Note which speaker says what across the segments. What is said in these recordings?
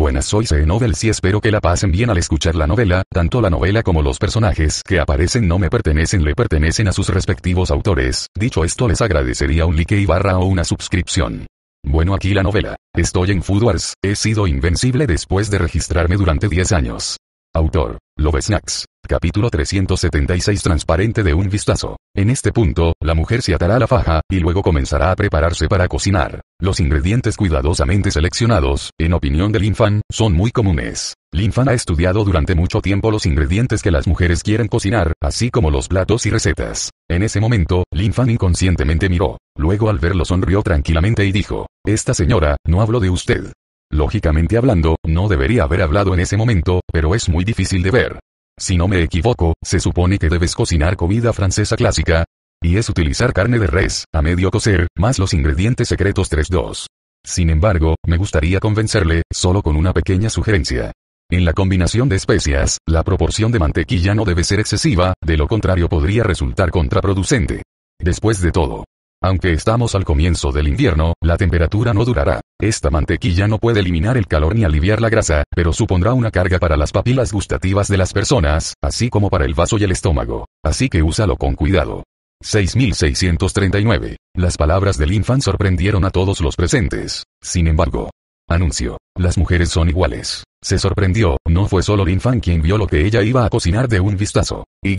Speaker 1: Buenas soy C. E Novels y espero que la pasen bien al escuchar la novela, tanto la novela como los personajes que aparecen no me pertenecen le pertenecen a sus respectivos autores, dicho esto les agradecería un like y barra o una suscripción. Bueno aquí la novela. Estoy en Food he sido invencible después de registrarme durante 10 años. Autor, Love Snacks. Capítulo 376 Transparente de un vistazo. En este punto, la mujer se atará la faja, y luego comenzará a prepararse para cocinar. Los ingredientes cuidadosamente seleccionados, en opinión de Fan, son muy comunes. Linfan ha estudiado durante mucho tiempo los ingredientes que las mujeres quieren cocinar, así como los platos y recetas. En ese momento, Lin Fan inconscientemente miró. Luego al verlo sonrió tranquilamente y dijo, Esta señora, no hablo de usted. Lógicamente hablando, no debería haber hablado en ese momento, pero es muy difícil de ver. Si no me equivoco, se supone que debes cocinar comida francesa clásica. Y es utilizar carne de res, a medio cocer, más los ingredientes secretos 3-2. Sin embargo, me gustaría convencerle, solo con una pequeña sugerencia. En la combinación de especias, la proporción de mantequilla no debe ser excesiva, de lo contrario podría resultar contraproducente. Después de todo, aunque estamos al comienzo del invierno, la temperatura no durará. Esta mantequilla no puede eliminar el calor ni aliviar la grasa, pero supondrá una carga para las papilas gustativas de las personas, así como para el vaso y el estómago. Así que úsalo con cuidado. 6639. Las palabras del infant sorprendieron a todos los presentes. Sin embargo, anuncio. Las mujeres son iguales. Se sorprendió, no fue solo Linfan quien vio lo que ella iba a cocinar de un vistazo. Y.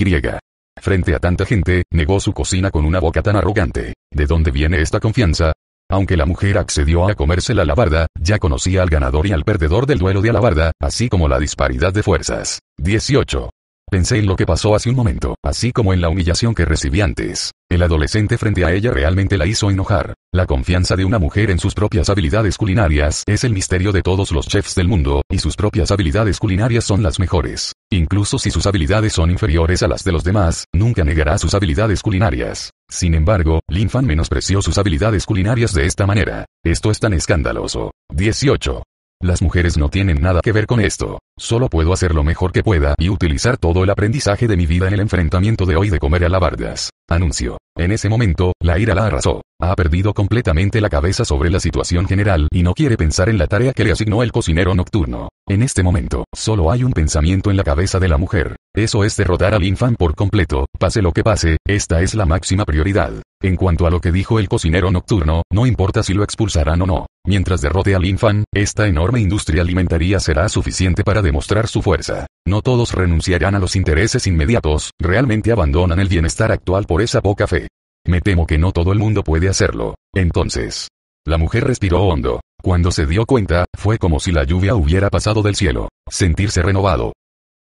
Speaker 1: Frente a tanta gente, negó su cocina con una boca tan arrogante. ¿De dónde viene esta confianza? Aunque la mujer accedió a comerse la labarda, ya conocía al ganador y al perdedor del duelo de alabarda, así como la disparidad de fuerzas. 18. Pensé en lo que pasó hace un momento, así como en la humillación que recibí antes. El adolescente frente a ella realmente la hizo enojar. La confianza de una mujer en sus propias habilidades culinarias es el misterio de todos los chefs del mundo, y sus propias habilidades culinarias son las mejores. Incluso si sus habilidades son inferiores a las de los demás, nunca negará sus habilidades culinarias. Sin embargo, Lin menospreció sus habilidades culinarias de esta manera. Esto es tan escandaloso. 18. Las mujeres no tienen nada que ver con esto. Solo puedo hacer lo mejor que pueda y utilizar todo el aprendizaje de mi vida en el enfrentamiento de hoy de comer alabardas. Anuncio. En ese momento, la ira la arrasó. Ha perdido completamente la cabeza sobre la situación general y no quiere pensar en la tarea que le asignó el cocinero nocturno. En este momento, solo hay un pensamiento en la cabeza de la mujer. Eso es derrotar al infan por completo, pase lo que pase, esta es la máxima prioridad. En cuanto a lo que dijo el cocinero nocturno, no importa si lo expulsarán o no. Mientras derrote al infan, esta enorme industria alimentaria será suficiente para demostrar su fuerza. No todos renunciarán a los intereses inmediatos, realmente abandonan el bienestar actual por esa poca fe. Me temo que no todo el mundo puede hacerlo. Entonces. La mujer respiró hondo. Cuando se dio cuenta, fue como si la lluvia hubiera pasado del cielo. Sentirse renovado.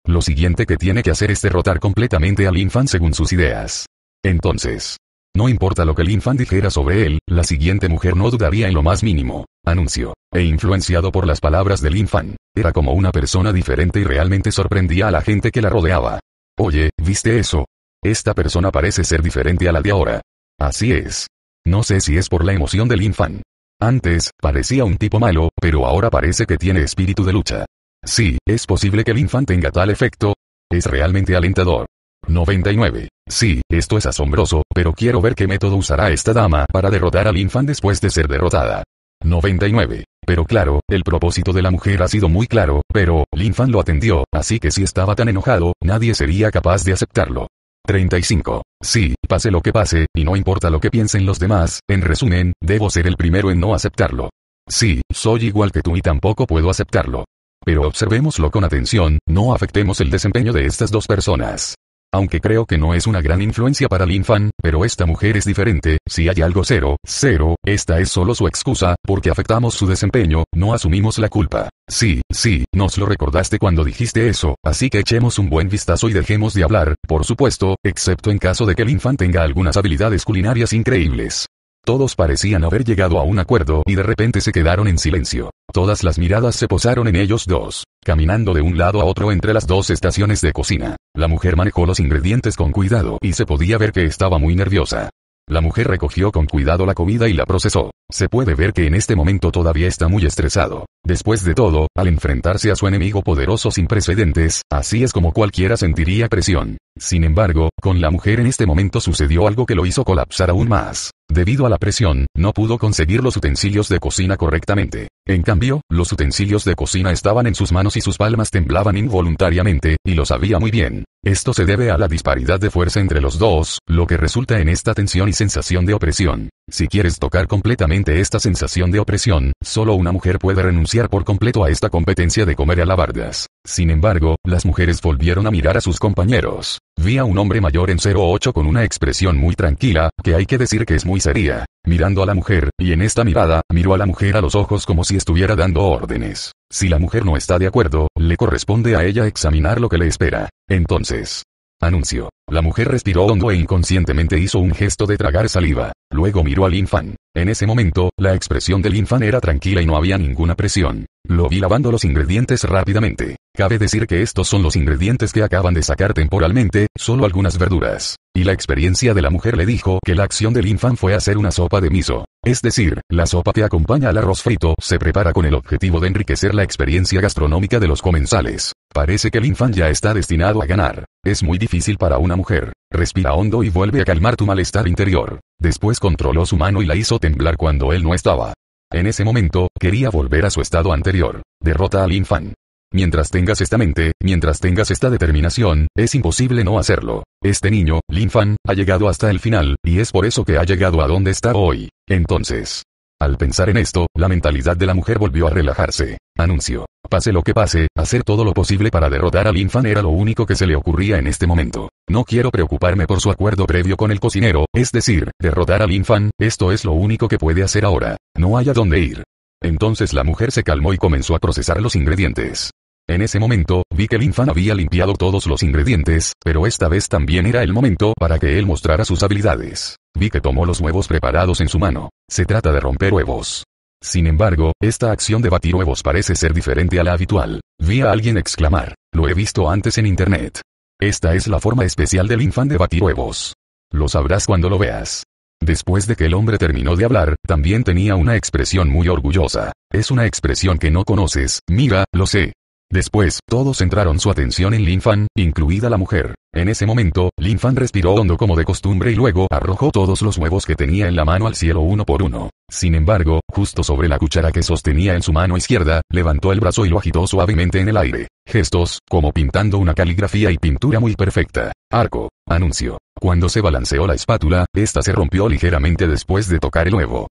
Speaker 1: Lo siguiente que tiene que hacer es derrotar completamente al infan según sus ideas. Entonces. No importa lo que el Fan dijera sobre él, la siguiente mujer no dudaría en lo más mínimo. Anuncio. E influenciado por las palabras de Lin era como una persona diferente y realmente sorprendía a la gente que la rodeaba. Oye, ¿viste eso? Esta persona parece ser diferente a la de ahora. Así es. No sé si es por la emoción del infant Antes, parecía un tipo malo, pero ahora parece que tiene espíritu de lucha. Sí, es posible que el infant tenga tal efecto. Es realmente alentador. 99. Sí, esto es asombroso, pero quiero ver qué método usará esta dama para derrotar al infan después de ser derrotada. 99. Pero claro, el propósito de la mujer ha sido muy claro, pero, Linfan lo atendió, así que si estaba tan enojado, nadie sería capaz de aceptarlo. 35. Sí, pase lo que pase, y no importa lo que piensen los demás, en resumen, debo ser el primero en no aceptarlo. Sí, soy igual que tú y tampoco puedo aceptarlo. Pero observémoslo con atención, no afectemos el desempeño de estas dos personas aunque creo que no es una gran influencia para Lin Fan, pero esta mujer es diferente, si hay algo cero, cero, esta es solo su excusa, porque afectamos su desempeño, no asumimos la culpa. Sí, sí, nos lo recordaste cuando dijiste eso, así que echemos un buen vistazo y dejemos de hablar, por supuesto, excepto en caso de que Lin Fan tenga algunas habilidades culinarias increíbles. Todos parecían haber llegado a un acuerdo y de repente se quedaron en silencio. Todas las miradas se posaron en ellos dos, caminando de un lado a otro entre las dos estaciones de cocina. La mujer manejó los ingredientes con cuidado y se podía ver que estaba muy nerviosa. La mujer recogió con cuidado la comida y la procesó. Se puede ver que en este momento todavía está muy estresado. Después de todo, al enfrentarse a su enemigo poderoso sin precedentes, así es como cualquiera sentiría presión. Sin embargo, con la mujer en este momento sucedió algo que lo hizo colapsar aún más. Debido a la presión, no pudo conseguir los utensilios de cocina correctamente. En cambio, los utensilios de cocina estaban en sus manos y sus palmas temblaban involuntariamente, y lo sabía muy bien. Esto se debe a la disparidad de fuerza entre los dos, lo que resulta en esta tensión y sensación de opresión. Si quieres tocar completamente esta sensación de opresión, solo una mujer puede renunciar por completo a esta competencia de comer alabardas. Sin embargo, las mujeres volvieron a mirar a sus compañeros. Vi a un hombre mayor en 08 con una expresión muy tranquila, que hay que decir que es muy seria, mirando a la mujer, y en esta mirada, miró a la mujer a los ojos como si estuviera dando órdenes. Si la mujer no está de acuerdo, le corresponde a ella examinar lo que le espera. Entonces, Anuncio. La mujer respiró hondo e inconscientemente hizo un gesto de tragar saliva. Luego miró al infan. En ese momento, la expresión del infan era tranquila y no había ninguna presión. Lo vi lavando los ingredientes rápidamente. Cabe decir que estos son los ingredientes que acaban de sacar temporalmente, solo algunas verduras. Y la experiencia de la mujer le dijo que la acción del infan fue hacer una sopa de miso. Es decir, la sopa que acompaña al arroz frito se prepara con el objetivo de enriquecer la experiencia gastronómica de los comensales. Parece que Fan ya está destinado a ganar. Es muy difícil para una mujer. Respira hondo y vuelve a calmar tu malestar interior. Después controló su mano y la hizo temblar cuando él no estaba. En ese momento, quería volver a su estado anterior. Derrota Lin Fan. Mientras tengas esta mente, mientras tengas esta determinación, es imposible no hacerlo. Este niño, Lin Fan, ha llegado hasta el final, y es por eso que ha llegado a donde está hoy. Entonces. Al pensar en esto, la mentalidad de la mujer volvió a relajarse. Anuncio. Pase lo que pase, hacer todo lo posible para derrotar al infan era lo único que se le ocurría en este momento. No quiero preocuparme por su acuerdo previo con el cocinero, es decir, derrotar al infan, esto es lo único que puede hacer ahora. No hay a dónde ir. Entonces la mujer se calmó y comenzó a procesar los ingredientes. En ese momento, vi que el infan había limpiado todos los ingredientes, pero esta vez también era el momento para que él mostrara sus habilidades. Vi que tomó los huevos preparados en su mano. Se trata de romper huevos. Sin embargo, esta acción de batir huevos parece ser diferente a la habitual. Vi a alguien exclamar, lo he visto antes en internet. Esta es la forma especial del infante de huevos. Lo sabrás cuando lo veas. Después de que el hombre terminó de hablar, también tenía una expresión muy orgullosa. Es una expresión que no conoces, mira, lo sé, Después, todos centraron su atención en Lin Fan, incluida la mujer. En ese momento, Lin Fan respiró hondo como de costumbre y luego arrojó todos los huevos que tenía en la mano al cielo uno por uno. Sin embargo, justo sobre la cuchara que sostenía en su mano izquierda, levantó el brazo y lo agitó suavemente en el aire. Gestos, como pintando una caligrafía y pintura muy perfecta. Arco. Anuncio. Cuando se balanceó la espátula, esta se rompió ligeramente después de tocar el huevo.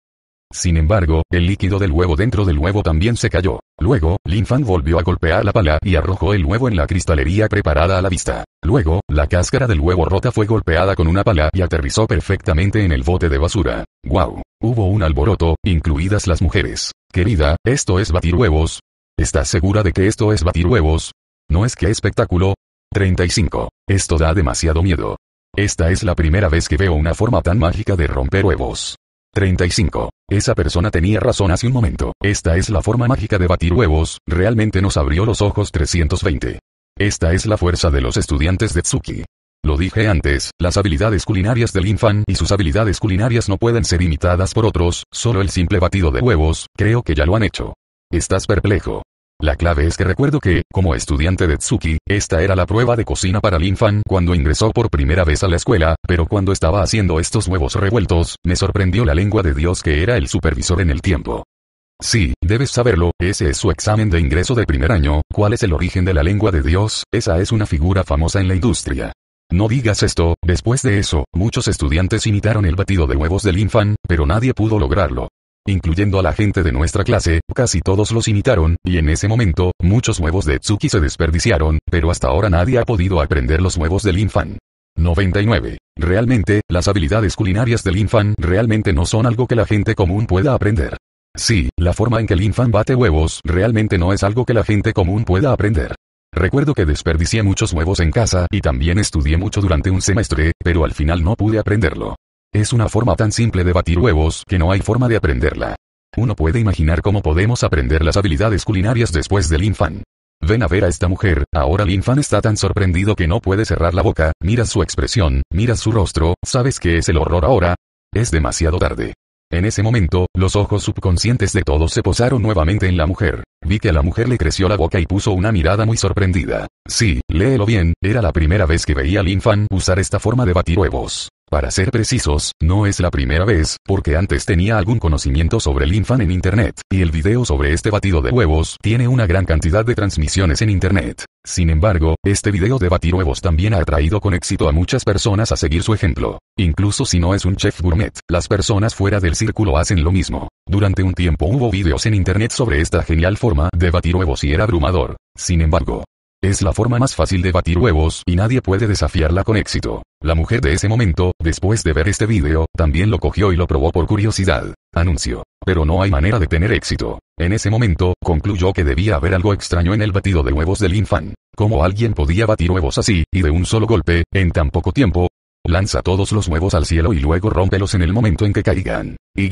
Speaker 1: Sin embargo, el líquido del huevo dentro del huevo también se cayó. Luego, Lin Fan volvió a golpear la pala y arrojó el huevo en la cristalería preparada a la vista. Luego, la cáscara del huevo rota fue golpeada con una pala y aterrizó perfectamente en el bote de basura. ¡Guau! Hubo un alboroto, incluidas las mujeres. Querida, esto es batir huevos. ¿Estás segura de que esto es batir huevos? ¿No es que espectáculo? 35. Esto da demasiado miedo. Esta es la primera vez que veo una forma tan mágica de romper huevos. 35. Esa persona tenía razón hace un momento. Esta es la forma mágica de batir huevos, realmente nos abrió los ojos 320. Esta es la fuerza de los estudiantes de Tsuki. Lo dije antes, las habilidades culinarias del infan y sus habilidades culinarias no pueden ser imitadas por otros, solo el simple batido de huevos, creo que ya lo han hecho. Estás perplejo. La clave es que recuerdo que, como estudiante de Tsuki, esta era la prueba de cocina para Lin Fan cuando ingresó por primera vez a la escuela, pero cuando estaba haciendo estos huevos revueltos, me sorprendió la lengua de Dios que era el supervisor en el tiempo. Sí, debes saberlo, ese es su examen de ingreso de primer año, ¿cuál es el origen de la lengua de Dios? Esa es una figura famosa en la industria. No digas esto, después de eso, muchos estudiantes imitaron el batido de huevos del Linfan, pero nadie pudo lograrlo incluyendo a la gente de nuestra clase, casi todos los imitaron, y en ese momento, muchos huevos de Tsuki se desperdiciaron, pero hasta ahora nadie ha podido aprender los huevos del infan. 99. Realmente, las habilidades culinarias del infan realmente no son algo que la gente común pueda aprender. Sí, la forma en que el infan bate huevos realmente no es algo que la gente común pueda aprender. Recuerdo que desperdicié muchos huevos en casa y también estudié mucho durante un semestre, pero al final no pude aprenderlo. Es una forma tan simple de batir huevos que no hay forma de aprenderla. Uno puede imaginar cómo podemos aprender las habilidades culinarias después del infan. Ven a ver a esta mujer, ahora Linfan está tan sorprendido que no puede cerrar la boca, mira su expresión, mira su rostro, ¿sabes qué es el horror ahora? Es demasiado tarde. En ese momento, los ojos subconscientes de todos se posaron nuevamente en la mujer. Vi que a la mujer le creció la boca y puso una mirada muy sorprendida. Sí, léelo bien, era la primera vez que veía a Lin-Fan usar esta forma de batir huevos. Para ser precisos, no es la primera vez, porque antes tenía algún conocimiento sobre el infan en internet, y el video sobre este batido de huevos tiene una gran cantidad de transmisiones en internet. Sin embargo, este video de batir huevos también ha atraído con éxito a muchas personas a seguir su ejemplo. Incluso si no es un chef gourmet, las personas fuera del círculo hacen lo mismo. Durante un tiempo hubo videos en internet sobre esta genial forma de batir huevos y era abrumador. Sin embargo, es la forma más fácil de batir huevos y nadie puede desafiarla con éxito. La mujer de ese momento, después de ver este vídeo, también lo cogió y lo probó por curiosidad. Anuncio. Pero no hay manera de tener éxito. En ese momento, concluyó que debía haber algo extraño en el batido de huevos del infan. ¿Cómo alguien podía batir huevos así, y de un solo golpe, en tan poco tiempo? Lanza todos los huevos al cielo y luego rómpelos en el momento en que caigan. Y.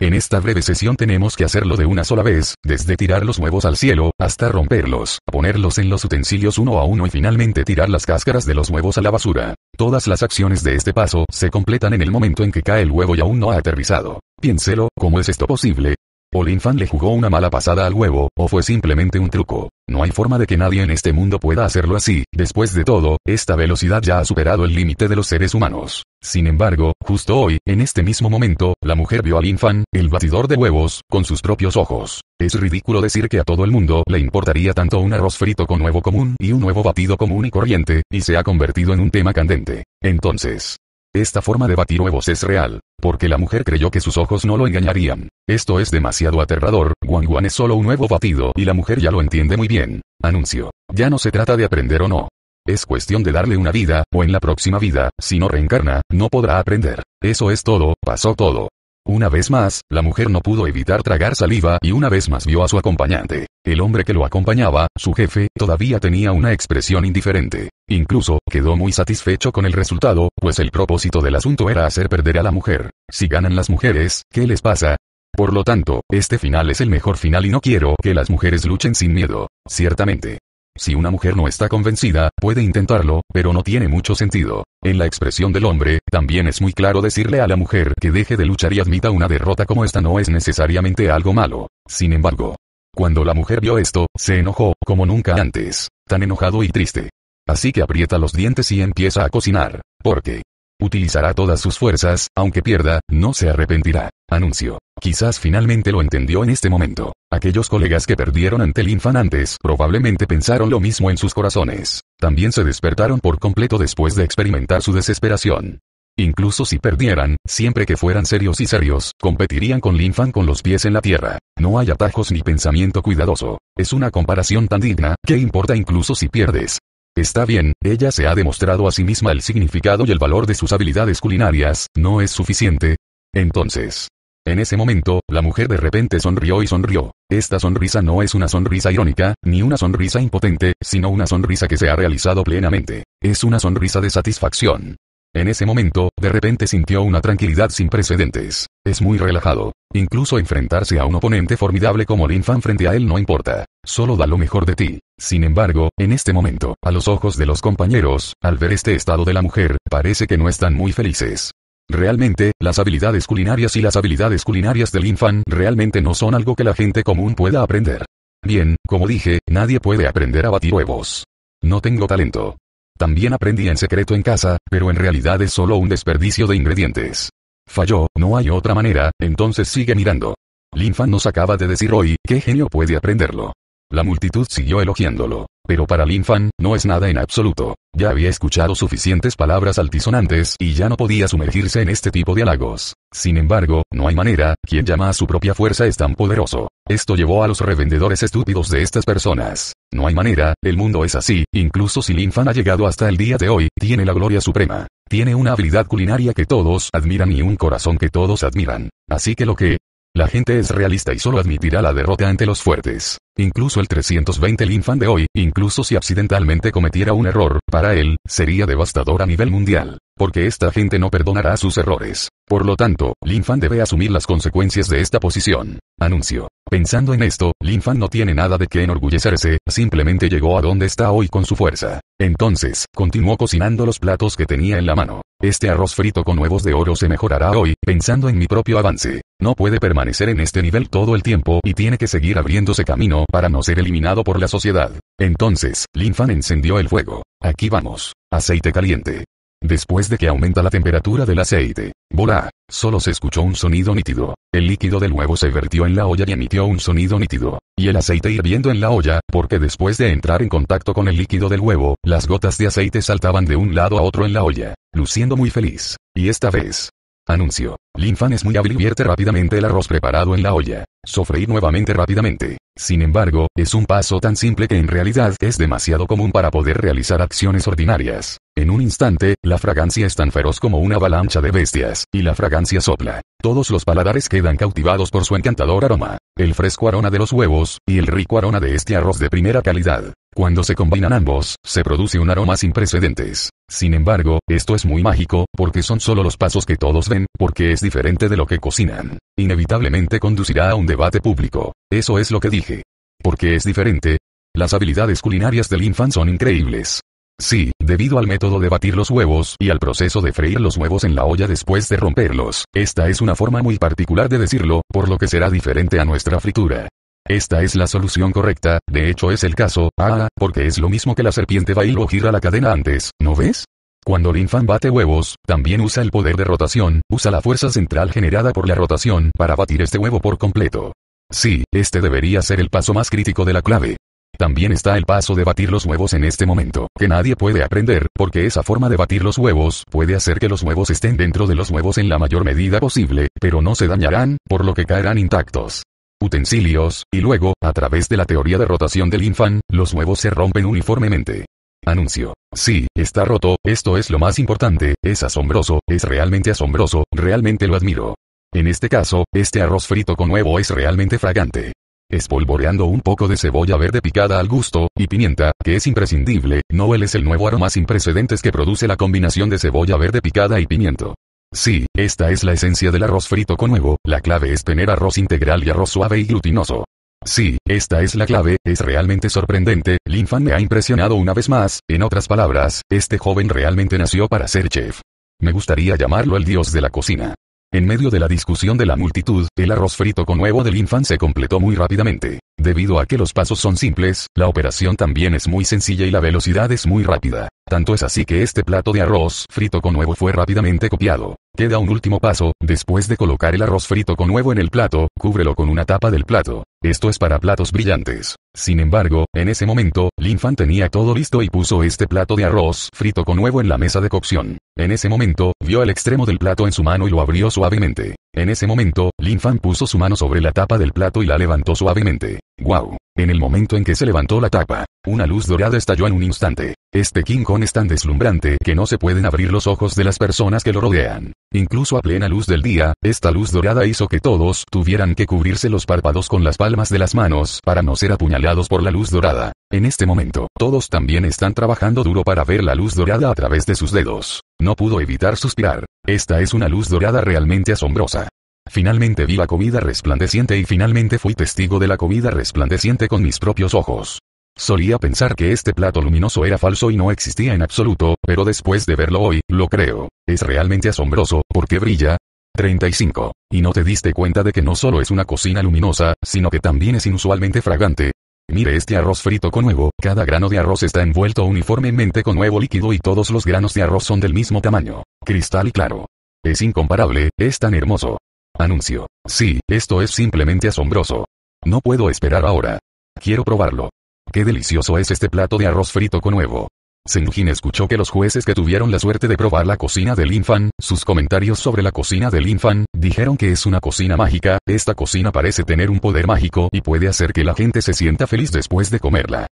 Speaker 1: En esta breve sesión tenemos que hacerlo de una sola vez, desde tirar los huevos al cielo, hasta romperlos, ponerlos en los utensilios uno a uno y finalmente tirar las cáscaras de los huevos a la basura. Todas las acciones de este paso se completan en el momento en que cae el huevo y aún no ha aterrizado. Piénselo, ¿cómo es esto posible? ¿O Fan le jugó una mala pasada al huevo, o fue simplemente un truco? No hay forma de que nadie en este mundo pueda hacerlo así, después de todo, esta velocidad ya ha superado el límite de los seres humanos. Sin embargo, justo hoy, en este mismo momento, la mujer vio a Linfan, el batidor de huevos, con sus propios ojos. Es ridículo decir que a todo el mundo le importaría tanto un arroz frito con huevo común y un huevo batido común y corriente, y se ha convertido en un tema candente. Entonces, esta forma de batir huevos es real, porque la mujer creyó que sus ojos no lo engañarían. Esto es demasiado aterrador, Guan Guan es solo un nuevo batido y la mujer ya lo entiende muy bien. Anuncio. Ya no se trata de aprender o no. Es cuestión de darle una vida, o en la próxima vida, si no reencarna, no podrá aprender. Eso es todo, pasó todo. Una vez más, la mujer no pudo evitar tragar saliva y una vez más vio a su acompañante. El hombre que lo acompañaba, su jefe, todavía tenía una expresión indiferente. Incluso, quedó muy satisfecho con el resultado, pues el propósito del asunto era hacer perder a la mujer. Si ganan las mujeres, ¿qué les pasa? Por lo tanto, este final es el mejor final y no quiero que las mujeres luchen sin miedo. Ciertamente, si una mujer no está convencida, puede intentarlo, pero no tiene mucho sentido. En la expresión del hombre, también es muy claro decirle a la mujer que deje de luchar y admita una derrota como esta no es necesariamente algo malo. Sin embargo, cuando la mujer vio esto, se enojó, como nunca antes, tan enojado y triste. Así que aprieta los dientes y empieza a cocinar, porque, Utilizará todas sus fuerzas, aunque pierda, no se arrepentirá. Anuncio. Quizás finalmente lo entendió en este momento. Aquellos colegas que perdieron ante el antes probablemente pensaron lo mismo en sus corazones. También se despertaron por completo después de experimentar su desesperación. Incluso si perdieran, siempre que fueran serios y serios, competirían con Linfan con los pies en la tierra. No hay atajos ni pensamiento cuidadoso. Es una comparación tan digna, que importa incluso si pierdes. Está bien, ella se ha demostrado a sí misma el significado y el valor de sus habilidades culinarias, ¿no es suficiente? Entonces. En ese momento, la mujer de repente sonrió y sonrió. Esta sonrisa no es una sonrisa irónica, ni una sonrisa impotente, sino una sonrisa que se ha realizado plenamente. Es una sonrisa de satisfacción. En ese momento, de repente sintió una tranquilidad sin precedentes. Es muy relajado. Incluso enfrentarse a un oponente formidable como Lin Fan frente a él no importa. Solo da lo mejor de ti. Sin embargo, en este momento, a los ojos de los compañeros, al ver este estado de la mujer, parece que no están muy felices. Realmente, las habilidades culinarias y las habilidades culinarias del Fan realmente no son algo que la gente común pueda aprender. Bien, como dije, nadie puede aprender a batir huevos. No tengo talento. También aprendí en secreto en casa, pero en realidad es solo un desperdicio de ingredientes. Falló, no hay otra manera, entonces sigue mirando. Linfan nos acaba de decir hoy, qué genio puede aprenderlo. La multitud siguió elogiándolo. Pero para Linfan no es nada en absoluto. Ya había escuchado suficientes palabras altisonantes y ya no podía sumergirse en este tipo de halagos. Sin embargo, no hay manera, quien llama a su propia fuerza es tan poderoso. Esto llevó a los revendedores estúpidos de estas personas. No hay manera, el mundo es así, incluso si Linfan ha llegado hasta el día de hoy, tiene la gloria suprema. Tiene una habilidad culinaria que todos admiran y un corazón que todos admiran. Así que lo que, la gente es realista y solo admitirá la derrota ante los fuertes. Incluso el 320 Linfan de hoy, incluso si accidentalmente cometiera un error, para él, sería devastador a nivel mundial. Porque esta gente no perdonará sus errores. Por lo tanto, Linfan debe asumir las consecuencias de esta posición. Anuncio. Pensando en esto, Linfan no tiene nada de qué enorgullecerse, simplemente llegó a donde está hoy con su fuerza. Entonces, continuó cocinando los platos que tenía en la mano. Este arroz frito con huevos de oro se mejorará hoy, pensando en mi propio avance. No puede permanecer en este nivel todo el tiempo y tiene que seguir abriéndose camino para no ser eliminado por la sociedad. Entonces, Linfan encendió el fuego. Aquí vamos. Aceite caliente. Después de que aumenta la temperatura del aceite, Bola solo se escuchó un sonido nítido. El líquido del huevo se vertió en la olla y emitió un sonido nítido. Y el aceite hirviendo en la olla, porque después de entrar en contacto con el líquido del huevo, las gotas de aceite saltaban de un lado a otro en la olla, luciendo muy feliz. Y esta vez, Anuncio. Linfan es muy hábil y vierte rápidamente el arroz preparado en la olla. Sofreír nuevamente rápidamente. Sin embargo, es un paso tan simple que en realidad es demasiado común para poder realizar acciones ordinarias. En un instante, la fragancia es tan feroz como una avalancha de bestias, y la fragancia sopla. Todos los paladares quedan cautivados por su encantador aroma, el fresco aroma de los huevos, y el rico aroma de este arroz de primera calidad. Cuando se combinan ambos, se produce un aroma sin precedentes. Sin embargo, esto es muy mágico, porque son solo los pasos que todos ven, porque es diferente de lo que cocinan. Inevitablemente conducirá a un debate público. Eso es lo que dije. Porque es diferente. Las habilidades culinarias del infant son increíbles. Sí, debido al método de batir los huevos y al proceso de freír los huevos en la olla después de romperlos, esta es una forma muy particular de decirlo, por lo que será diferente a nuestra fritura. Esta es la solución correcta, de hecho es el caso, ah, porque es lo mismo que la serpiente y o gira la cadena antes, ¿no ves? Cuando Linfan bate huevos, también usa el poder de rotación, usa la fuerza central generada por la rotación para batir este huevo por completo. Sí, este debería ser el paso más crítico de la clave. También está el paso de batir los huevos en este momento, que nadie puede aprender, porque esa forma de batir los huevos puede hacer que los huevos estén dentro de los huevos en la mayor medida posible, pero no se dañarán, por lo que caerán intactos utensilios, y luego, a través de la teoría de rotación del infan, los huevos se rompen uniformemente. Anuncio. Sí, está roto, esto es lo más importante, es asombroso, es realmente asombroso, realmente lo admiro. En este caso, este arroz frito con huevo es realmente fragante. Espolvoreando un poco de cebolla verde picada al gusto, y pimienta, que es imprescindible, no es el nuevo aroma sin precedentes que produce la combinación de cebolla verde picada y pimiento. Sí, esta es la esencia del arroz frito con huevo, la clave es tener arroz integral y arroz suave y glutinoso. Sí, esta es la clave, es realmente sorprendente, Linfan me ha impresionado una vez más, en otras palabras, este joven realmente nació para ser chef. Me gustaría llamarlo el dios de la cocina. En medio de la discusión de la multitud, el arroz frito con huevo del Linfan se completó muy rápidamente. Debido a que los pasos son simples, la operación también es muy sencilla y la velocidad es muy rápida. Tanto es así que este plato de arroz frito con huevo fue rápidamente copiado. Queda un último paso, después de colocar el arroz frito con huevo en el plato, cúbrelo con una tapa del plato. Esto es para platos brillantes. Sin embargo, en ese momento, Lin Fan tenía todo listo y puso este plato de arroz frito con huevo en la mesa de cocción. En ese momento, vio el extremo del plato en su mano y lo abrió suavemente. En ese momento, Lin Fan puso su mano sobre la tapa del plato y la levantó suavemente. ¡Wow! En el momento en que se levantó la tapa, una luz dorada estalló en un instante. Este King Kong es tan deslumbrante que no se pueden abrir los ojos de las personas que lo rodean. Incluso a plena luz del día, esta luz dorada hizo que todos tuvieran que cubrirse los párpados con las palmas de las manos para no ser apuñalados por la luz dorada. En este momento, todos también están trabajando duro para ver la luz dorada a través de sus dedos. No pudo evitar suspirar. Esta es una luz dorada realmente asombrosa. Finalmente vi la comida resplandeciente y finalmente fui testigo de la comida resplandeciente con mis propios ojos. Solía pensar que este plato luminoso era falso y no existía en absoluto, pero después de verlo hoy, lo creo. Es realmente asombroso, porque brilla. 35. Y no te diste cuenta de que no solo es una cocina luminosa, sino que también es inusualmente fragante. Mire este arroz frito con huevo, cada grano de arroz está envuelto uniformemente con huevo líquido y todos los granos de arroz son del mismo tamaño, cristal y claro. Es incomparable, es tan hermoso. Anuncio. Sí, esto es simplemente asombroso. No puedo esperar ahora. Quiero probarlo. Qué delicioso es este plato de arroz frito con huevo. Senjin escuchó que los jueces que tuvieron la suerte de probar la cocina del Infan, sus comentarios sobre la cocina del Infan, dijeron que es una cocina mágica, esta cocina parece tener un poder mágico y puede hacer que la gente se sienta feliz después de comerla.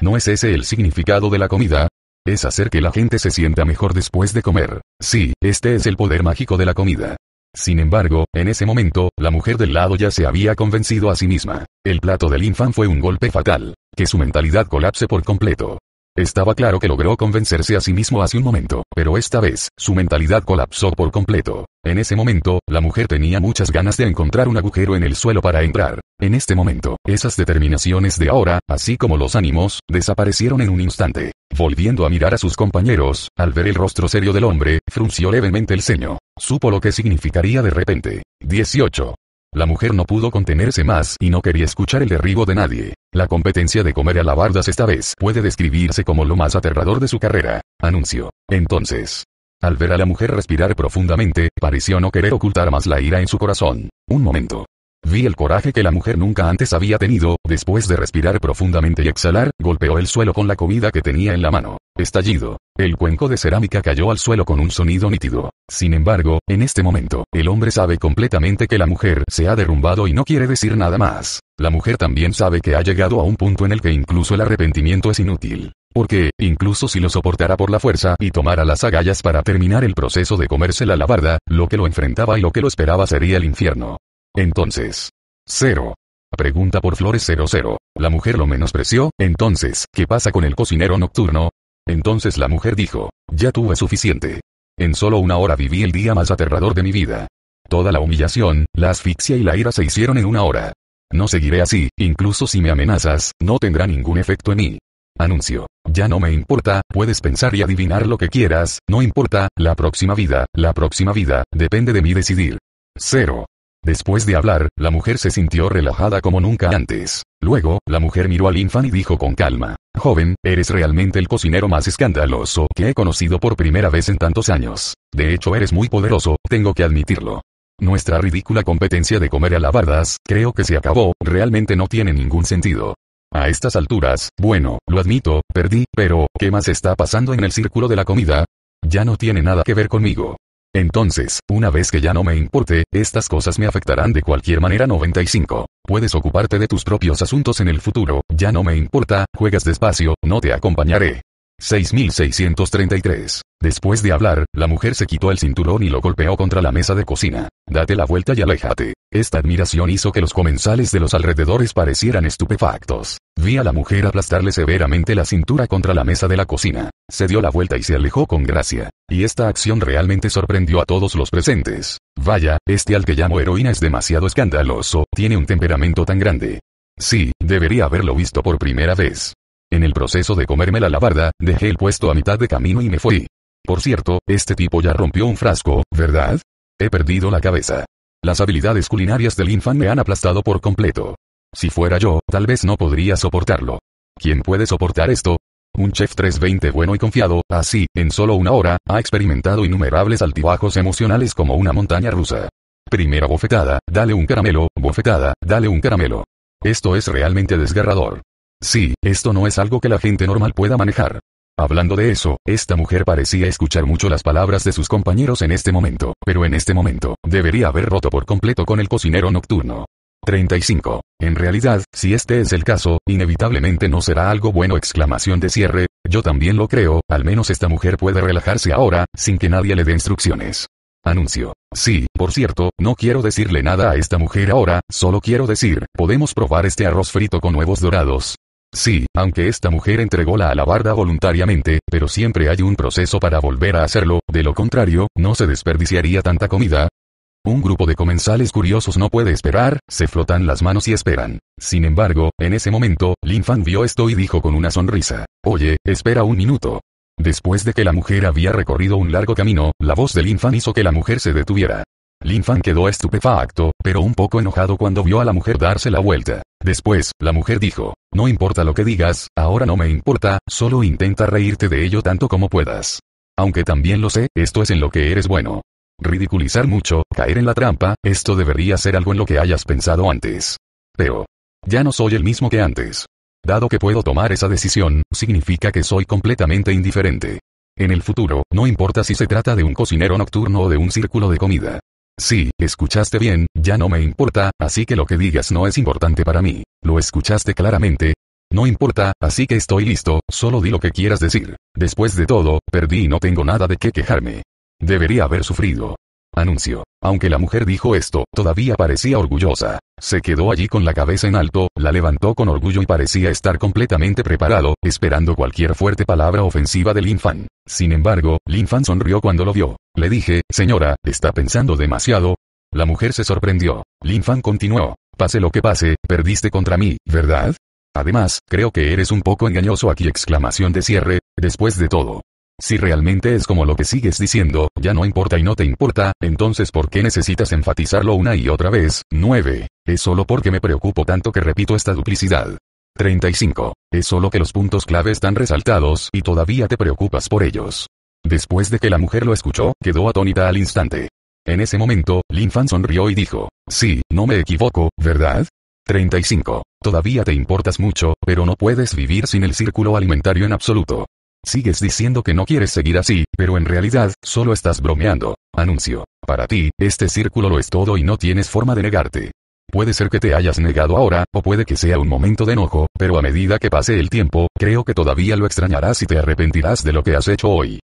Speaker 1: ¿No es ese el significado de la comida? Es hacer que la gente se sienta mejor después de comer. Sí, este es el poder mágico de la comida. Sin embargo, en ese momento, la mujer del lado ya se había convencido a sí misma. El plato del infan fue un golpe fatal. Que su mentalidad colapse por completo. Estaba claro que logró convencerse a sí mismo hace un momento, pero esta vez, su mentalidad colapsó por completo. En ese momento, la mujer tenía muchas ganas de encontrar un agujero en el suelo para entrar. En este momento, esas determinaciones de ahora, así como los ánimos, desaparecieron en un instante. Volviendo a mirar a sus compañeros, al ver el rostro serio del hombre, frunció levemente el ceño. Supo lo que significaría de repente. 18. La mujer no pudo contenerse más y no quería escuchar el derribo de nadie. La competencia de comer alabardas esta vez puede describirse como lo más aterrador de su carrera. Anuncio. Entonces. Al ver a la mujer respirar profundamente, pareció no querer ocultar más la ira en su corazón. Un momento. Vi el coraje que la mujer nunca antes había tenido, después de respirar profundamente y exhalar, golpeó el suelo con la comida que tenía en la mano. Estallido. El cuenco de cerámica cayó al suelo con un sonido nítido. Sin embargo, en este momento, el hombre sabe completamente que la mujer se ha derrumbado y no quiere decir nada más. La mujer también sabe que ha llegado a un punto en el que incluso el arrepentimiento es inútil. Porque, incluso si lo soportara por la fuerza y tomara las agallas para terminar el proceso de comerse la barda, lo que lo enfrentaba y lo que lo esperaba sería el infierno. Entonces. Cero. Pregunta por Flores 00. ¿La mujer lo menospreció? Entonces, ¿qué pasa con el cocinero nocturno? Entonces la mujer dijo, ya tuve suficiente. En solo una hora viví el día más aterrador de mi vida. Toda la humillación, la asfixia y la ira se hicieron en una hora. No seguiré así, incluso si me amenazas, no tendrá ningún efecto en mí. Anuncio. Ya no me importa, puedes pensar y adivinar lo que quieras, no importa, la próxima vida, la próxima vida, depende de mí decidir. Cero. Después de hablar, la mujer se sintió relajada como nunca antes. Luego, la mujer miró al infan y dijo con calma, Joven, eres realmente el cocinero más escandaloso que he conocido por primera vez en tantos años. De hecho, eres muy poderoso, tengo que admitirlo. Nuestra ridícula competencia de comer alabardas, creo que se acabó, realmente no tiene ningún sentido. A estas alturas, bueno, lo admito, perdí, pero, ¿qué más está pasando en el círculo de la comida? Ya no tiene nada que ver conmigo. Entonces, una vez que ya no me importe, estas cosas me afectarán de cualquier manera 95. Puedes ocuparte de tus propios asuntos en el futuro, ya no me importa, juegas despacio, no te acompañaré. 6633. Después de hablar, la mujer se quitó el cinturón y lo golpeó contra la mesa de cocina. Date la vuelta y aléjate. Esta admiración hizo que los comensales de los alrededores parecieran estupefactos. Vi a la mujer aplastarle severamente la cintura contra la mesa de la cocina. Se dio la vuelta y se alejó con gracia. Y esta acción realmente sorprendió a todos los presentes. Vaya, este al que llamo heroína es demasiado escandaloso, tiene un temperamento tan grande. Sí, debería haberlo visto por primera vez. En el proceso de comerme la labarda, dejé el puesto a mitad de camino y me fui. Por cierto, este tipo ya rompió un frasco, ¿verdad? He perdido la cabeza. Las habilidades culinarias del infan me han aplastado por completo. Si fuera yo, tal vez no podría soportarlo. ¿Quién puede soportar esto? Un chef 320 bueno y confiado, así, en solo una hora, ha experimentado innumerables altibajos emocionales como una montaña rusa. Primera bofetada, dale un caramelo, bofetada, dale un caramelo. Esto es realmente desgarrador. Sí, esto no es algo que la gente normal pueda manejar. Hablando de eso, esta mujer parecía escuchar mucho las palabras de sus compañeros en este momento, pero en este momento, debería haber roto por completo con el cocinero nocturno. 35. En realidad, si este es el caso, inevitablemente no será algo bueno exclamación de cierre, yo también lo creo, al menos esta mujer puede relajarse ahora, sin que nadie le dé instrucciones. Anuncio. Sí, por cierto, no quiero decirle nada a esta mujer ahora, solo quiero decir, podemos probar este arroz frito con huevos dorados, Sí, aunque esta mujer entregó la alabarda voluntariamente, pero siempre hay un proceso para volver a hacerlo, de lo contrario, no se desperdiciaría tanta comida, un grupo de comensales curiosos no puede esperar, se flotan las manos y esperan. Sin embargo, en ese momento, Lin Fan vio esto y dijo con una sonrisa, Oye, espera un minuto. Después de que la mujer había recorrido un largo camino, la voz de Lin Fan hizo que la mujer se detuviera. Linfan quedó estupefacto, pero un poco enojado cuando vio a la mujer darse la vuelta. Después, la mujer dijo, no importa lo que digas, ahora no me importa, solo intenta reírte de ello tanto como puedas. Aunque también lo sé, esto es en lo que eres bueno. Ridiculizar mucho, caer en la trampa, esto debería ser algo en lo que hayas pensado antes. Pero, ya no soy el mismo que antes. Dado que puedo tomar esa decisión, significa que soy completamente indiferente. En el futuro, no importa si se trata de un cocinero nocturno o de un círculo de comida. Sí, escuchaste bien, ya no me importa, así que lo que digas no es importante para mí. ¿Lo escuchaste claramente? No importa, así que estoy listo, solo di lo que quieras decir. Después de todo, perdí y no tengo nada de qué quejarme. Debería haber sufrido. Anuncio. Aunque la mujer dijo esto, todavía parecía orgullosa. Se quedó allí con la cabeza en alto, la levantó con orgullo y parecía estar completamente preparado, esperando cualquier fuerte palabra ofensiva de Lin Sin embargo, Lin sonrió cuando lo vio. Le dije, señora, está pensando demasiado. La mujer se sorprendió. Lin continuó. Pase lo que pase, perdiste contra mí, ¿verdad? Además, creo que eres un poco engañoso aquí exclamación de cierre, después de todo. Si realmente es como lo que sigues diciendo, ya no importa y no te importa, entonces ¿por qué necesitas enfatizarlo una y otra vez? 9. Es solo porque me preocupo tanto que repito esta duplicidad. 35. Es solo que los puntos clave están resaltados y todavía te preocupas por ellos. Después de que la mujer lo escuchó, quedó atónita al instante. En ese momento, Lin Fan sonrió y dijo, sí, no me equivoco, ¿verdad? 35. Todavía te importas mucho, pero no puedes vivir sin el círculo alimentario en absoluto. Sigues diciendo que no quieres seguir así, pero en realidad, solo estás bromeando. Anuncio. Para ti, este círculo lo es todo y no tienes forma de negarte. Puede ser que te hayas negado ahora, o puede que sea un momento de enojo, pero a medida que pase el tiempo, creo que todavía lo extrañarás y te arrepentirás de lo que has hecho hoy.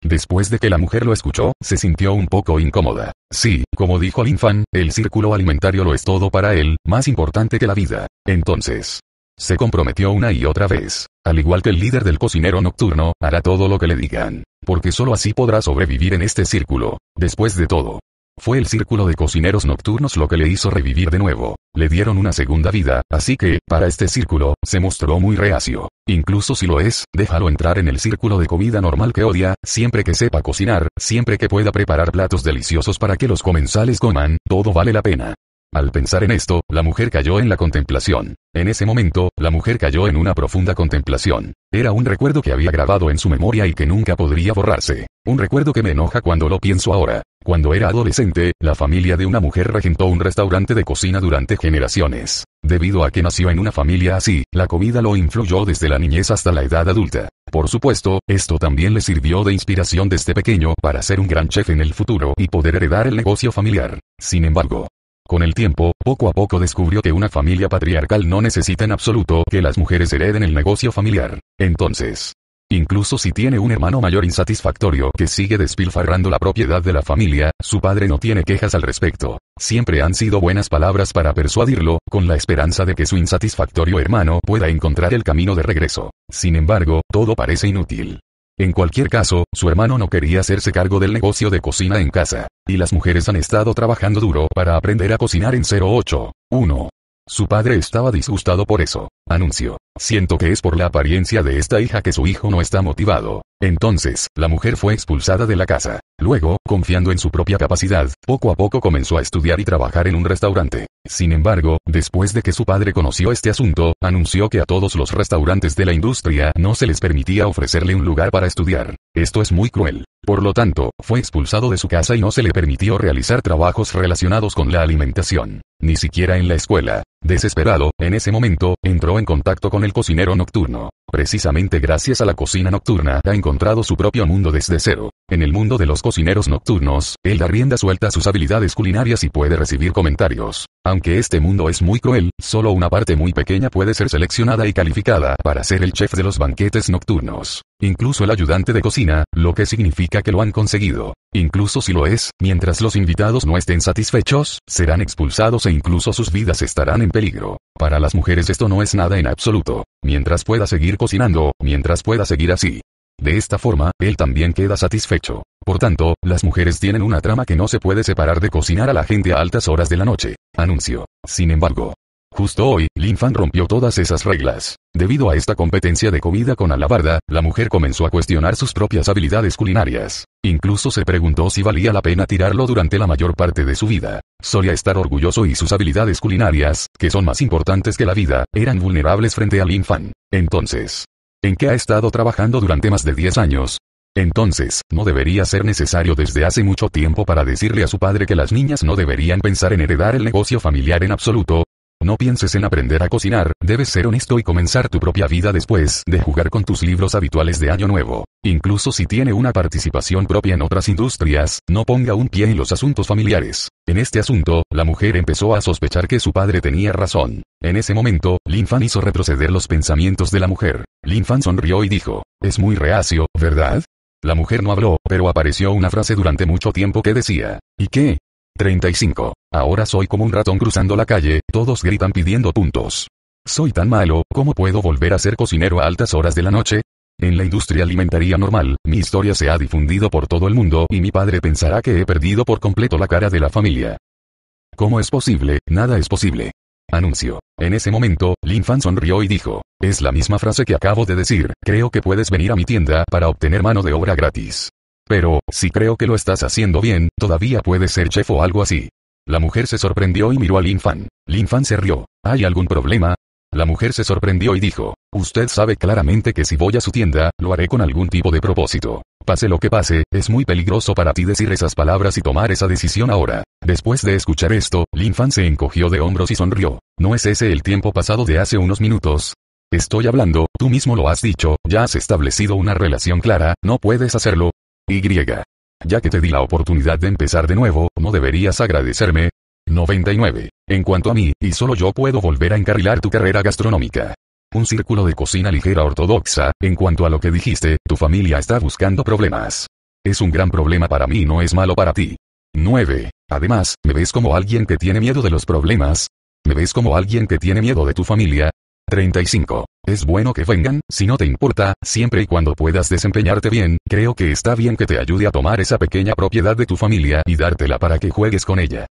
Speaker 1: Después de que la mujer lo escuchó, se sintió un poco incómoda. Sí, como dijo Linfan, el círculo alimentario lo es todo para él, más importante que la vida. Entonces, se comprometió una y otra vez. Al igual que el líder del cocinero nocturno, hará todo lo que le digan. Porque solo así podrá sobrevivir en este círculo. Después de todo. Fue el círculo de cocineros nocturnos lo que le hizo revivir de nuevo. Le dieron una segunda vida, así que, para este círculo, se mostró muy reacio. Incluso si lo es, déjalo entrar en el círculo de comida normal que odia, siempre que sepa cocinar, siempre que pueda preparar platos deliciosos para que los comensales coman, todo vale la pena. Al pensar en esto, la mujer cayó en la contemplación. En ese momento, la mujer cayó en una profunda contemplación. Era un recuerdo que había grabado en su memoria y que nunca podría borrarse. Un recuerdo que me enoja cuando lo pienso ahora. Cuando era adolescente, la familia de una mujer regentó un restaurante de cocina durante generaciones. Debido a que nació en una familia así, la comida lo influyó desde la niñez hasta la edad adulta. Por supuesto, esto también le sirvió de inspiración desde pequeño para ser un gran chef en el futuro y poder heredar el negocio familiar. Sin embargo, con el tiempo, poco a poco descubrió que una familia patriarcal no necesita en absoluto que las mujeres hereden el negocio familiar. Entonces, Incluso si tiene un hermano mayor insatisfactorio que sigue despilfarrando la propiedad de la familia, su padre no tiene quejas al respecto. Siempre han sido buenas palabras para persuadirlo, con la esperanza de que su insatisfactorio hermano pueda encontrar el camino de regreso. Sin embargo, todo parece inútil. En cualquier caso, su hermano no quería hacerse cargo del negocio de cocina en casa. Y las mujeres han estado trabajando duro para aprender a cocinar en 08. 1. Su padre estaba disgustado por eso. Anunció. Siento que es por la apariencia de esta hija que su hijo no está motivado. Entonces, la mujer fue expulsada de la casa. Luego, confiando en su propia capacidad, poco a poco comenzó a estudiar y trabajar en un restaurante. Sin embargo, después de que su padre conoció este asunto, anunció que a todos los restaurantes de la industria no se les permitía ofrecerle un lugar para estudiar. Esto es muy cruel. Por lo tanto, fue expulsado de su casa y no se le permitió realizar trabajos relacionados con la alimentación, ni siquiera en la escuela. Desesperado, en ese momento, entró en contacto con el cocinero nocturno. Precisamente gracias a la cocina nocturna ha encontrado su propio mundo desde cero. En el mundo de los cocineros nocturnos, él da rienda suelta a sus habilidades culinarias y puede recibir comentarios. Aunque este mundo es muy cruel, solo una parte muy pequeña puede ser seleccionada y calificada para ser el chef de los banquetes nocturnos. Incluso el ayudante de cocina, lo que significa que lo han conseguido. Incluso si lo es, mientras los invitados no estén satisfechos, serán expulsados e incluso sus vidas estarán en peligro. Para las mujeres esto no es nada en absoluto. Mientras pueda seguir cocinando, mientras pueda seguir así, de esta forma, él también queda satisfecho. Por tanto, las mujeres tienen una trama que no se puede separar de cocinar a la gente a altas horas de la noche. Anuncio. Sin embargo, Justo hoy, Lin Fan rompió todas esas reglas. Debido a esta competencia de comida con alabarda, la mujer comenzó a cuestionar sus propias habilidades culinarias. Incluso se preguntó si valía la pena tirarlo durante la mayor parte de su vida. Solía estar orgulloso y sus habilidades culinarias, que son más importantes que la vida, eran vulnerables frente a Lin Fan. Entonces, en que ha estado trabajando durante más de 10 años. Entonces, no debería ser necesario desde hace mucho tiempo para decirle a su padre que las niñas no deberían pensar en heredar el negocio familiar en absoluto, no pienses en aprender a cocinar, debes ser honesto y comenzar tu propia vida después de jugar con tus libros habituales de Año Nuevo. Incluso si tiene una participación propia en otras industrias, no ponga un pie en los asuntos familiares. En este asunto, la mujer empezó a sospechar que su padre tenía razón. En ese momento, Lin Fan hizo retroceder los pensamientos de la mujer. Lin Fan sonrió y dijo, es muy reacio, ¿verdad? La mujer no habló, pero apareció una frase durante mucho tiempo que decía, ¿y qué? 35. Ahora soy como un ratón cruzando la calle, todos gritan pidiendo puntos. Soy tan malo, ¿cómo puedo volver a ser cocinero a altas horas de la noche? En la industria alimentaria normal, mi historia se ha difundido por todo el mundo y mi padre pensará que he perdido por completo la cara de la familia. ¿Cómo es posible? Nada es posible. Anuncio. En ese momento, Lin Fan sonrió y dijo, es la misma frase que acabo de decir, creo que puedes venir a mi tienda para obtener mano de obra gratis. Pero, si creo que lo estás haciendo bien, todavía puedes ser chef o algo así. La mujer se sorprendió y miró a Lin Fan. Lin Fan se rió. ¿Hay algún problema? La mujer se sorprendió y dijo, usted sabe claramente que si voy a su tienda, lo haré con algún tipo de propósito. Pase lo que pase, es muy peligroso para ti decir esas palabras y tomar esa decisión ahora. Después de escuchar esto, Lin Fan se encogió de hombros y sonrió. ¿No es ese el tiempo pasado de hace unos minutos? Estoy hablando, tú mismo lo has dicho, ya has establecido una relación clara, no puedes hacerlo, y. Ya que te di la oportunidad de empezar de nuevo, ¿no deberías agradecerme? 99. En cuanto a mí, y solo yo puedo volver a encarrilar tu carrera gastronómica. Un círculo de cocina ligera ortodoxa, en cuanto a lo que dijiste, tu familia está buscando problemas. Es un gran problema para mí, y no es malo para ti. 9. Además, ¿me ves como alguien que tiene miedo de los problemas? ¿Me ves como alguien que tiene miedo de tu familia? 35. Es bueno que vengan, si no te importa, siempre y cuando puedas desempeñarte bien, creo que está bien que te ayude a tomar esa pequeña propiedad de tu familia y dártela para que juegues con ella.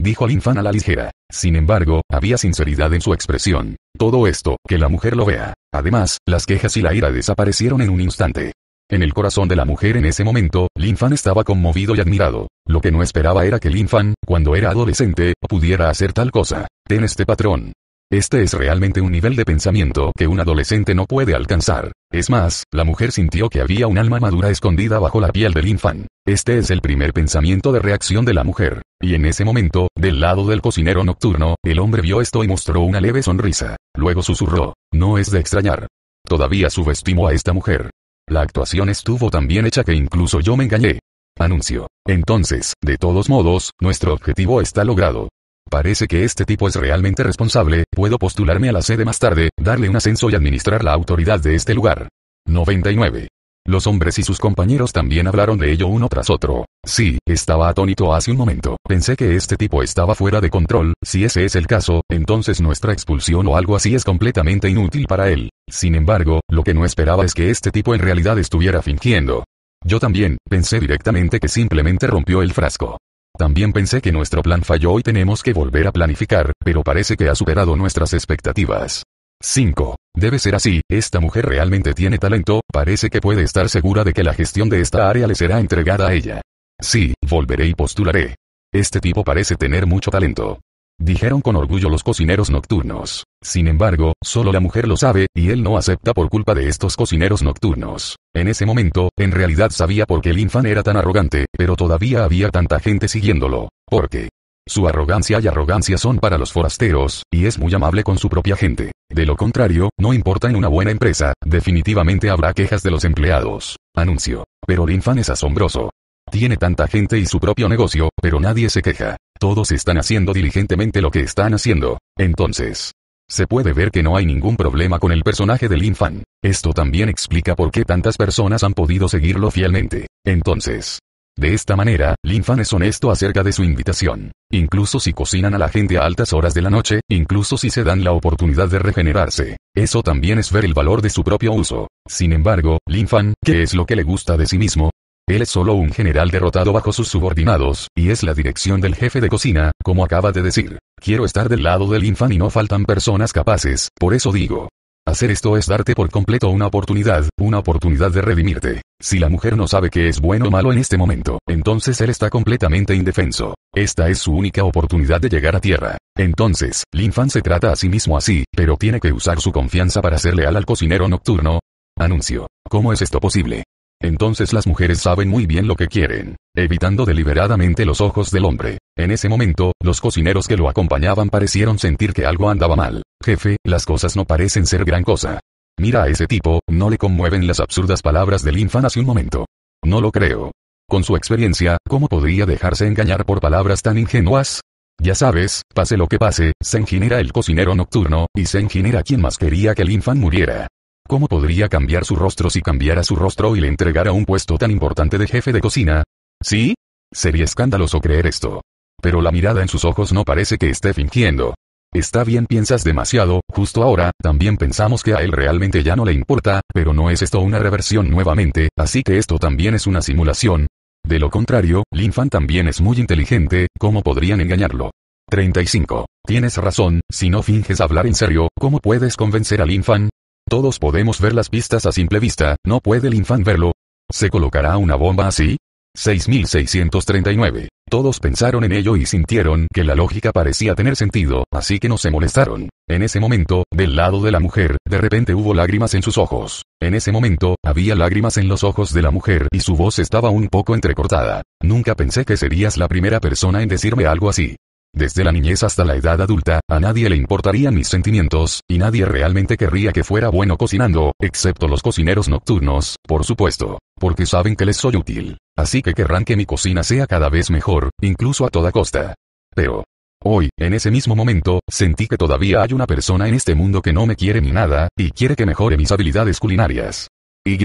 Speaker 1: Dijo Linfan a la ligera. Sin embargo, había sinceridad en su expresión. Todo esto, que la mujer lo vea. Además, las quejas y la ira desaparecieron en un instante. En el corazón de la mujer en ese momento, Linfan estaba conmovido y admirado. Lo que no esperaba era que Linfan, cuando era adolescente, pudiera hacer tal cosa. Ten este patrón. Este es realmente un nivel de pensamiento que un adolescente no puede alcanzar. Es más, la mujer sintió que había un alma madura escondida bajo la piel del infante. Este es el primer pensamiento de reacción de la mujer. Y en ese momento, del lado del cocinero nocturno, el hombre vio esto y mostró una leve sonrisa. Luego susurró, no es de extrañar. Todavía subestimo a esta mujer. La actuación estuvo tan bien hecha que incluso yo me engañé. Anuncio. Entonces, de todos modos, nuestro objetivo está logrado. Parece que este tipo es realmente responsable, puedo postularme a la sede más tarde, darle un ascenso y administrar la autoridad de este lugar. 99. Los hombres y sus compañeros también hablaron de ello uno tras otro. Sí, estaba atónito hace un momento. Pensé que este tipo estaba fuera de control, si ese es el caso, entonces nuestra expulsión o algo así es completamente inútil para él. Sin embargo, lo que no esperaba es que este tipo en realidad estuviera fingiendo. Yo también, pensé directamente que simplemente rompió el frasco. También pensé que nuestro plan falló y tenemos que volver a planificar, pero parece que ha superado nuestras expectativas. 5. Debe ser así, esta mujer realmente tiene talento, parece que puede estar segura de que la gestión de esta área le será entregada a ella. Sí, volveré y postularé. Este tipo parece tener mucho talento dijeron con orgullo los cocineros nocturnos. Sin embargo, solo la mujer lo sabe, y él no acepta por culpa de estos cocineros nocturnos. En ese momento, en realidad sabía por qué el era tan arrogante, pero todavía había tanta gente siguiéndolo. Porque su arrogancia y arrogancia son para los forasteros, y es muy amable con su propia gente. De lo contrario, no importa en una buena empresa, definitivamente habrá quejas de los empleados. Anuncio. Pero el es asombroso. Tiene tanta gente y su propio negocio, pero nadie se queja. Todos están haciendo diligentemente lo que están haciendo. Entonces, se puede ver que no hay ningún problema con el personaje de Lin Fan. Esto también explica por qué tantas personas han podido seguirlo fielmente. Entonces, de esta manera, Fan es honesto acerca de su invitación. Incluso si cocinan a la gente a altas horas de la noche, incluso si se dan la oportunidad de regenerarse. Eso también es ver el valor de su propio uso. Sin embargo, Fan, ¿qué es lo que le gusta de sí mismo, él es solo un general derrotado bajo sus subordinados, y es la dirección del jefe de cocina, como acaba de decir. Quiero estar del lado del infan y no faltan personas capaces, por eso digo. Hacer esto es darte por completo una oportunidad, una oportunidad de redimirte. Si la mujer no sabe qué es bueno o malo en este momento, entonces él está completamente indefenso. Esta es su única oportunidad de llegar a tierra. Entonces, Linfan se trata a sí mismo así, pero tiene que usar su confianza para ser leal al cocinero nocturno. Anuncio. ¿Cómo es esto posible? Entonces las mujeres saben muy bien lo que quieren, evitando deliberadamente los ojos del hombre. En ese momento, los cocineros que lo acompañaban parecieron sentir que algo andaba mal. Jefe, las cosas no parecen ser gran cosa. Mira a ese tipo, no le conmueven las absurdas palabras del infan hace un momento. No lo creo. Con su experiencia, ¿cómo podría dejarse engañar por palabras tan ingenuas? Ya sabes, pase lo que pase, se enginera el cocinero nocturno, y se era quien más quería que el infan muriera. ¿Cómo podría cambiar su rostro si cambiara su rostro y le entregara un puesto tan importante de jefe de cocina? ¿Sí? Sería escandaloso creer esto. Pero la mirada en sus ojos no parece que esté fingiendo. Está bien, piensas demasiado, justo ahora, también pensamos que a él realmente ya no le importa, pero no es esto una reversión nuevamente, así que esto también es una simulación. De lo contrario, Lin Fan también es muy inteligente, ¿cómo podrían engañarlo? 35. Tienes razón, si no finges hablar en serio, ¿cómo puedes convencer a Lin Fan? Todos podemos ver las pistas a simple vista, ¿no puede el infant verlo? ¿Se colocará una bomba así? 6639. Todos pensaron en ello y sintieron que la lógica parecía tener sentido, así que no se molestaron. En ese momento, del lado de la mujer, de repente hubo lágrimas en sus ojos. En ese momento, había lágrimas en los ojos de la mujer y su voz estaba un poco entrecortada. Nunca pensé que serías la primera persona en decirme algo así. Desde la niñez hasta la edad adulta, a nadie le importarían mis sentimientos, y nadie realmente querría que fuera bueno cocinando, excepto los cocineros nocturnos, por supuesto, porque saben que les soy útil. Así que querrán que mi cocina sea cada vez mejor, incluso a toda costa. Pero, Hoy, en ese mismo momento, sentí que todavía hay una persona en este mundo que no me quiere ni nada, y quiere que mejore mis habilidades culinarias. Y.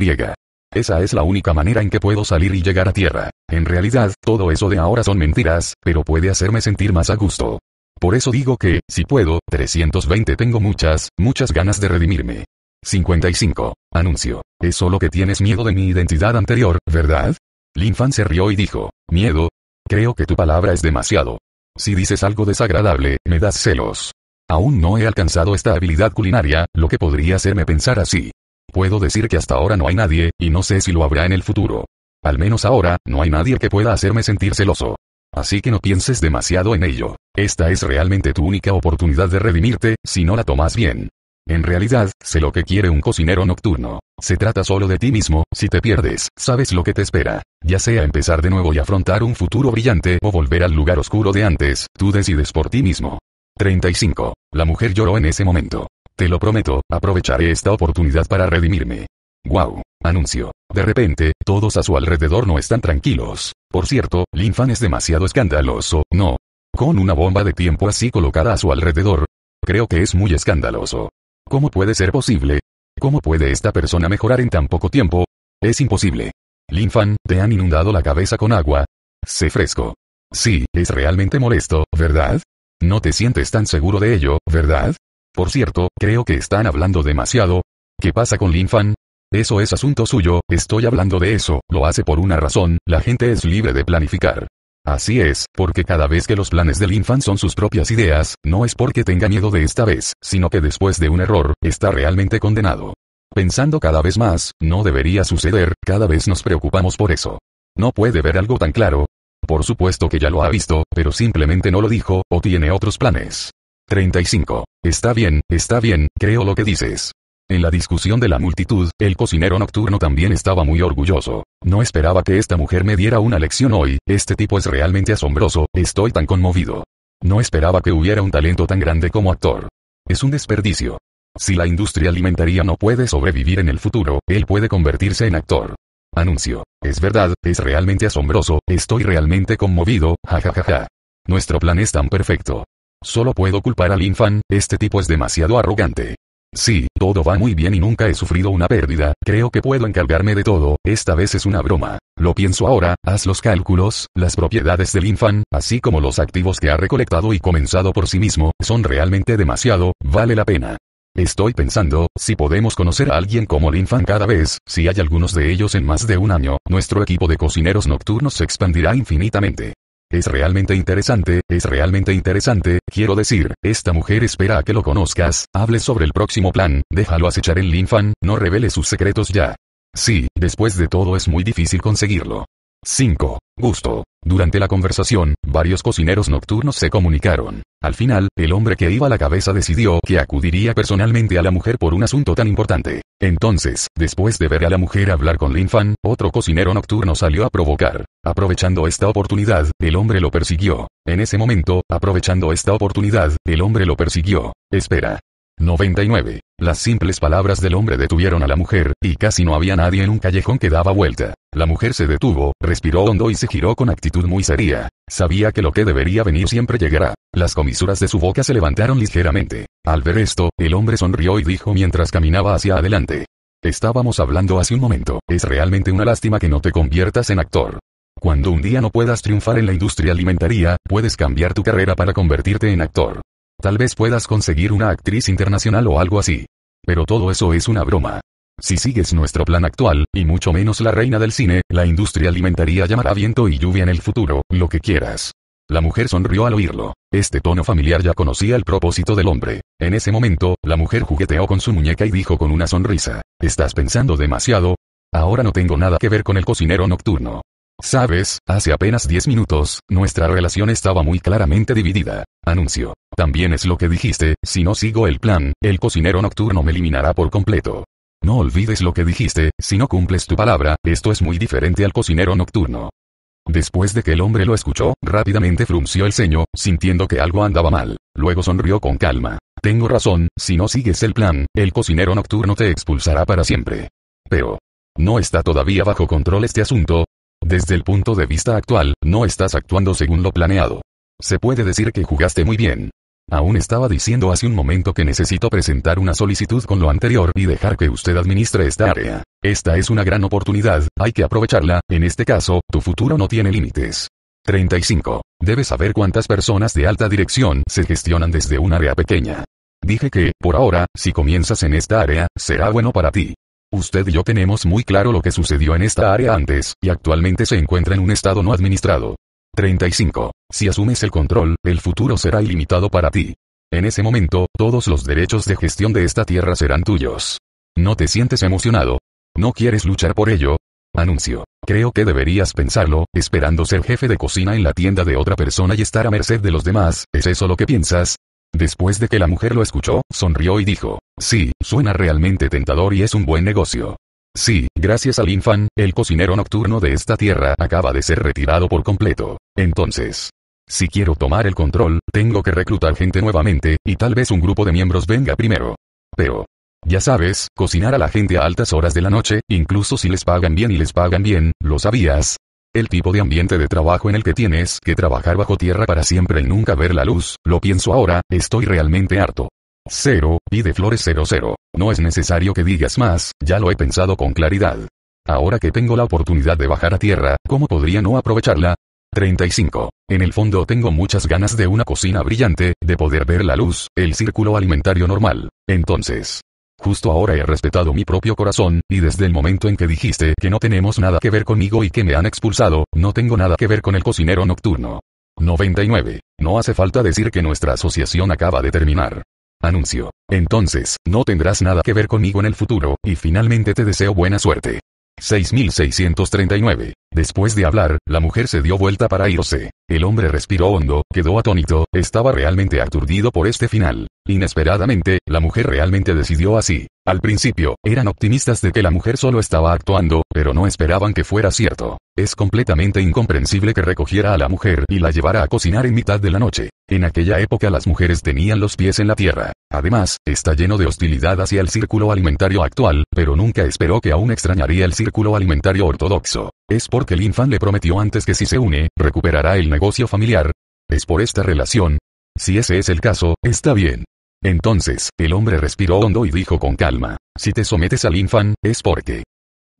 Speaker 1: Esa es la única manera en que puedo salir y llegar a tierra. En realidad, todo eso de ahora son mentiras, pero puede hacerme sentir más a gusto. Por eso digo que, si puedo, 320 tengo muchas, muchas ganas de redimirme. 55. Anuncio. Es solo que tienes miedo de mi identidad anterior, ¿verdad? Linfan se rió y dijo, ¿miedo? Creo que tu palabra es demasiado. Si dices algo desagradable, me das celos. Aún no he alcanzado esta habilidad culinaria, lo que podría hacerme pensar así. Puedo decir que hasta ahora no hay nadie, y no sé si lo habrá en el futuro. Al menos ahora, no hay nadie que pueda hacerme sentir celoso. Así que no pienses demasiado en ello. Esta es realmente tu única oportunidad de redimirte, si no la tomas bien. En realidad, sé lo que quiere un cocinero nocturno. Se trata solo de ti mismo, si te pierdes, sabes lo que te espera. Ya sea empezar de nuevo y afrontar un futuro brillante o volver al lugar oscuro de antes, tú decides por ti mismo. 35. La mujer lloró en ese momento te lo prometo, aprovecharé esta oportunidad para redimirme. Wow. Anuncio. De repente, todos a su alrededor no están tranquilos. Por cierto, Linfan es demasiado escandaloso, ¿no? Con una bomba de tiempo así colocada a su alrededor. Creo que es muy escandaloso. ¿Cómo puede ser posible? ¿Cómo puede esta persona mejorar en tan poco tiempo? Es imposible. Linfan, te han inundado la cabeza con agua. Se fresco. Sí, es realmente molesto, ¿verdad? No te sientes tan seguro de ello, ¿verdad? Por cierto, creo que están hablando demasiado. ¿Qué pasa con Linfan? Eso es asunto suyo, estoy hablando de eso, lo hace por una razón, la gente es libre de planificar. Así es, porque cada vez que los planes de Linfan son sus propias ideas, no es porque tenga miedo de esta vez, sino que después de un error, está realmente condenado. Pensando cada vez más, no debería suceder, cada vez nos preocupamos por eso. No puede ver algo tan claro. Por supuesto que ya lo ha visto, pero simplemente no lo dijo, o tiene otros planes. 35. Está bien, está bien, creo lo que dices. En la discusión de la multitud, el cocinero nocturno también estaba muy orgulloso. No esperaba que esta mujer me diera una lección hoy, este tipo es realmente asombroso, estoy tan conmovido. No esperaba que hubiera un talento tan grande como actor. Es un desperdicio. Si la industria alimentaria no puede sobrevivir en el futuro, él puede convertirse en actor. Anuncio. Es verdad, es realmente asombroso, estoy realmente conmovido, jajajaja. Nuestro plan es tan perfecto. Solo puedo culpar al infan, este tipo es demasiado arrogante. Sí, todo va muy bien y nunca he sufrido una pérdida, creo que puedo encargarme de todo, esta vez es una broma. Lo pienso ahora, haz los cálculos, las propiedades del infan, así como los activos que ha recolectado y comenzado por sí mismo, son realmente demasiado, vale la pena. Estoy pensando, si podemos conocer a alguien como el infan cada vez, si hay algunos de ellos en más de un año, nuestro equipo de cocineros nocturnos se expandirá infinitamente. Es realmente interesante, es realmente interesante, quiero decir, esta mujer espera a que lo conozcas, hable sobre el próximo plan, déjalo acechar el linfan, no revele sus secretos ya. Sí, después de todo es muy difícil conseguirlo. 5. Gusto. Durante la conversación, varios cocineros nocturnos se comunicaron. Al final, el hombre que iba a la cabeza decidió que acudiría personalmente a la mujer por un asunto tan importante. Entonces, después de ver a la mujer hablar con Lin Fan, otro cocinero nocturno salió a provocar. Aprovechando esta oportunidad, el hombre lo persiguió. En ese momento, aprovechando esta oportunidad, el hombre lo persiguió. Espera. 99. Las simples palabras del hombre detuvieron a la mujer, y casi no había nadie en un callejón que daba vuelta. La mujer se detuvo, respiró hondo y se giró con actitud muy seria. Sabía que lo que debería venir siempre llegará. Las comisuras de su boca se levantaron ligeramente. Al ver esto, el hombre sonrió y dijo mientras caminaba hacia adelante. Estábamos hablando hace un momento, es realmente una lástima que no te conviertas en actor. Cuando un día no puedas triunfar en la industria alimentaria, puedes cambiar tu carrera para convertirte en actor. Tal vez puedas conseguir una actriz internacional o algo así. Pero todo eso es una broma. Si sigues nuestro plan actual, y mucho menos la reina del cine, la industria alimentaria llamará viento y lluvia en el futuro, lo que quieras. La mujer sonrió al oírlo. Este tono familiar ya conocía el propósito del hombre. En ese momento, la mujer jugueteó con su muñeca y dijo con una sonrisa, ¿estás pensando demasiado? Ahora no tengo nada que ver con el cocinero nocturno. Sabes, hace apenas 10 minutos, nuestra relación estaba muy claramente dividida. Anuncio. También es lo que dijiste, si no sigo el plan, el cocinero nocturno me eliminará por completo. No olvides lo que dijiste, si no cumples tu palabra, esto es muy diferente al cocinero nocturno. Después de que el hombre lo escuchó, rápidamente frunció el ceño, sintiendo que algo andaba mal. Luego sonrió con calma. Tengo razón, si no sigues el plan, el cocinero nocturno te expulsará para siempre. Pero... ¿No está todavía bajo control este asunto? Desde el punto de vista actual, no estás actuando según lo planeado. Se puede decir que jugaste muy bien, Aún estaba diciendo hace un momento que necesito presentar una solicitud con lo anterior y dejar que usted administre esta área. Esta es una gran oportunidad, hay que aprovecharla, en este caso, tu futuro no tiene límites. 35. Debes saber cuántas personas de alta dirección se gestionan desde un área pequeña. Dije que, por ahora, si comienzas en esta área, será bueno para ti. Usted y yo tenemos muy claro lo que sucedió en esta área antes, y actualmente se encuentra en un estado no administrado. 35. Si asumes el control, el futuro será ilimitado para ti. En ese momento, todos los derechos de gestión de esta tierra serán tuyos. ¿No te sientes emocionado? ¿No quieres luchar por ello? Anuncio. Creo que deberías pensarlo, esperando ser jefe de cocina en la tienda de otra persona y estar a merced de los demás, ¿es eso lo que piensas? Después de que la mujer lo escuchó, sonrió y dijo, sí, suena realmente tentador y es un buen negocio. Sí, gracias al Infan, el cocinero nocturno de esta tierra acaba de ser retirado por completo. Entonces, si quiero tomar el control, tengo que reclutar gente nuevamente, y tal vez un grupo de miembros venga primero. Pero, ya sabes, cocinar a la gente a altas horas de la noche, incluso si les pagan bien y les pagan bien, ¿lo sabías? El tipo de ambiente de trabajo en el que tienes que trabajar bajo tierra para siempre y nunca ver la luz, lo pienso ahora, estoy realmente harto. 0, de flores 00. No es necesario que digas más, ya lo he pensado con claridad. Ahora que tengo la oportunidad de bajar a tierra, ¿cómo podría no aprovecharla? 35. En el fondo tengo muchas ganas de una cocina brillante, de poder ver la luz, el círculo alimentario normal. Entonces, justo ahora he respetado mi propio corazón, y desde el momento en que dijiste que no tenemos nada que ver conmigo y que me han expulsado, no tengo nada que ver con el cocinero nocturno. 99. No hace falta decir que nuestra asociación acaba de terminar. Anuncio. Entonces, no tendrás nada que ver conmigo en el futuro, y finalmente te deseo buena suerte. 6639. Después de hablar, la mujer se dio vuelta para irse. El hombre respiró hondo, quedó atónito, estaba realmente aturdido por este final. Inesperadamente, la mujer realmente decidió así. Al principio, eran optimistas de que la mujer solo estaba actuando, pero no esperaban que fuera cierto. Es completamente incomprensible que recogiera a la mujer y la llevara a cocinar en mitad de la noche. En aquella época las mujeres tenían los pies en la tierra. Además, está lleno de hostilidad hacia el círculo alimentario actual, pero nunca esperó que aún extrañaría el círculo alimentario ortodoxo. Es porque el infant le prometió antes que si se une, recuperará el negocio familiar. Es por esta relación. Si ese es el caso, está bien. Entonces, el hombre respiró hondo y dijo con calma, si te sometes al infan, es porque.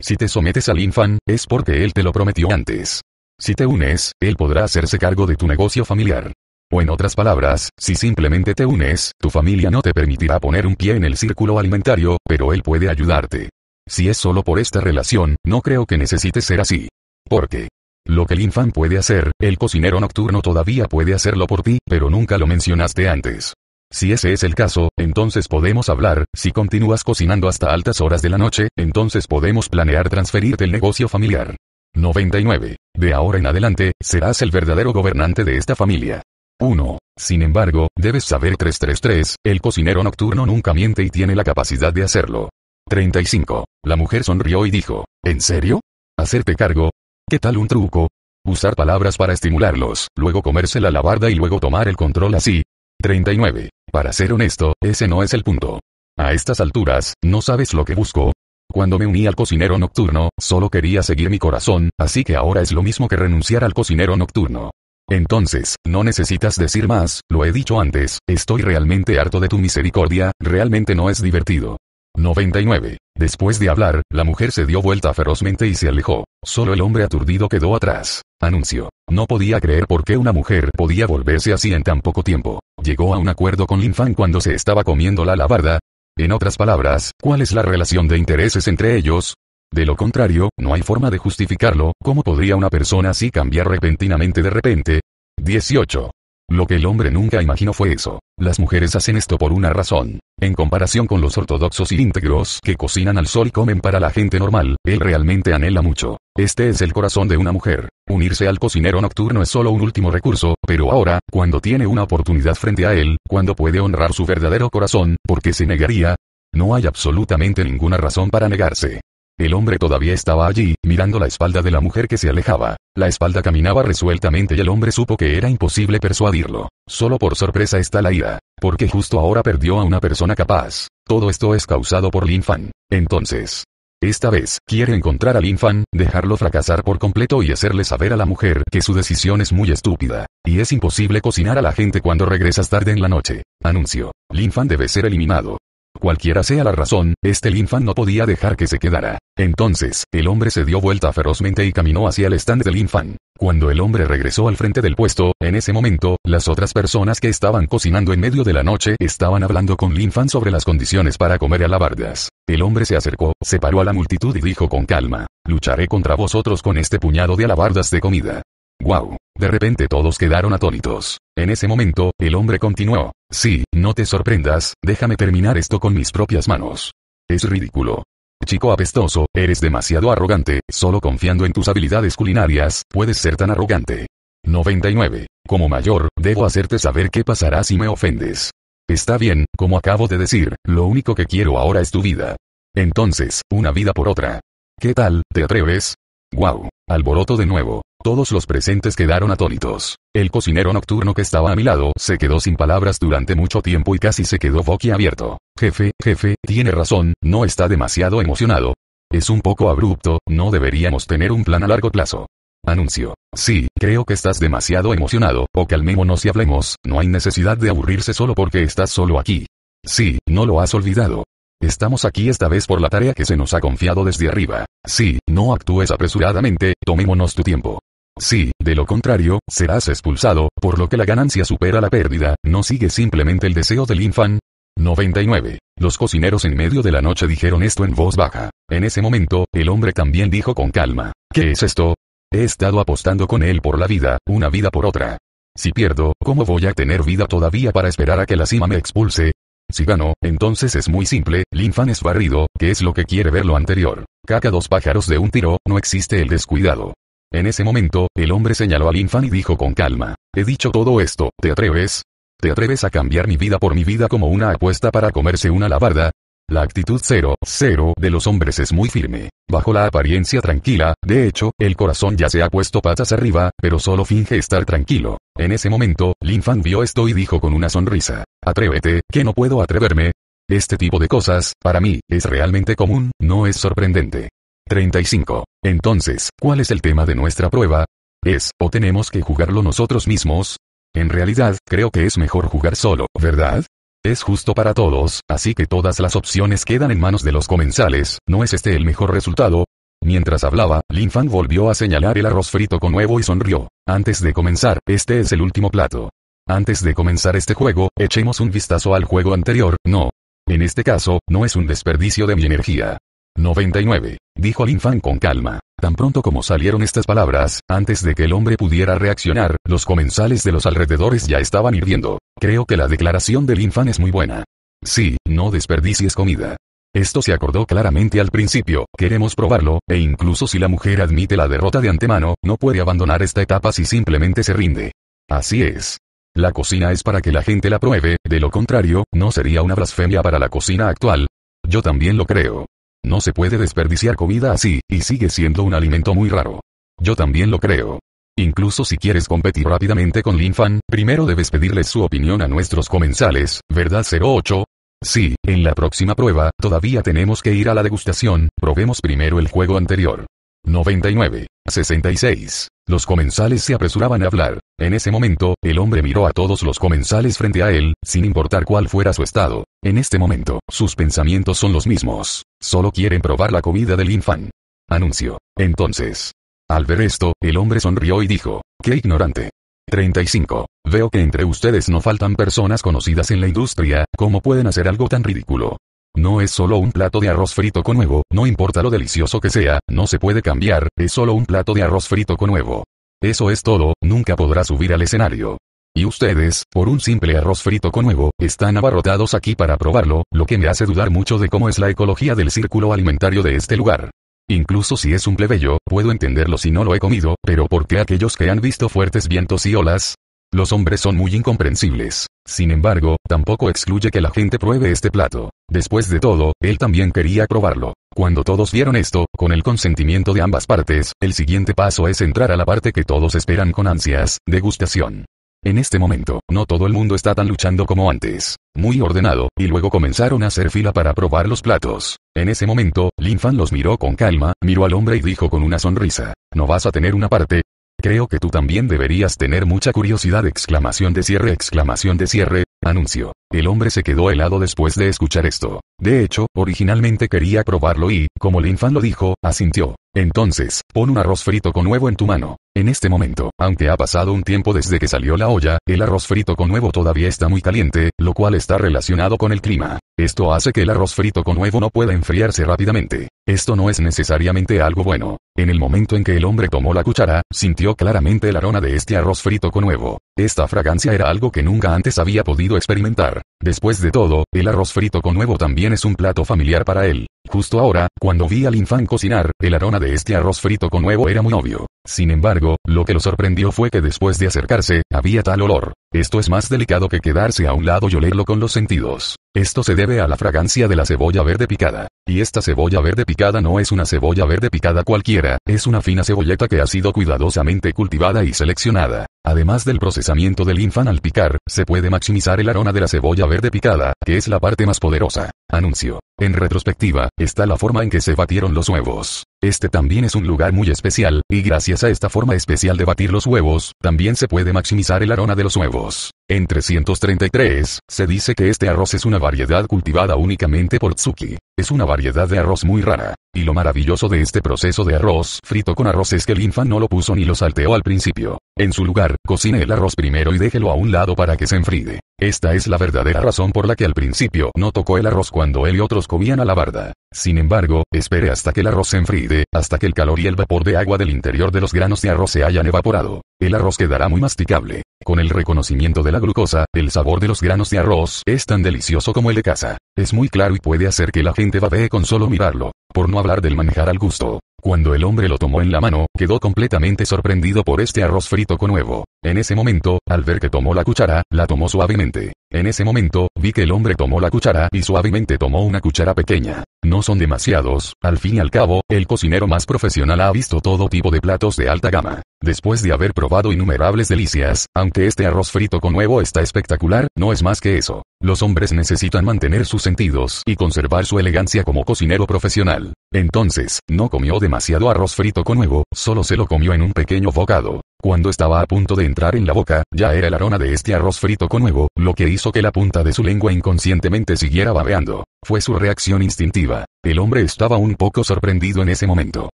Speaker 1: Si te sometes al infan, es porque él te lo prometió antes. Si te unes, él podrá hacerse cargo de tu negocio familiar. O en otras palabras, si simplemente te unes, tu familia no te permitirá poner un pie en el círculo alimentario, pero él puede ayudarte. Si es solo por esta relación, no creo que necesites ser así. Porque lo que el infan puede hacer, el cocinero nocturno todavía puede hacerlo por ti, pero nunca lo mencionaste antes. Si ese es el caso, entonces podemos hablar, si continúas cocinando hasta altas horas de la noche, entonces podemos planear transferirte el negocio familiar. 99. De ahora en adelante, serás el verdadero gobernante de esta familia. 1. Sin embargo, debes saber 333, el cocinero nocturno nunca miente y tiene la capacidad de hacerlo. 35. La mujer sonrió y dijo, ¿En serio? ¿Hacerte cargo? ¿Qué tal un truco? Usar palabras para estimularlos, luego comerse la labarda y luego tomar el control así, 39. Para ser honesto, ese no es el punto. A estas alturas, ¿no sabes lo que busco? Cuando me uní al cocinero nocturno, solo quería seguir mi corazón, así que ahora es lo mismo que renunciar al cocinero nocturno. Entonces, no necesitas decir más, lo he dicho antes, estoy realmente harto de tu misericordia, realmente no es divertido. 99. Después de hablar, la mujer se dio vuelta ferozmente y se alejó. Solo el hombre aturdido quedó atrás. Anuncio. No podía creer por qué una mujer podía volverse así en tan poco tiempo. Llegó a un acuerdo con Lin Fan cuando se estaba comiendo la alabarda. En otras palabras, ¿cuál es la relación de intereses entre ellos? De lo contrario, no hay forma de justificarlo, ¿cómo podría una persona así cambiar repentinamente de repente? 18. Lo que el hombre nunca imaginó fue eso. Las mujeres hacen esto por una razón. En comparación con los ortodoxos y íntegros que cocinan al sol y comen para la gente normal, él realmente anhela mucho. Este es el corazón de una mujer. Unirse al cocinero nocturno es solo un último recurso, pero ahora, cuando tiene una oportunidad frente a él, cuando puede honrar su verdadero corazón, porque se negaría? No hay absolutamente ninguna razón para negarse. El hombre todavía estaba allí, mirando la espalda de la mujer que se alejaba. La espalda caminaba resueltamente y el hombre supo que era imposible persuadirlo. Solo por sorpresa está la ira, porque justo ahora perdió a una persona capaz. Todo esto es causado por Lin Fan. Entonces, esta vez, quiere encontrar Lin Fan, dejarlo fracasar por completo y hacerle saber a la mujer que su decisión es muy estúpida. Y es imposible cocinar a la gente cuando regresas tarde en la noche. Anuncio. Fan debe ser eliminado. Cualquiera sea la razón, este Linfan no podía dejar que se quedara. Entonces, el hombre se dio vuelta ferozmente y caminó hacia el stand de Linfan. Cuando el hombre regresó al frente del puesto, en ese momento, las otras personas que estaban cocinando en medio de la noche estaban hablando con Linfan sobre las condiciones para comer alabardas. El hombre se acercó, separó a la multitud y dijo con calma, lucharé contra vosotros con este puñado de alabardas de comida. Guau. De repente todos quedaron atónitos. En ese momento, el hombre continuó. Sí, no te sorprendas, déjame terminar esto con mis propias manos. Es ridículo. Chico apestoso, eres demasiado arrogante, solo confiando en tus habilidades culinarias, puedes ser tan arrogante. 99. Como mayor, debo hacerte saber qué pasará si me ofendes. Está bien, como acabo de decir, lo único que quiero ahora es tu vida. Entonces, una vida por otra. ¿Qué tal, te atreves? ¡Guau! Alboroto de nuevo. Todos los presentes quedaron atónitos. El cocinero nocturno que estaba a mi lado se quedó sin palabras durante mucho tiempo y casi se quedó boquiabierto. Jefe, jefe, tiene razón, no está demasiado emocionado. Es un poco abrupto, no deberíamos tener un plan a largo plazo. Anuncio. Sí, creo que estás demasiado emocionado, o calmémonos y hablemos, no hay necesidad de aburrirse solo porque estás solo aquí. Sí, no lo has olvidado. Estamos aquí esta vez por la tarea que se nos ha confiado desde arriba. Sí, no actúes apresuradamente, tomémonos tu tiempo. Sí, de lo contrario, serás expulsado, por lo que la ganancia supera la pérdida, no sigue simplemente el deseo del infan. 99. Los cocineros en medio de la noche dijeron esto en voz baja. En ese momento, el hombre también dijo con calma, ¿qué es esto? He estado apostando con él por la vida, una vida por otra. Si pierdo, ¿cómo voy a tener vida todavía para esperar a que la cima me expulse? Si ganó, entonces es muy simple, Linfan es barrido, que es lo que quiere ver lo anterior. Caca dos pájaros de un tiro, no existe el descuidado. En ese momento, el hombre señaló a Linfan y dijo con calma. He dicho todo esto, ¿te atreves? ¿Te atreves a cambiar mi vida por mi vida como una apuesta para comerse una lavarda? La actitud cero, cero, de los hombres es muy firme. Bajo la apariencia tranquila, de hecho, el corazón ya se ha puesto patas arriba, pero solo finge estar tranquilo. En ese momento, Lin Fan vio esto y dijo con una sonrisa, Atrévete, que no puedo atreverme. Este tipo de cosas, para mí, es realmente común, no es sorprendente. 35. Entonces, ¿cuál es el tema de nuestra prueba? Es, o tenemos que jugarlo nosotros mismos. En realidad, creo que es mejor jugar solo, ¿verdad? Es justo para todos, así que todas las opciones quedan en manos de los comensales, ¿no es este el mejor resultado? Mientras hablaba, Lin Fan volvió a señalar el arroz frito con huevo y sonrió. Antes de comenzar, este es el último plato. Antes de comenzar este juego, echemos un vistazo al juego anterior, no. En este caso, no es un desperdicio de mi energía. 99. Dijo Lin Fan con calma. Tan pronto como salieron estas palabras, antes de que el hombre pudiera reaccionar, los comensales de los alrededores ya estaban hirviendo. Creo que la declaración de Lin Fan es muy buena. Sí, no desperdicies comida. Esto se acordó claramente al principio, queremos probarlo, e incluso si la mujer admite la derrota de antemano, no puede abandonar esta etapa si simplemente se rinde. Así es. La cocina es para que la gente la pruebe, de lo contrario, no sería una blasfemia para la cocina actual. Yo también lo creo. No se puede desperdiciar comida así, y sigue siendo un alimento muy raro. Yo también lo creo. Incluso si quieres competir rápidamente con Linfan, primero debes pedirles su opinión a nuestros comensales, ¿verdad 08? Sí, en la próxima prueba, todavía tenemos que ir a la degustación, probemos primero el juego anterior. 99. 66. Los comensales se apresuraban a hablar. En ese momento, el hombre miró a todos los comensales frente a él, sin importar cuál fuera su estado. En este momento, sus pensamientos son los mismos. Solo quieren probar la comida del infán. Anuncio. Entonces. Al ver esto, el hombre sonrió y dijo, ¡Qué ignorante! 35. Veo que entre ustedes no faltan personas conocidas en la industria, ¿cómo pueden hacer algo tan ridículo? No es solo un plato de arroz frito con huevo, no importa lo delicioso que sea, no se puede cambiar, es solo un plato de arroz frito con huevo. Eso es todo, nunca podrá subir al escenario. Y ustedes, por un simple arroz frito con huevo, están abarrotados aquí para probarlo, lo que me hace dudar mucho de cómo es la ecología del círculo alimentario de este lugar. Incluso si es un plebeyo, puedo entenderlo si no lo he comido, pero ¿por qué aquellos que han visto fuertes vientos y olas? Los hombres son muy incomprensibles. Sin embargo, tampoco excluye que la gente pruebe este plato. Después de todo, él también quería probarlo. Cuando todos vieron esto, con el consentimiento de ambas partes, el siguiente paso es entrar a la parte que todos esperan con ansias, degustación. En este momento, no todo el mundo está tan luchando como antes. Muy ordenado, y luego comenzaron a hacer fila para probar los platos. En ese momento, Lin Fan los miró con calma, miró al hombre y dijo con una sonrisa, ¿no vas a tener una parte? Creo que tú también deberías tener mucha curiosidad exclamación de cierre exclamación de cierre, anuncio. El hombre se quedó helado después de escuchar esto. De hecho, originalmente quería probarlo y, como Lin Fan lo dijo, asintió. Entonces, pon un arroz frito con huevo en tu mano. En este momento, aunque ha pasado un tiempo desde que salió la olla, el arroz frito con huevo todavía está muy caliente, lo cual está relacionado con el clima. Esto hace que el arroz frito con huevo no pueda enfriarse rápidamente. Esto no es necesariamente algo bueno. En el momento en que el hombre tomó la cuchara, sintió claramente la aroma de este arroz frito con huevo. Esta fragancia era algo que nunca antes había podido experimentar. Después de todo, el arroz frito con huevo también es un plato familiar para él. Justo ahora, cuando vi al infán cocinar, el aroma de este arroz frito con huevo era muy obvio. Sin embargo, lo que lo sorprendió fue que después de acercarse, había tal olor. Esto es más delicado que quedarse a un lado y olerlo con los sentidos. Esto se debe a la fragancia de la cebolla verde picada. Y esta cebolla verde picada no es una cebolla verde picada cualquiera, es una fina cebolleta que ha sido cuidadosamente cultivada y seleccionada. Además del procesamiento del infan al picar, se puede maximizar el aroma de la cebolla verde picada, que es la parte más poderosa. Anuncio. En retrospectiva, está la forma en que se batieron los huevos. Este también es un lugar muy especial, y gracias a esta forma especial de batir los huevos, también se puede maximizar el aroma de los huevos. En 333, se dice que este arroz es una variedad cultivada únicamente por Tsuki. Es una variedad de arroz muy rara. Y lo maravilloso de este proceso de arroz frito con arroz es que el infan no lo puso ni lo salteó al principio. En su lugar, cocine el arroz primero y déjelo a un lado para que se enfríe. Esta es la verdadera razón por la que al principio no tocó el arroz cuando él y otros comían a la barda. Sin embargo, espere hasta que el arroz se enfríe, hasta que el calor y el vapor de agua del interior de los granos de arroz se hayan evaporado. El arroz quedará muy masticable. Con el reconocimiento de la glucosa, el sabor de los granos de arroz es tan delicioso como el de casa. Es muy claro y puede hacer que la gente babee con solo mirarlo, por no hablar del manjar al gusto. Cuando el hombre lo tomó en la mano, quedó completamente sorprendido por este arroz frito con huevo. En ese momento, al ver que tomó la cuchara, la tomó suavemente. En ese momento, vi que el hombre tomó la cuchara y suavemente tomó una cuchara pequeña. No son demasiados, al fin y al cabo, el cocinero más profesional ha visto todo tipo de platos de alta gama. Después de haber probado innumerables delicias, aunque este arroz frito con huevo está espectacular, no es más que eso. Los hombres necesitan mantener sus sentidos y conservar su elegancia como cocinero profesional. Entonces, no comió demasiado arroz frito con huevo, solo se lo comió en un pequeño bocado. Cuando estaba a punto de entrar en la boca, ya era la aroma de este arroz frito con huevo, lo que hizo que la punta de su lengua inconscientemente siguiera babeando. Fue su reacción instintiva. El hombre estaba un poco sorprendido en ese momento.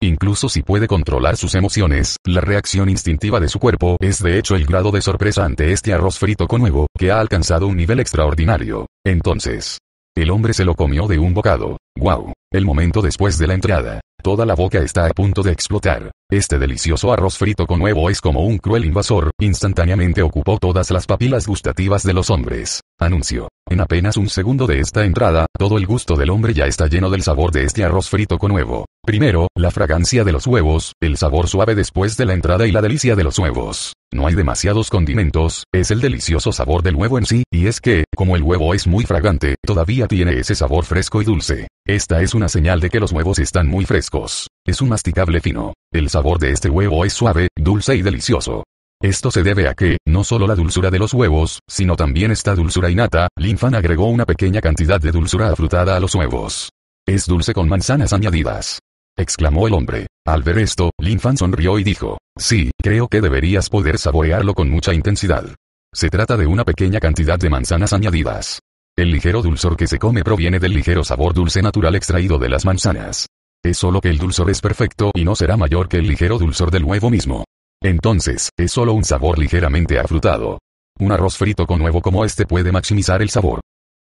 Speaker 1: Incluso si puede controlar sus emociones, la reacción instintiva de su cuerpo es de hecho el grado de sorpresa ante este arroz frito con huevo, que ha alcanzado un nivel extraordinario. Entonces, el hombre se lo comió de un bocado. ¡Guau! El momento después de la entrada. Toda la boca está a punto de explotar. Este delicioso arroz frito con huevo es como un cruel invasor, instantáneamente ocupó todas las papilas gustativas de los hombres. Anuncio. En apenas un segundo de esta entrada, todo el gusto del hombre ya está lleno del sabor de este arroz frito con huevo. Primero, la fragancia de los huevos, el sabor suave después de la entrada y la delicia de los huevos. No hay demasiados condimentos, es el delicioso sabor del huevo en sí, y es que, como el huevo es muy fragante, todavía tiene ese sabor fresco y dulce. Esta es una señal de que los huevos están muy frescos. Es un masticable fino. El sabor de este huevo es suave, dulce y delicioso. Esto se debe a que, no solo la dulzura de los huevos, sino también esta dulzura innata, Linfan agregó una pequeña cantidad de dulzura afrutada a los huevos. Es dulce con manzanas añadidas. exclamó el hombre. Al ver esto, Linfan sonrió y dijo, sí, creo que deberías poder saborearlo con mucha intensidad. Se trata de una pequeña cantidad de manzanas añadidas. El ligero dulzor que se come proviene del ligero sabor dulce natural extraído de las manzanas. Es solo que el dulzor es perfecto y no será mayor que el ligero dulzor del huevo mismo. Entonces, es solo un sabor ligeramente afrutado. Un arroz frito con huevo como este puede maximizar el sabor.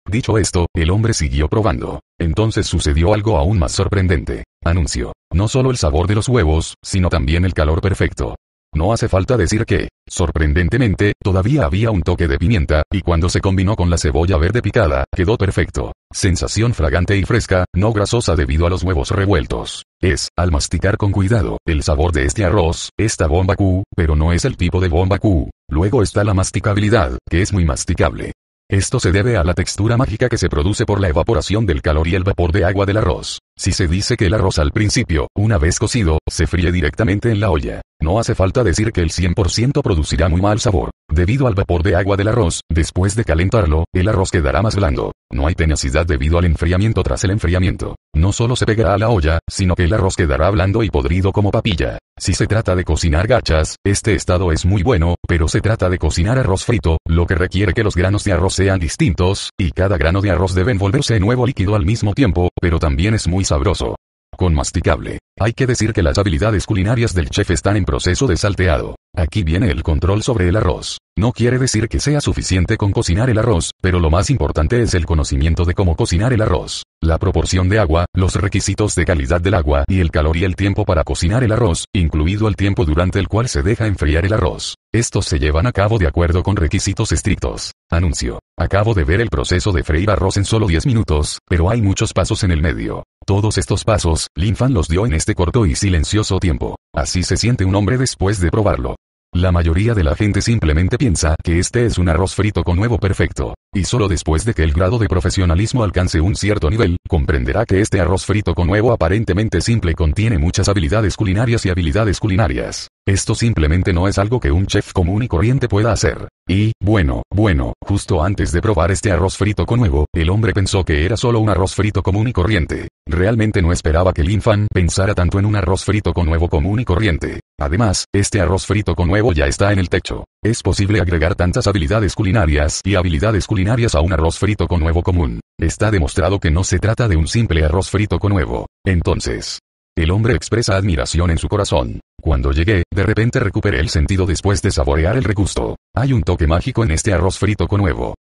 Speaker 1: Dicho esto, el hombre siguió probando. Entonces sucedió algo aún más sorprendente. Anuncio. No solo el sabor de los huevos, sino también el calor perfecto. No hace falta decir que, sorprendentemente, todavía había un toque de pimienta, y cuando se combinó con la cebolla verde picada, quedó perfecto. Sensación fragante y fresca, no grasosa debido a los huevos revueltos. Es, al masticar con cuidado, el sabor de este arroz, esta bomba Q, pero no es el tipo de bomba Q. Luego está la masticabilidad, que es muy masticable. Esto se debe a la textura mágica que se produce por la evaporación del calor y el vapor de agua del arroz. Si se dice que el arroz al principio, una vez cocido, se fríe directamente en la olla, no hace falta decir que el 100% producirá muy mal sabor. Debido al vapor de agua del arroz, después de calentarlo, el arroz quedará más blando. No hay tenacidad debido al enfriamiento tras el enfriamiento. No solo se pegará a la olla, sino que el arroz quedará blando y podrido como papilla. Si se trata de cocinar gachas, este estado es muy bueno, pero se trata de cocinar arroz frito, lo que requiere que los granos de arroz sean distintos, y cada grano de arroz debe envolverse nuevo líquido al mismo tiempo, pero también es muy sabroso. Con masticable. Hay que decir que las habilidades culinarias del chef están en proceso de salteado. Aquí viene el control sobre el arroz. No quiere decir que sea suficiente con cocinar el arroz, pero lo más importante es el conocimiento de cómo cocinar el arroz, la proporción de agua, los requisitos de calidad del agua y el calor y el tiempo para cocinar el arroz, incluido el tiempo durante el cual se deja enfriar el arroz. Estos se llevan a cabo de acuerdo con requisitos estrictos. Anuncio. Acabo de ver el proceso de freír arroz en solo 10 minutos, pero hay muchos pasos en el medio. Todos estos pasos, Linfan los dio en este corto y silencioso tiempo. Así se siente un hombre después de probarlo. La mayoría de la gente simplemente piensa que este es un arroz frito con huevo perfecto. Y solo después de que el grado de profesionalismo alcance un cierto nivel, comprenderá que este arroz frito con huevo aparentemente simple contiene muchas habilidades culinarias y habilidades culinarias. Esto simplemente no es algo que un chef común y corriente pueda hacer. Y, bueno, bueno, justo antes de probar este arroz frito con huevo, el hombre pensó que era solo un arroz frito común y corriente. Realmente no esperaba que Lin Fan pensara tanto en un arroz frito con huevo común y corriente. Además, este arroz frito con huevo ya está en el techo. Es posible agregar tantas habilidades culinarias y habilidades culinarias a un arroz frito con huevo común. Está demostrado que no se trata de un simple arroz frito con huevo. Entonces, el hombre expresa admiración en su corazón. Cuando llegué, de repente recuperé el sentido después de saborear el regusto. Hay un toque mágico en este arroz frito con huevo.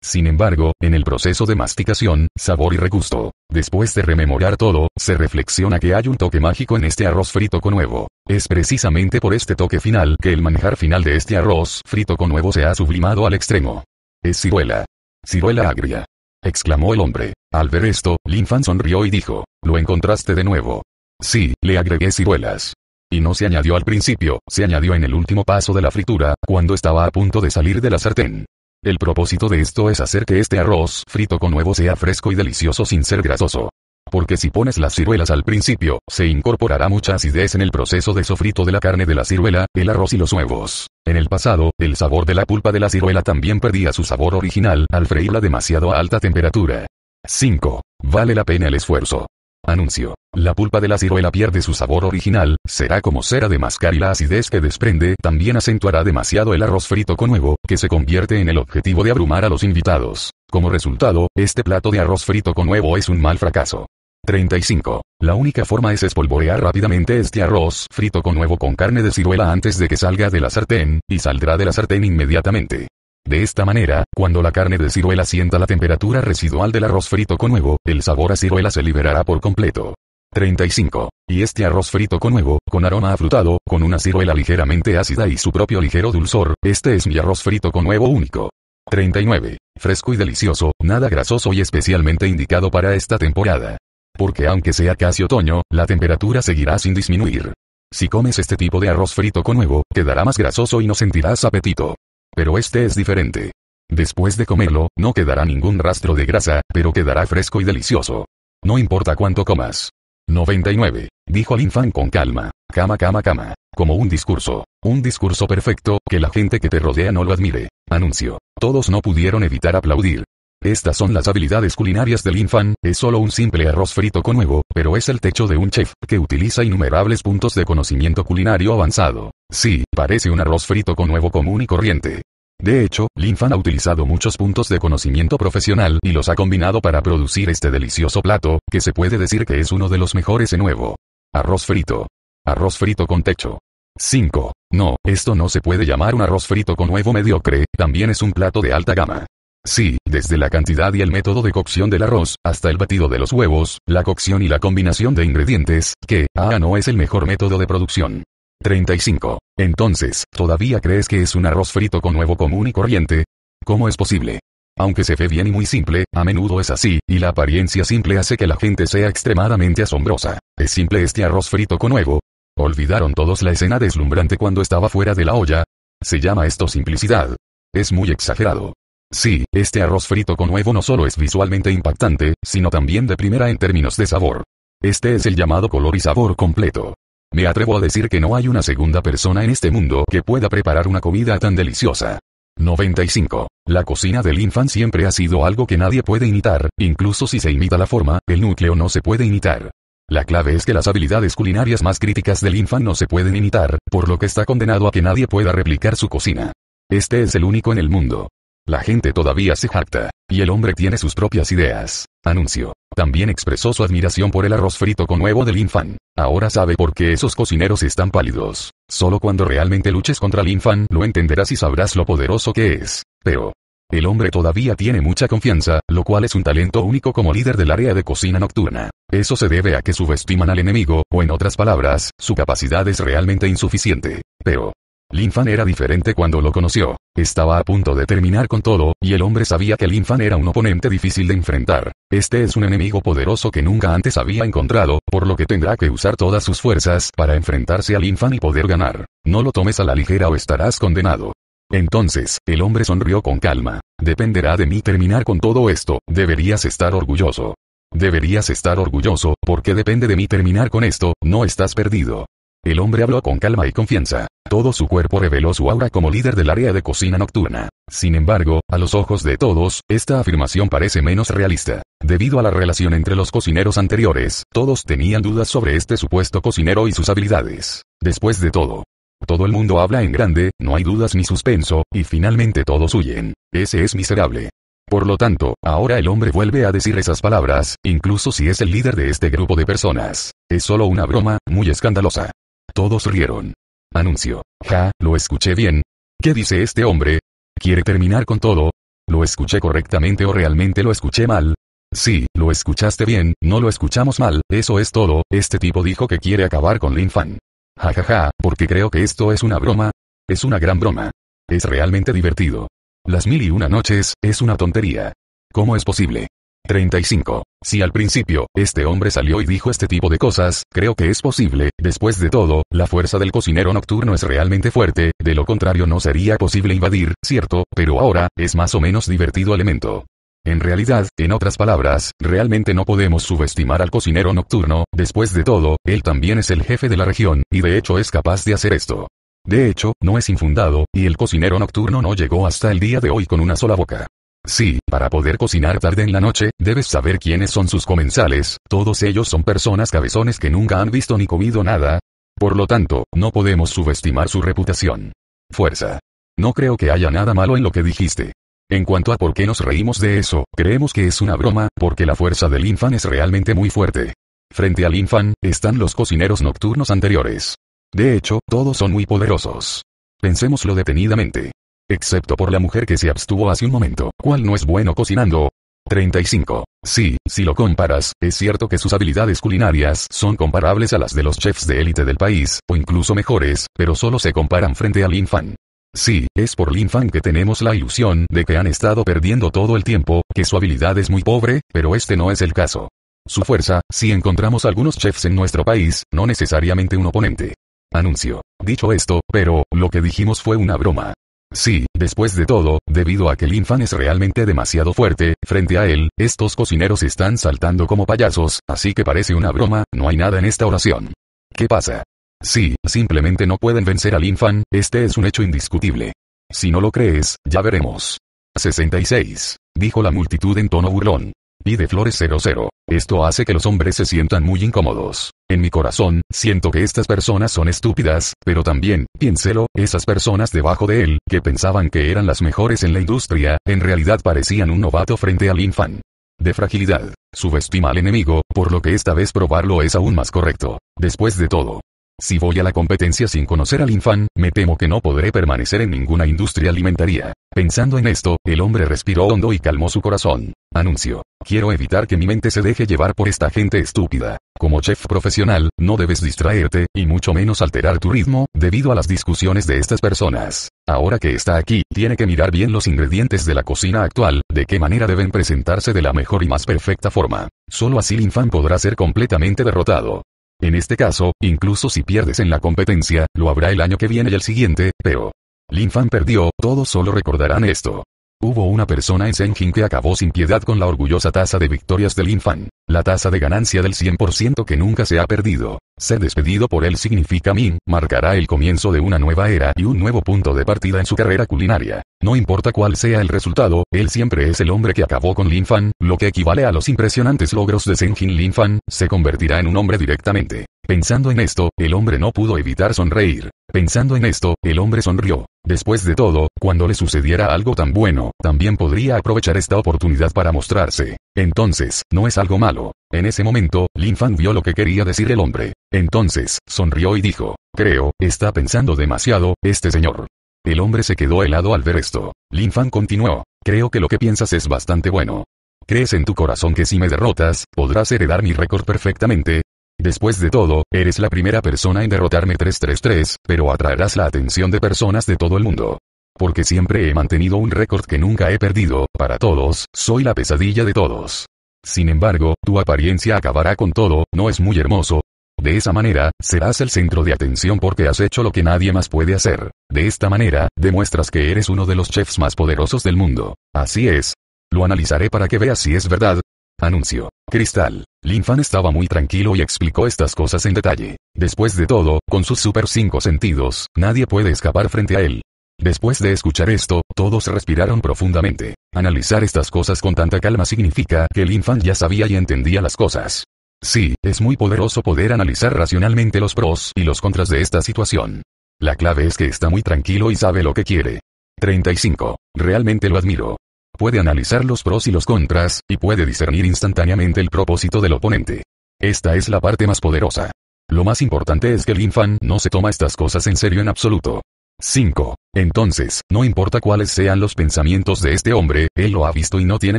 Speaker 1: Sin embargo, en el proceso de masticación, sabor y regusto. Después de rememorar todo, se reflexiona que hay un toque mágico en este arroz frito con huevo. Es precisamente por este toque final que el manjar final de este arroz frito con huevo se ha sublimado al extremo. Es ciruela. Ciruela agria. exclamó el hombre. Al ver esto, Linfan sonrió y dijo, lo encontraste de nuevo. Sí, le agregué ciruelas. Y no se añadió al principio, se añadió en el último paso de la fritura, cuando estaba a punto de salir de la sartén. El propósito de esto es hacer que este arroz frito con huevo sea fresco y delicioso sin ser grasoso. Porque si pones las ciruelas al principio, se incorporará mucha acidez en el proceso de sofrito de la carne de la ciruela, el arroz y los huevos. En el pasado, el sabor de la pulpa de la ciruela también perdía su sabor original al freírla demasiado a alta temperatura. 5. Vale la pena el esfuerzo. Anuncio. La pulpa de la ciruela pierde su sabor original, será como cera de mascar y la acidez que desprende también acentuará demasiado el arroz frito con huevo, que se convierte en el objetivo de abrumar a los invitados. Como resultado, este plato de arroz frito con huevo es un mal fracaso. 35. La única forma es espolvorear rápidamente este arroz frito con huevo con carne de ciruela antes de que salga de la sartén, y saldrá de la sartén inmediatamente. De esta manera, cuando la carne de ciruela sienta la temperatura residual del arroz frito con huevo, el sabor a ciruela se liberará por completo. 35. Y este arroz frito con huevo, con aroma afrutado, con una ciruela ligeramente ácida y su propio ligero dulzor, este es mi arroz frito con huevo único. 39. Fresco y delicioso, nada grasoso y especialmente indicado para esta temporada. Porque aunque sea casi otoño, la temperatura seguirá sin disminuir. Si comes este tipo de arroz frito con huevo, quedará más grasoso y no sentirás apetito pero este es diferente. Después de comerlo, no quedará ningún rastro de grasa, pero quedará fresco y delicioso. No importa cuánto comas. 99. Dijo Lin Fan con calma. Cama, cama, cama. Como un discurso. Un discurso perfecto, que la gente que te rodea no lo admire. Anuncio. Todos no pudieron evitar aplaudir. Estas son las habilidades culinarias del Fan, es solo un simple arroz frito con huevo, pero es el techo de un chef, que utiliza innumerables puntos de conocimiento culinario avanzado. Sí, parece un arroz frito con huevo común y corriente. De hecho, Linfan ha utilizado muchos puntos de conocimiento profesional y los ha combinado para producir este delicioso plato, que se puede decir que es uno de los mejores en nuevo Arroz frito. Arroz frito con techo. 5. No, esto no se puede llamar un arroz frito con huevo mediocre, también es un plato de alta gama. Sí, desde la cantidad y el método de cocción del arroz, hasta el batido de los huevos, la cocción y la combinación de ingredientes, que, ah, no es el mejor método de producción. 35. Entonces, ¿todavía crees que es un arroz frito con huevo común y corriente? ¿Cómo es posible? Aunque se ve bien y muy simple, a menudo es así, y la apariencia simple hace que la gente sea extremadamente asombrosa. ¿Es simple este arroz frito con huevo? ¿Olvidaron todos la escena deslumbrante cuando estaba fuera de la olla? Se llama esto simplicidad. Es muy exagerado. Sí, este arroz frito con huevo no solo es visualmente impactante, sino también de primera en términos de sabor. Este es el llamado color y sabor completo. Me atrevo a decir que no hay una segunda persona en este mundo que pueda preparar una comida tan deliciosa. 95. La cocina del infant siempre ha sido algo que nadie puede imitar, incluso si se imita la forma, el núcleo no se puede imitar. La clave es que las habilidades culinarias más críticas del infant no se pueden imitar, por lo que está condenado a que nadie pueda replicar su cocina. Este es el único en el mundo. La gente todavía se jacta, y el hombre tiene sus propias ideas. Anuncio. También expresó su admiración por el arroz frito con huevo del infan. Ahora sabe por qué esos cocineros están pálidos. Solo cuando realmente luches contra el infan lo entenderás y sabrás lo poderoso que es. Pero, el hombre todavía tiene mucha confianza, lo cual es un talento único como líder del área de cocina nocturna. Eso se debe a que subestiman al enemigo, o en otras palabras, su capacidad es realmente insuficiente. Pero, Linfan era diferente cuando lo conoció. Estaba a punto de terminar con todo, y el hombre sabía que Linfan era un oponente difícil de enfrentar. Este es un enemigo poderoso que nunca antes había encontrado, por lo que tendrá que usar todas sus fuerzas para enfrentarse a Linfan y poder ganar. No lo tomes a la ligera o estarás condenado. Entonces, el hombre sonrió con calma. Dependerá de mí terminar con todo esto, deberías estar orgulloso. Deberías estar orgulloso, porque depende de mí terminar con esto, no estás perdido. El hombre habló con calma y confianza. Todo su cuerpo reveló su aura como líder del área de cocina nocturna. Sin embargo, a los ojos de todos, esta afirmación parece menos realista. Debido a la relación entre los cocineros anteriores, todos tenían dudas sobre este supuesto cocinero y sus habilidades. Después de todo, todo el mundo habla en grande, no hay dudas ni suspenso, y finalmente todos huyen. Ese es miserable. Por lo tanto, ahora el hombre vuelve a decir esas palabras, incluso si es el líder de este grupo de personas. Es solo una broma, muy escandalosa. Todos rieron. Anuncio. Ja, lo escuché bien. ¿Qué dice este hombre? ¿Quiere terminar con todo? ¿Lo escuché correctamente o realmente lo escuché mal? Sí, lo escuchaste bien, no lo escuchamos mal, eso es todo, este tipo dijo que quiere acabar con Lin Fan. Ja ja ja, porque creo que esto es una broma. Es una gran broma. Es realmente divertido. Las mil y una noches, es una tontería. ¿Cómo es posible? 35. Si al principio, este hombre salió y dijo este tipo de cosas, creo que es posible, después de todo, la fuerza del cocinero nocturno es realmente fuerte, de lo contrario no sería posible invadir, cierto, pero ahora, es más o menos divertido elemento. En realidad, en otras palabras, realmente no podemos subestimar al cocinero nocturno, después de todo, él también es el jefe de la región, y de hecho es capaz de hacer esto. De hecho, no es infundado, y el cocinero nocturno no llegó hasta el día de hoy con una sola boca. Sí, para poder cocinar tarde en la noche, debes saber quiénes son sus comensales, todos ellos son personas cabezones que nunca han visto ni comido nada. Por lo tanto, no podemos subestimar su reputación. Fuerza. No creo que haya nada malo en lo que dijiste. En cuanto a por qué nos reímos de eso, creemos que es una broma, porque la fuerza del infan es realmente muy fuerte. Frente al infan, están los cocineros nocturnos anteriores. De hecho, todos son muy poderosos. Pensémoslo detenidamente. Excepto por la mujer que se abstuvo hace un momento, ¿Cuál no es bueno cocinando. 35. Sí, si lo comparas, es cierto que sus habilidades culinarias son comparables a las de los chefs de élite del país, o incluso mejores, pero solo se comparan frente a Lin Fan. Sí, es por Lin Fan que tenemos la ilusión de que han estado perdiendo todo el tiempo, que su habilidad es muy pobre, pero este no es el caso. Su fuerza, si encontramos algunos chefs en nuestro país, no necesariamente un oponente. Anuncio. Dicho esto, pero, lo que dijimos fue una broma. Sí, después de todo, debido a que el es realmente demasiado fuerte, frente a él, estos cocineros están saltando como payasos, así que parece una broma, no hay nada en esta oración. ¿Qué pasa? Sí, simplemente no pueden vencer al Linfan, este es un hecho indiscutible. Si no lo crees, ya veremos. 66. Dijo la multitud en tono burlón y de flores 00. Esto hace que los hombres se sientan muy incómodos. En mi corazón, siento que estas personas son estúpidas, pero también, piénselo, esas personas debajo de él, que pensaban que eran las mejores en la industria, en realidad parecían un novato frente al infan. De fragilidad. Subestima al enemigo, por lo que esta vez probarlo es aún más correcto. Después de todo, si voy a la competencia sin conocer al infán, me temo que no podré permanecer en ninguna industria alimentaria. Pensando en esto, el hombre respiró hondo y calmó su corazón. Anuncio. Quiero evitar que mi mente se deje llevar por esta gente estúpida. Como chef profesional, no debes distraerte, y mucho menos alterar tu ritmo, debido a las discusiones de estas personas. Ahora que está aquí, tiene que mirar bien los ingredientes de la cocina actual, de qué manera deben presentarse de la mejor y más perfecta forma. Solo así el podrá ser completamente derrotado. En este caso, incluso si pierdes en la competencia, lo habrá el año que viene y el siguiente, pero... Linfan Fan perdió, todos solo recordarán esto. Hubo una persona en Senjin que acabó sin piedad con la orgullosa tasa de victorias Lin Fan. la tasa de ganancia del 100% que nunca se ha perdido. Ser despedido por él significa Min, marcará el comienzo de una nueva era y un nuevo punto de partida en su carrera culinaria. No importa cuál sea el resultado, él siempre es el hombre que acabó con Lin Fan, lo que equivale a los impresionantes logros de Senjin Lin Fan, se convertirá en un hombre directamente. Pensando en esto, el hombre no pudo evitar sonreír. Pensando en esto, el hombre sonrió. Después de todo, cuando le sucediera algo tan bueno, también podría aprovechar esta oportunidad para mostrarse. Entonces, no es algo malo. En ese momento, Lin Fan vio lo que quería decir el hombre. Entonces, sonrió y dijo, creo, está pensando demasiado, este señor. El hombre se quedó helado al ver esto. Lin Fan continuó, creo que lo que piensas es bastante bueno. ¿Crees en tu corazón que si me derrotas, podrás heredar mi récord perfectamente? Después de todo, eres la primera persona en derrotarme 333, pero atraerás la atención de personas de todo el mundo. Porque siempre he mantenido un récord que nunca he perdido, para todos, soy la pesadilla de todos. Sin embargo, tu apariencia acabará con todo, no es muy hermoso. De esa manera, serás el centro de atención porque has hecho lo que nadie más puede hacer. De esta manera, demuestras que eres uno de los chefs más poderosos del mundo. Así es. Lo analizaré para que veas si es verdad, Anuncio. Cristal. Linfan estaba muy tranquilo y explicó estas cosas en detalle. Después de todo, con sus super cinco sentidos, nadie puede escapar frente a él. Después de escuchar esto, todos respiraron profundamente. Analizar estas cosas con tanta calma significa que Linfan ya sabía y entendía las cosas. Sí, es muy poderoso poder analizar racionalmente los pros y los contras de esta situación. La clave es que está muy tranquilo y sabe lo que quiere. 35. Realmente lo admiro puede analizar los pros y los contras, y puede discernir instantáneamente el propósito del oponente. Esta es la parte más poderosa. Lo más importante es que el infan no se toma estas cosas en serio en absoluto. 5. Entonces, no importa cuáles sean los pensamientos de este hombre, él lo ha visto y no tiene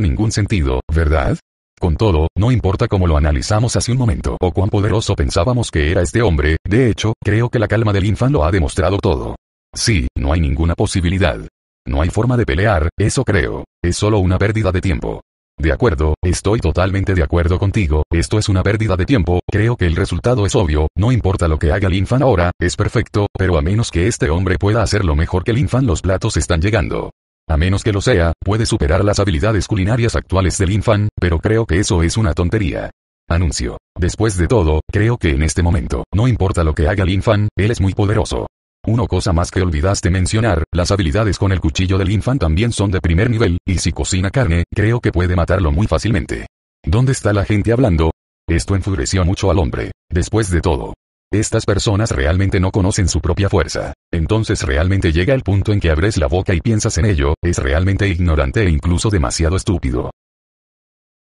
Speaker 1: ningún sentido, ¿verdad? Con todo, no importa cómo lo analizamos hace un momento o cuán poderoso pensábamos que era este hombre, de hecho, creo que la calma del infan lo ha demostrado todo. Sí, no hay ninguna posibilidad. No hay forma de pelear, eso creo. Es solo una pérdida de tiempo. De acuerdo, estoy totalmente de acuerdo contigo, esto es una pérdida de tiempo, creo que el resultado es obvio, no importa lo que haga Linfan ahora, es perfecto, pero a menos que este hombre pueda hacer lo mejor que Linfan los platos están llegando. A menos que lo sea, puede superar las habilidades culinarias actuales del Linfan, pero creo que eso es una tontería. Anuncio. Después de todo, creo que en este momento, no importa lo que haga Linfan, él es muy poderoso. Una cosa más que olvidaste mencionar, las habilidades con el cuchillo del infant también son de primer nivel, y si cocina carne, creo que puede matarlo muy fácilmente. ¿Dónde está la gente hablando? Esto enfureció mucho al hombre. Después de todo, estas personas realmente no conocen su propia fuerza. Entonces realmente llega el punto en que abres la boca y piensas en ello, es realmente ignorante e incluso demasiado estúpido.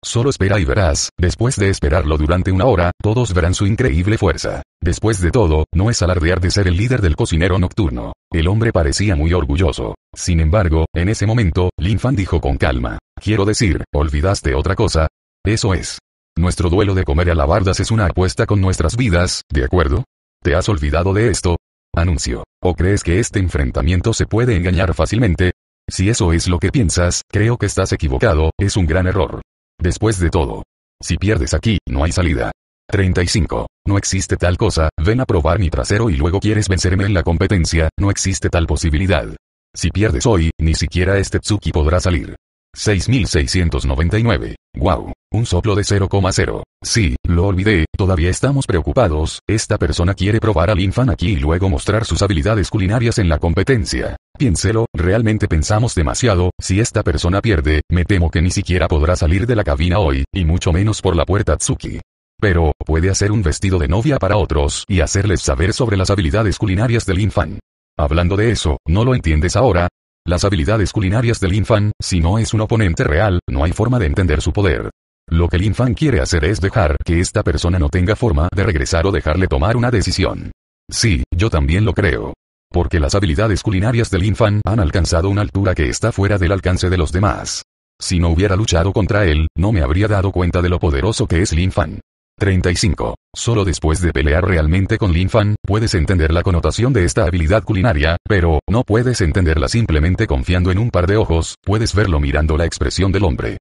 Speaker 1: Solo espera y verás, después de esperarlo durante una hora, todos verán su increíble fuerza. Después de todo, no es alardear de ser el líder del cocinero nocturno. El hombre parecía muy orgulloso. Sin embargo, en ese momento, Lin Fan dijo con calma. Quiero decir, ¿olvidaste otra cosa? Eso es. Nuestro duelo de comer alabardas es una apuesta con nuestras vidas, ¿de acuerdo? ¿Te has olvidado de esto? Anuncio. ¿O crees que este enfrentamiento se puede engañar fácilmente? Si eso es lo que piensas, creo que estás equivocado, es un gran error. Después de todo, si pierdes aquí, no hay salida. 35. No existe tal cosa, ven a probar mi trasero y luego quieres vencerme en la competencia, no existe tal posibilidad. Si pierdes hoy, ni siquiera este Tsuki podrá salir. 6699. Wow. Un soplo de 0,0. Sí, lo olvidé, todavía estamos preocupados, esta persona quiere probar al infan aquí y luego mostrar sus habilidades culinarias en la competencia. Piénselo, realmente pensamos demasiado, si esta persona pierde, me temo que ni siquiera podrá salir de la cabina hoy, y mucho menos por la puerta Tsuki. Pero, puede hacer un vestido de novia para otros y hacerles saber sobre las habilidades culinarias del infan. Hablando de eso, ¿no lo entiendes ahora? las habilidades culinarias del Infan, si no es un oponente real, no hay forma de entender su poder. Lo que el Infan quiere hacer es dejar que esta persona no tenga forma de regresar o dejarle tomar una decisión. Sí, yo también lo creo. Porque las habilidades culinarias del Infan han alcanzado una altura que está fuera del alcance de los demás. Si no hubiera luchado contra él, no me habría dado cuenta de lo poderoso que es Fan. 35. Solo después de pelear realmente con Lin Fan, puedes entender la connotación de esta habilidad culinaria, pero, no puedes entenderla simplemente confiando en un par de ojos, puedes verlo mirando la expresión del hombre.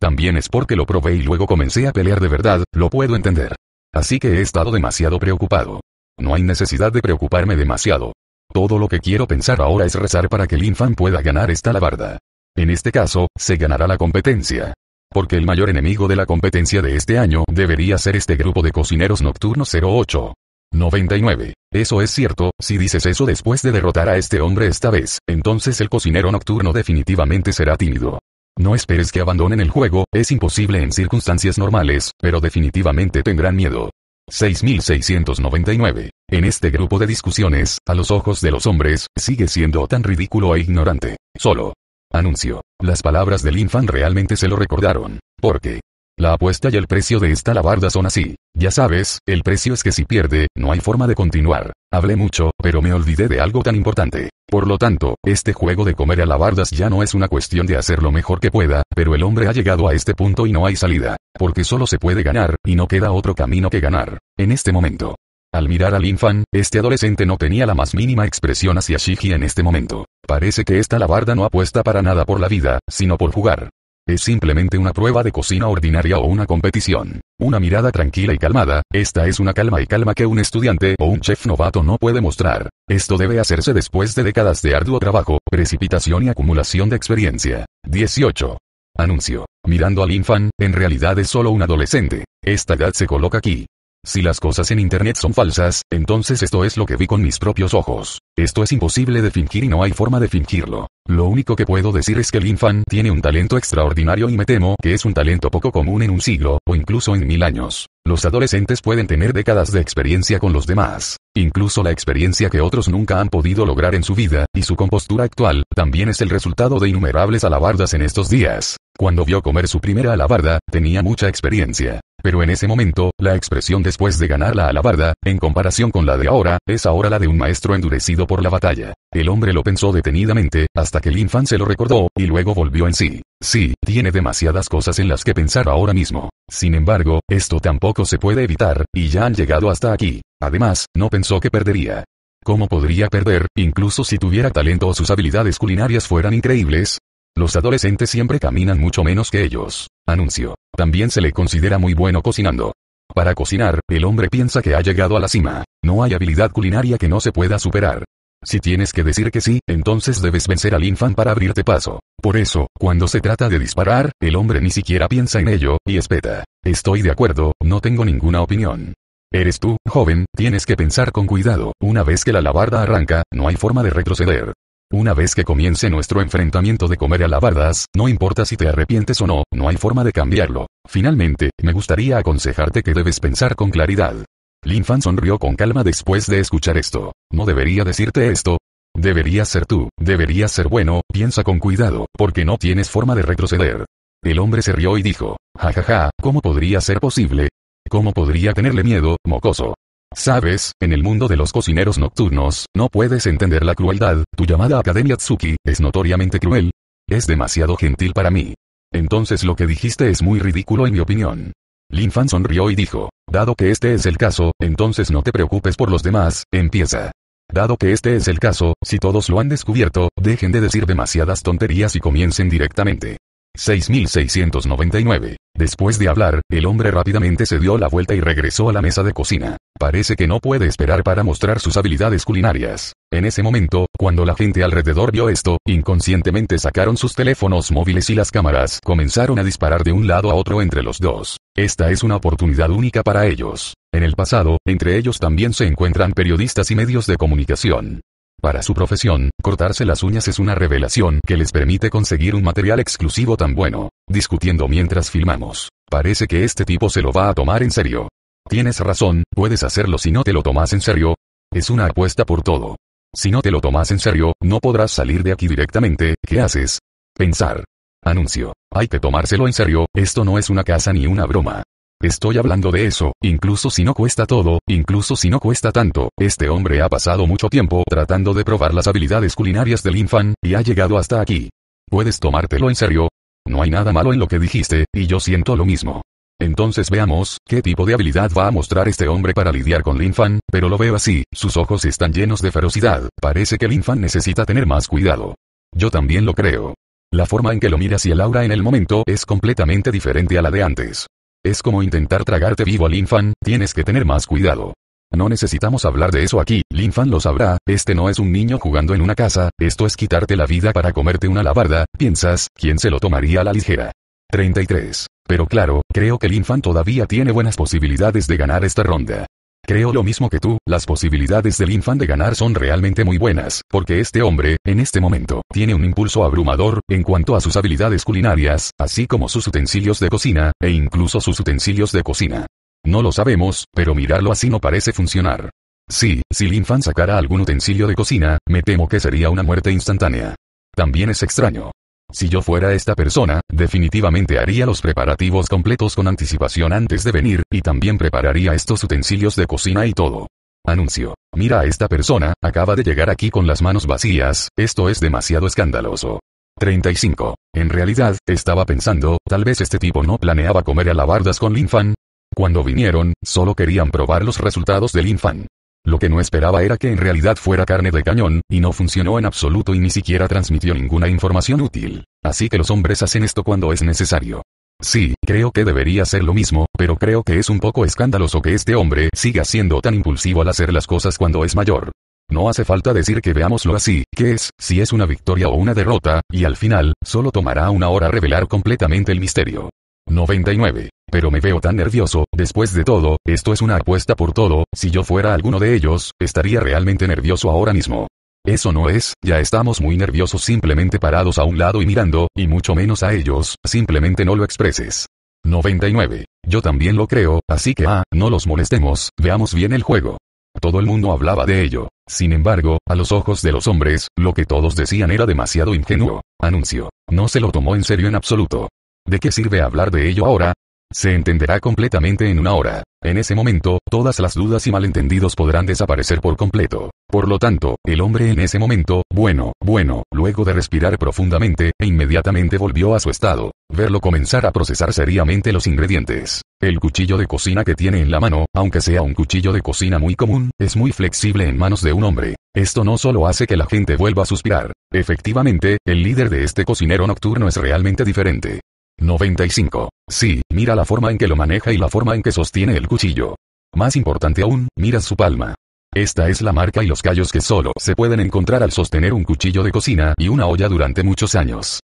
Speaker 1: También es porque lo probé y luego comencé a pelear de verdad, lo puedo entender. Así que he estado demasiado preocupado. No hay necesidad de preocuparme demasiado. Todo lo que quiero pensar ahora es rezar para que Lin Fan pueda ganar esta labarda. En este caso, se ganará la competencia. Porque el mayor enemigo de la competencia de este año debería ser este grupo de cocineros nocturnos 08. 99. Eso es cierto, si dices eso después de derrotar a este hombre esta vez, entonces el cocinero nocturno definitivamente será tímido. No esperes que abandonen el juego, es imposible en circunstancias normales, pero definitivamente tendrán miedo. 6699. En este grupo de discusiones, a los ojos de los hombres, sigue siendo tan ridículo e ignorante. Solo, Anuncio. Las palabras del infan realmente se lo recordaron. Porque, la apuesta y el precio de esta labarda son así. Ya sabes, el precio es que si pierde, no hay forma de continuar. Hablé mucho, pero me olvidé de algo tan importante. Por lo tanto, este juego de comer a ya no es una cuestión de hacer lo mejor que pueda, pero el hombre ha llegado a este punto y no hay salida. Porque solo se puede ganar, y no queda otro camino que ganar. En este momento. Al mirar al infan, este adolescente no tenía la más mínima expresión hacia Shiji en este momento. Parece que esta labarda no apuesta para nada por la vida, sino por jugar. Es simplemente una prueba de cocina ordinaria o una competición. Una mirada tranquila y calmada, esta es una calma y calma que un estudiante o un chef novato no puede mostrar. Esto debe hacerse después de décadas de arduo trabajo, precipitación y acumulación de experiencia. 18. Anuncio. Mirando al infan, en realidad es solo un adolescente. Esta edad se coloca aquí. Si las cosas en Internet son falsas, entonces esto es lo que vi con mis propios ojos. Esto es imposible de fingir y no hay forma de fingirlo. Lo único que puedo decir es que el Fan tiene un talento extraordinario y me temo que es un talento poco común en un siglo, o incluso en mil años. Los adolescentes pueden tener décadas de experiencia con los demás, incluso la experiencia que otros nunca han podido lograr en su vida, y su compostura actual, también es el resultado de innumerables alabardas en estos días. Cuando vio comer su primera alabarda, tenía mucha experiencia. Pero en ese momento, la expresión después de ganar la alabarda, en comparación con la de ahora, es ahora la de un maestro endurecido por la batalla. El hombre lo pensó detenidamente, hasta que el infante se lo recordó, y luego volvió en sí. Sí, tiene demasiadas cosas en las que pensar ahora mismo. Sin embargo, esto tampoco se puede evitar, y ya han llegado hasta aquí. Además, no pensó que perdería. ¿Cómo podría perder, incluso si tuviera talento o sus habilidades culinarias fueran increíbles? Los adolescentes siempre caminan mucho menos que ellos. Anuncio. También se le considera muy bueno cocinando. Para cocinar, el hombre piensa que ha llegado a la cima. No hay habilidad culinaria que no se pueda superar. Si tienes que decir que sí, entonces debes vencer al infant para abrirte paso. Por eso, cuando se trata de disparar, el hombre ni siquiera piensa en ello, y espeta. Estoy de acuerdo, no tengo ninguna opinión. Eres tú, joven, tienes que pensar con cuidado, una vez que la labarda arranca, no hay forma de retroceder. Una vez que comience nuestro enfrentamiento de comer alabardas, no importa si te arrepientes o no, no hay forma de cambiarlo. Finalmente, me gustaría aconsejarte que debes pensar con claridad. Lin sonrió con calma después de escuchar esto. No debería decirte esto, Deberías ser tú, deberías ser bueno, piensa con cuidado, porque no tienes forma de retroceder. El hombre se rió y dijo, jajaja, ja, ja, ¿cómo podría ser posible? ¿Cómo podría tenerle miedo, mocoso? Sabes, en el mundo de los cocineros nocturnos, no puedes entender la crueldad, tu llamada Academia Tsuki, es notoriamente cruel. Es demasiado gentil para mí. Entonces lo que dijiste es muy ridículo en mi opinión. Lin Fan sonrió y dijo, dado que este es el caso, entonces no te preocupes por los demás, empieza. Dado que este es el caso, si todos lo han descubierto, dejen de decir demasiadas tonterías y comiencen directamente. 6699. Después de hablar, el hombre rápidamente se dio la vuelta y regresó a la mesa de cocina. Parece que no puede esperar para mostrar sus habilidades culinarias. En ese momento, cuando la gente alrededor vio esto, inconscientemente sacaron sus teléfonos móviles y las cámaras comenzaron a disparar de un lado a otro entre los dos. Esta es una oportunidad única para ellos. En el pasado, entre ellos también se encuentran periodistas y medios de comunicación. Para su profesión, cortarse las uñas es una revelación que les permite conseguir un material exclusivo tan bueno. Discutiendo mientras filmamos. Parece que este tipo se lo va a tomar en serio. Tienes razón, puedes hacerlo si no te lo tomas en serio. Es una apuesta por todo. Si no te lo tomas en serio, no podrás salir de aquí directamente, ¿qué haces? Pensar. Anuncio. Hay que tomárselo en serio, esto no es una casa ni una broma. Estoy hablando de eso, incluso si no cuesta todo, incluso si no cuesta tanto, este hombre ha pasado mucho tiempo tratando de probar las habilidades culinarias del Fan, y ha llegado hasta aquí. ¿Puedes tomártelo en serio? No hay nada malo en lo que dijiste, y yo siento lo mismo. Entonces veamos, qué tipo de habilidad va a mostrar este hombre para lidiar con Lin Fan, pero lo veo así, sus ojos están llenos de ferocidad, parece que Lin Fan necesita tener más cuidado. Yo también lo creo. La forma en que lo miras y el aura en el momento es completamente diferente a la de antes. Es como intentar tragarte vivo al infan, tienes que tener más cuidado. No necesitamos hablar de eso aquí, Linfan lo sabrá, este no es un niño jugando en una casa, esto es quitarte la vida para comerte una labarda, piensas, ¿quién se lo tomaría a la ligera? 33. Pero claro, creo que Linfan todavía tiene buenas posibilidades de ganar esta ronda. Creo lo mismo que tú, las posibilidades del infan de ganar son realmente muy buenas, porque este hombre, en este momento, tiene un impulso abrumador, en cuanto a sus habilidades culinarias, así como sus utensilios de cocina, e incluso sus utensilios de cocina. No lo sabemos, pero mirarlo así no parece funcionar. Sí, si el Linfan sacara algún utensilio de cocina, me temo que sería una muerte instantánea. También es extraño. Si yo fuera esta persona, definitivamente haría los preparativos completos con anticipación antes de venir, y también prepararía estos utensilios de cocina y todo. Anuncio. Mira a esta persona, acaba de llegar aquí con las manos vacías, esto es demasiado escandaloso. 35. En realidad, estaba pensando, tal vez este tipo no planeaba comer alabardas con Linfan. Cuando vinieron, solo querían probar los resultados del Linfan. Lo que no esperaba era que en realidad fuera carne de cañón, y no funcionó en absoluto y ni siquiera transmitió ninguna información útil. Así que los hombres hacen esto cuando es necesario. Sí, creo que debería ser lo mismo, pero creo que es un poco escandaloso que este hombre siga siendo tan impulsivo al hacer las cosas cuando es mayor. No hace falta decir que veámoslo así, que es, si es una victoria o una derrota, y al final, solo tomará una hora revelar completamente el misterio. 99. Pero me veo tan nervioso, después de todo, esto es una apuesta por todo, si yo fuera alguno de ellos, estaría realmente nervioso ahora mismo. Eso no es, ya estamos muy nerviosos simplemente parados a un lado y mirando, y mucho menos a ellos, simplemente no lo expreses. 99. Yo también lo creo, así que ah, no los molestemos, veamos bien el juego. Todo el mundo hablaba de ello. Sin embargo, a los ojos de los hombres, lo que todos decían era demasiado ingenuo. Anuncio. No se lo tomó en serio en absoluto. ¿De qué sirve hablar de ello ahora? Se entenderá completamente en una hora. En ese momento, todas las dudas y malentendidos podrán desaparecer por completo. Por lo tanto, el hombre en ese momento, bueno, bueno, luego de respirar profundamente, e inmediatamente volvió a su estado. Verlo comenzar a procesar seriamente los ingredientes. El cuchillo de cocina que tiene en la mano, aunque sea un cuchillo de cocina muy común, es muy flexible en manos de un hombre. Esto no solo hace que la gente vuelva a suspirar. Efectivamente, el líder de este cocinero nocturno es realmente diferente. 95. Sí, mira la forma en que lo maneja y la forma en que sostiene el cuchillo. Más importante aún, mira su palma. Esta es la marca y los callos que solo se pueden encontrar al sostener un cuchillo de cocina y una olla durante muchos años.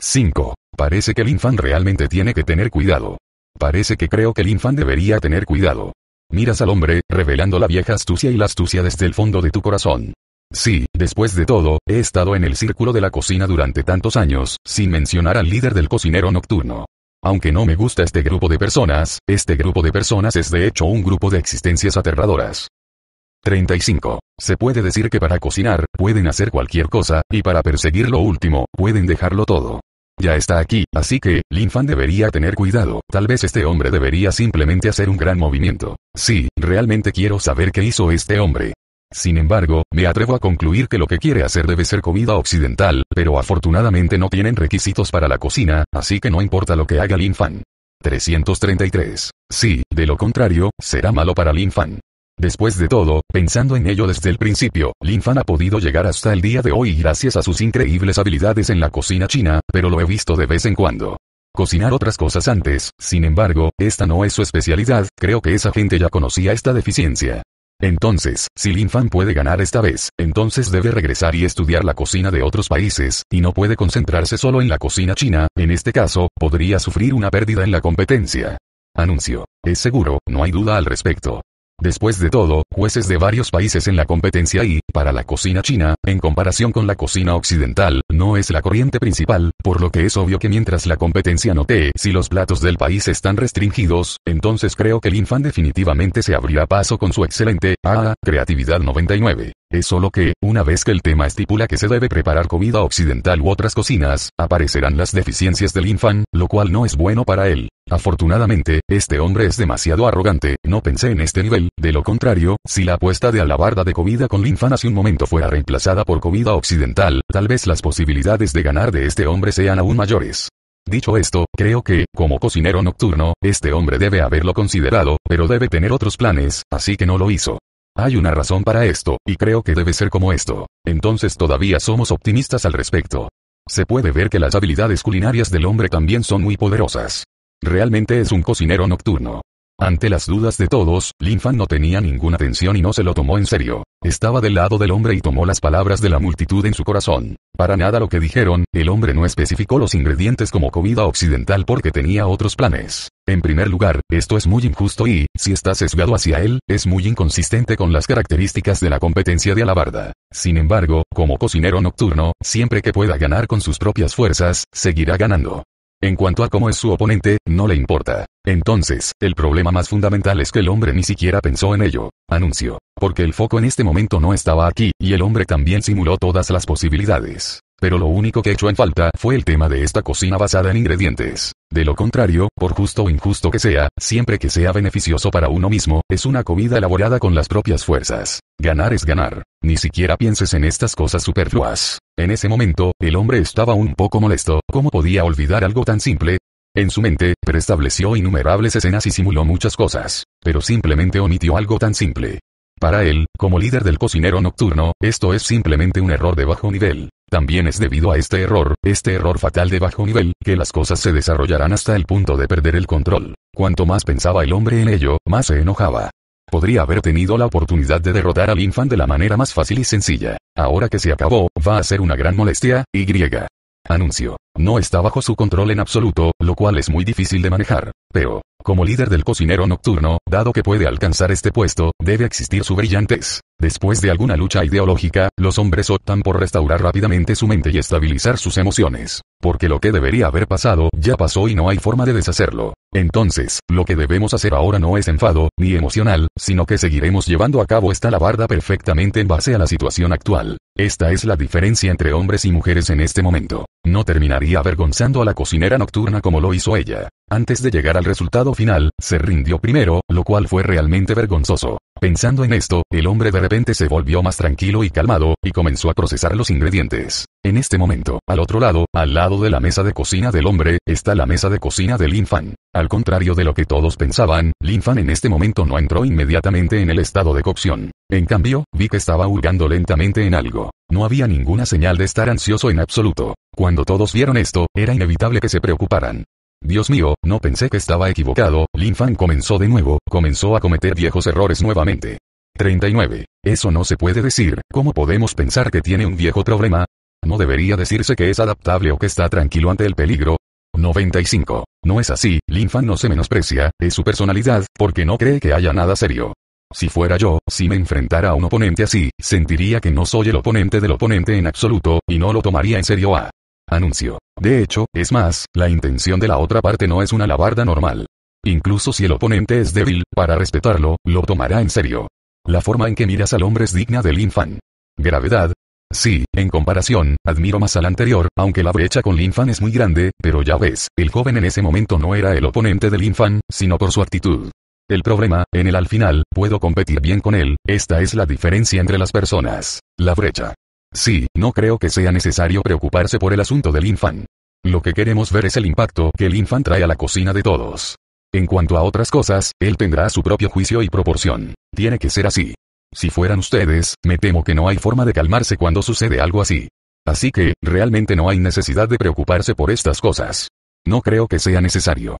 Speaker 1: 5. Parece que el infan realmente tiene que tener cuidado. Parece que creo que el infan debería tener cuidado. Miras al hombre, revelando la vieja astucia y la astucia desde el fondo de tu corazón. Sí, después de todo, he estado en el círculo de la cocina durante tantos años, sin mencionar al líder del cocinero nocturno. Aunque no me gusta este grupo de personas, este grupo de personas es de hecho un grupo de existencias aterradoras. 35. Se puede decir que para cocinar, pueden hacer cualquier cosa, y para perseguir lo último, pueden dejarlo todo. Ya está aquí, así que, Linfan debería tener cuidado, tal vez este hombre debería simplemente hacer un gran movimiento. Sí, realmente quiero saber qué hizo este hombre. Sin embargo, me atrevo a concluir que lo que quiere hacer debe ser comida occidental, pero afortunadamente no tienen requisitos para la cocina, así que no importa lo que haga Lin Fan. 333. Sí, de lo contrario, será malo para Lin Fan. Después de todo, pensando en ello desde el principio, Lin Fan ha podido llegar hasta el día de hoy gracias a sus increíbles habilidades en la cocina china, pero lo he visto de vez en cuando. Cocinar otras cosas antes, sin embargo, esta no es su especialidad, creo que esa gente ya conocía esta deficiencia. Entonces, si Lin Fan puede ganar esta vez, entonces debe regresar y estudiar la cocina de otros países, y no puede concentrarse solo en la cocina china, en este caso, podría sufrir una pérdida en la competencia. Anuncio. Es seguro, no hay duda al respecto. Después de todo, jueces de varios países en la competencia y, para la cocina china, en comparación con la cocina occidental, no es la corriente principal, por lo que es obvio que mientras la competencia note si los platos del país están restringidos, entonces creo que el Fan definitivamente se abrirá paso con su excelente, ah, creatividad 99 solo que, una vez que el tema estipula que se debe preparar comida occidental u otras cocinas, aparecerán las deficiencias del infan, lo cual no es bueno para él. Afortunadamente, este hombre es demasiado arrogante, no pensé en este nivel, de lo contrario, si la apuesta de alabarda de comida con linfan hace un momento fuera reemplazada por comida occidental, tal vez las posibilidades de ganar de este hombre sean aún mayores. Dicho esto, creo que, como cocinero nocturno, este hombre debe haberlo considerado, pero debe tener otros planes, así que no lo hizo. Hay una razón para esto, y creo que debe ser como esto. Entonces todavía somos optimistas al respecto. Se puede ver que las habilidades culinarias del hombre también son muy poderosas. Realmente es un cocinero nocturno. Ante las dudas de todos, Linfan no tenía ninguna tensión y no se lo tomó en serio. Estaba del lado del hombre y tomó las palabras de la multitud en su corazón. Para nada lo que dijeron, el hombre no especificó los ingredientes como comida occidental porque tenía otros planes. En primer lugar, esto es muy injusto y, si está sesgado hacia él, es muy inconsistente con las características de la competencia de alabarda. Sin embargo, como cocinero nocturno, siempre que pueda ganar con sus propias fuerzas, seguirá ganando. En cuanto a cómo es su oponente, no le importa. Entonces, el problema más fundamental es que el hombre ni siquiera pensó en ello. Anuncio. Porque el foco en este momento no estaba aquí, y el hombre también simuló todas las posibilidades. Pero lo único que echó en falta fue el tema de esta cocina basada en ingredientes. De lo contrario, por justo o injusto que sea, siempre que sea beneficioso para uno mismo, es una comida elaborada con las propias fuerzas. Ganar es ganar. Ni siquiera pienses en estas cosas superfluas. En ese momento, el hombre estaba un poco molesto, ¿cómo podía olvidar algo tan simple? En su mente, preestableció innumerables escenas y simuló muchas cosas, pero simplemente omitió algo tan simple. Para él, como líder del cocinero nocturno, esto es simplemente un error de bajo nivel. También es debido a este error, este error fatal de bajo nivel, que las cosas se desarrollarán hasta el punto de perder el control. Cuanto más pensaba el hombre en ello, más se enojaba. Podría haber tenido la oportunidad de derrotar al infant de la manera más fácil y sencilla. Ahora que se acabó, va a ser una gran molestia, y anuncio. No está bajo su control en absoluto, lo cual es muy difícil de manejar. Pero, como líder del cocinero nocturno, dado que puede alcanzar este puesto, debe existir su brillantez. Después de alguna lucha ideológica, los hombres optan por restaurar rápidamente su mente y estabilizar sus emociones. Porque lo que debería haber pasado, ya pasó y no hay forma de deshacerlo. Entonces, lo que debemos hacer ahora no es enfado, ni emocional, sino que seguiremos llevando a cabo esta labarda perfectamente en base a la situación actual. Esta es la diferencia entre hombres y mujeres en este momento. No terminaría avergonzando a la cocinera nocturna como lo hizo ella. Antes de llegar al resultado final, se rindió primero, lo cual fue realmente vergonzoso. Pensando en esto, el hombre de repente se volvió más tranquilo y calmado, y comenzó a procesar los ingredientes. En este momento, al otro lado, al lado de la mesa de cocina del hombre, está la mesa de cocina de Lin Fan. Al contrario de lo que todos pensaban, Lin Fan en este momento no entró inmediatamente en el estado de cocción. En cambio, vi que estaba hurgando lentamente en algo. No había ninguna señal de estar ansioso en absoluto. Cuando todos vieron esto, era inevitable que se preocuparan. Dios mío, no pensé que estaba equivocado, Lin Fan comenzó de nuevo, comenzó a cometer viejos errores nuevamente. 39. Eso no se puede decir, ¿cómo podemos pensar que tiene un viejo problema? ¿No debería decirse que es adaptable o que está tranquilo ante el peligro? 95. No es así, Lin Fan no se menosprecia, es su personalidad, porque no cree que haya nada serio. Si fuera yo, si me enfrentara a un oponente así, sentiría que no soy el oponente del oponente en absoluto, y no lo tomaría en serio a anuncio. De hecho, es más, la intención de la otra parte no es una alabarda normal. Incluso si el oponente es débil, para respetarlo, lo tomará en serio. La forma en que miras al hombre es digna del infan. Gravedad. Sí, en comparación, admiro más al anterior, aunque la brecha con Linfan es muy grande, pero ya ves, el joven en ese momento no era el oponente del Infan, sino por su actitud. El problema, en el al final, puedo competir bien con él, esta es la diferencia entre las personas. La brecha. Sí, no creo que sea necesario preocuparse por el asunto del Infan. Lo que queremos ver es el impacto que el Infan trae a la cocina de todos. En cuanto a otras cosas, él tendrá su propio juicio y proporción. Tiene que ser así. Si fueran ustedes, me temo que no hay forma de calmarse cuando sucede algo así. Así que, realmente no hay necesidad de preocuparse por estas cosas. No creo que sea necesario.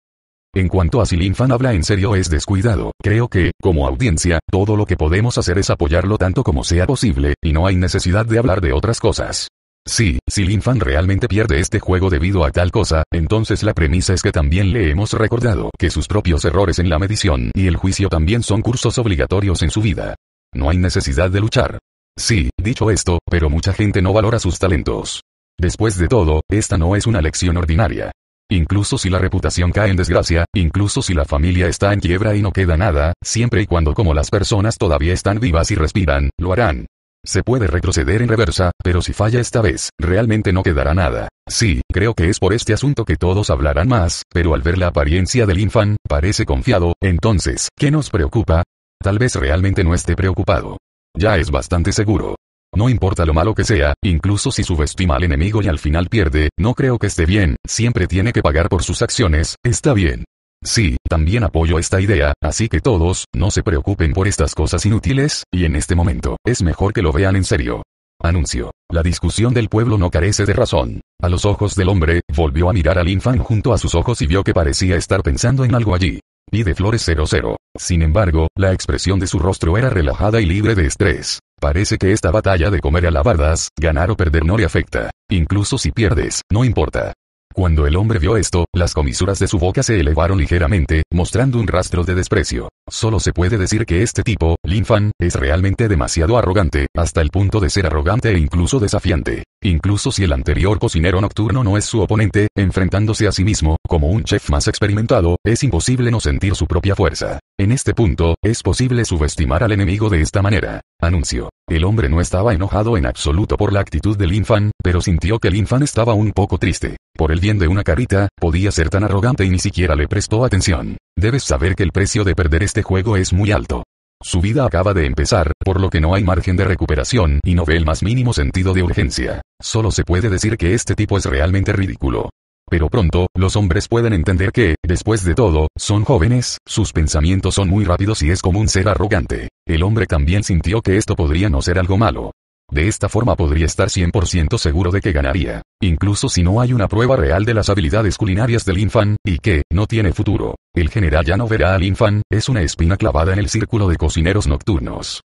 Speaker 1: En cuanto a si Linfan habla en serio es descuidado, creo que, como audiencia, todo lo que podemos hacer es apoyarlo tanto como sea posible, y no hay necesidad de hablar de otras cosas. Sí, si Linfan realmente pierde este juego debido a tal cosa, entonces la premisa es que también le hemos recordado que sus propios errores en la medición y el juicio también son cursos obligatorios en su vida. No hay necesidad de luchar. Sí, dicho esto, pero mucha gente no valora sus talentos. Después de todo, esta no es una lección ordinaria. Incluso si la reputación cae en desgracia, incluso si la familia está en quiebra y no queda nada, siempre y cuando como las personas todavía están vivas y respiran, lo harán. Se puede retroceder en reversa, pero si falla esta vez, realmente no quedará nada. Sí, creo que es por este asunto que todos hablarán más, pero al ver la apariencia del infan, parece confiado, entonces, ¿qué nos preocupa? Tal vez realmente no esté preocupado. Ya es bastante seguro. No importa lo malo que sea, incluso si subestima al enemigo y al final pierde, no creo que esté bien, siempre tiene que pagar por sus acciones, está bien. Sí, también apoyo esta idea, así que todos, no se preocupen por estas cosas inútiles, y en este momento, es mejor que lo vean en serio. Anuncio. La discusión del pueblo no carece de razón. A los ojos del hombre, volvió a mirar al infant junto a sus ojos y vio que parecía estar pensando en algo allí y de Flores 00. Sin embargo, la expresión de su rostro era relajada y libre de estrés. Parece que esta batalla de comer alabardas, ganar o perder no le afecta. Incluso si pierdes, no importa. Cuando el hombre vio esto, las comisuras de su boca se elevaron ligeramente, mostrando un rastro de desprecio. Solo se puede decir que este tipo, Lin Fan, es realmente demasiado arrogante, hasta el punto de ser arrogante e incluso desafiante incluso si el anterior cocinero nocturno no es su oponente, enfrentándose a sí mismo, como un chef más experimentado, es imposible no sentir su propia fuerza. En este punto, es posible subestimar al enemigo de esta manera. Anuncio. El hombre no estaba enojado en absoluto por la actitud del infan, pero sintió que el infan estaba un poco triste. Por el bien de una carita, podía ser tan arrogante y ni siquiera le prestó atención. Debes saber que el precio de perder este juego es muy alto. Su vida acaba de empezar, por lo que no hay margen de recuperación y no ve el más mínimo sentido de urgencia. Solo se puede decir que este tipo es realmente ridículo. Pero pronto, los hombres pueden entender que, después de todo, son jóvenes, sus pensamientos son muy rápidos y es común ser arrogante. El hombre también sintió que esto podría no ser algo malo. De esta forma podría estar 100% seguro de que ganaría, incluso si no hay una prueba real de las habilidades culinarias del infan, y que, no tiene futuro. El general ya no verá al infan, es una espina clavada en el círculo de cocineros nocturnos.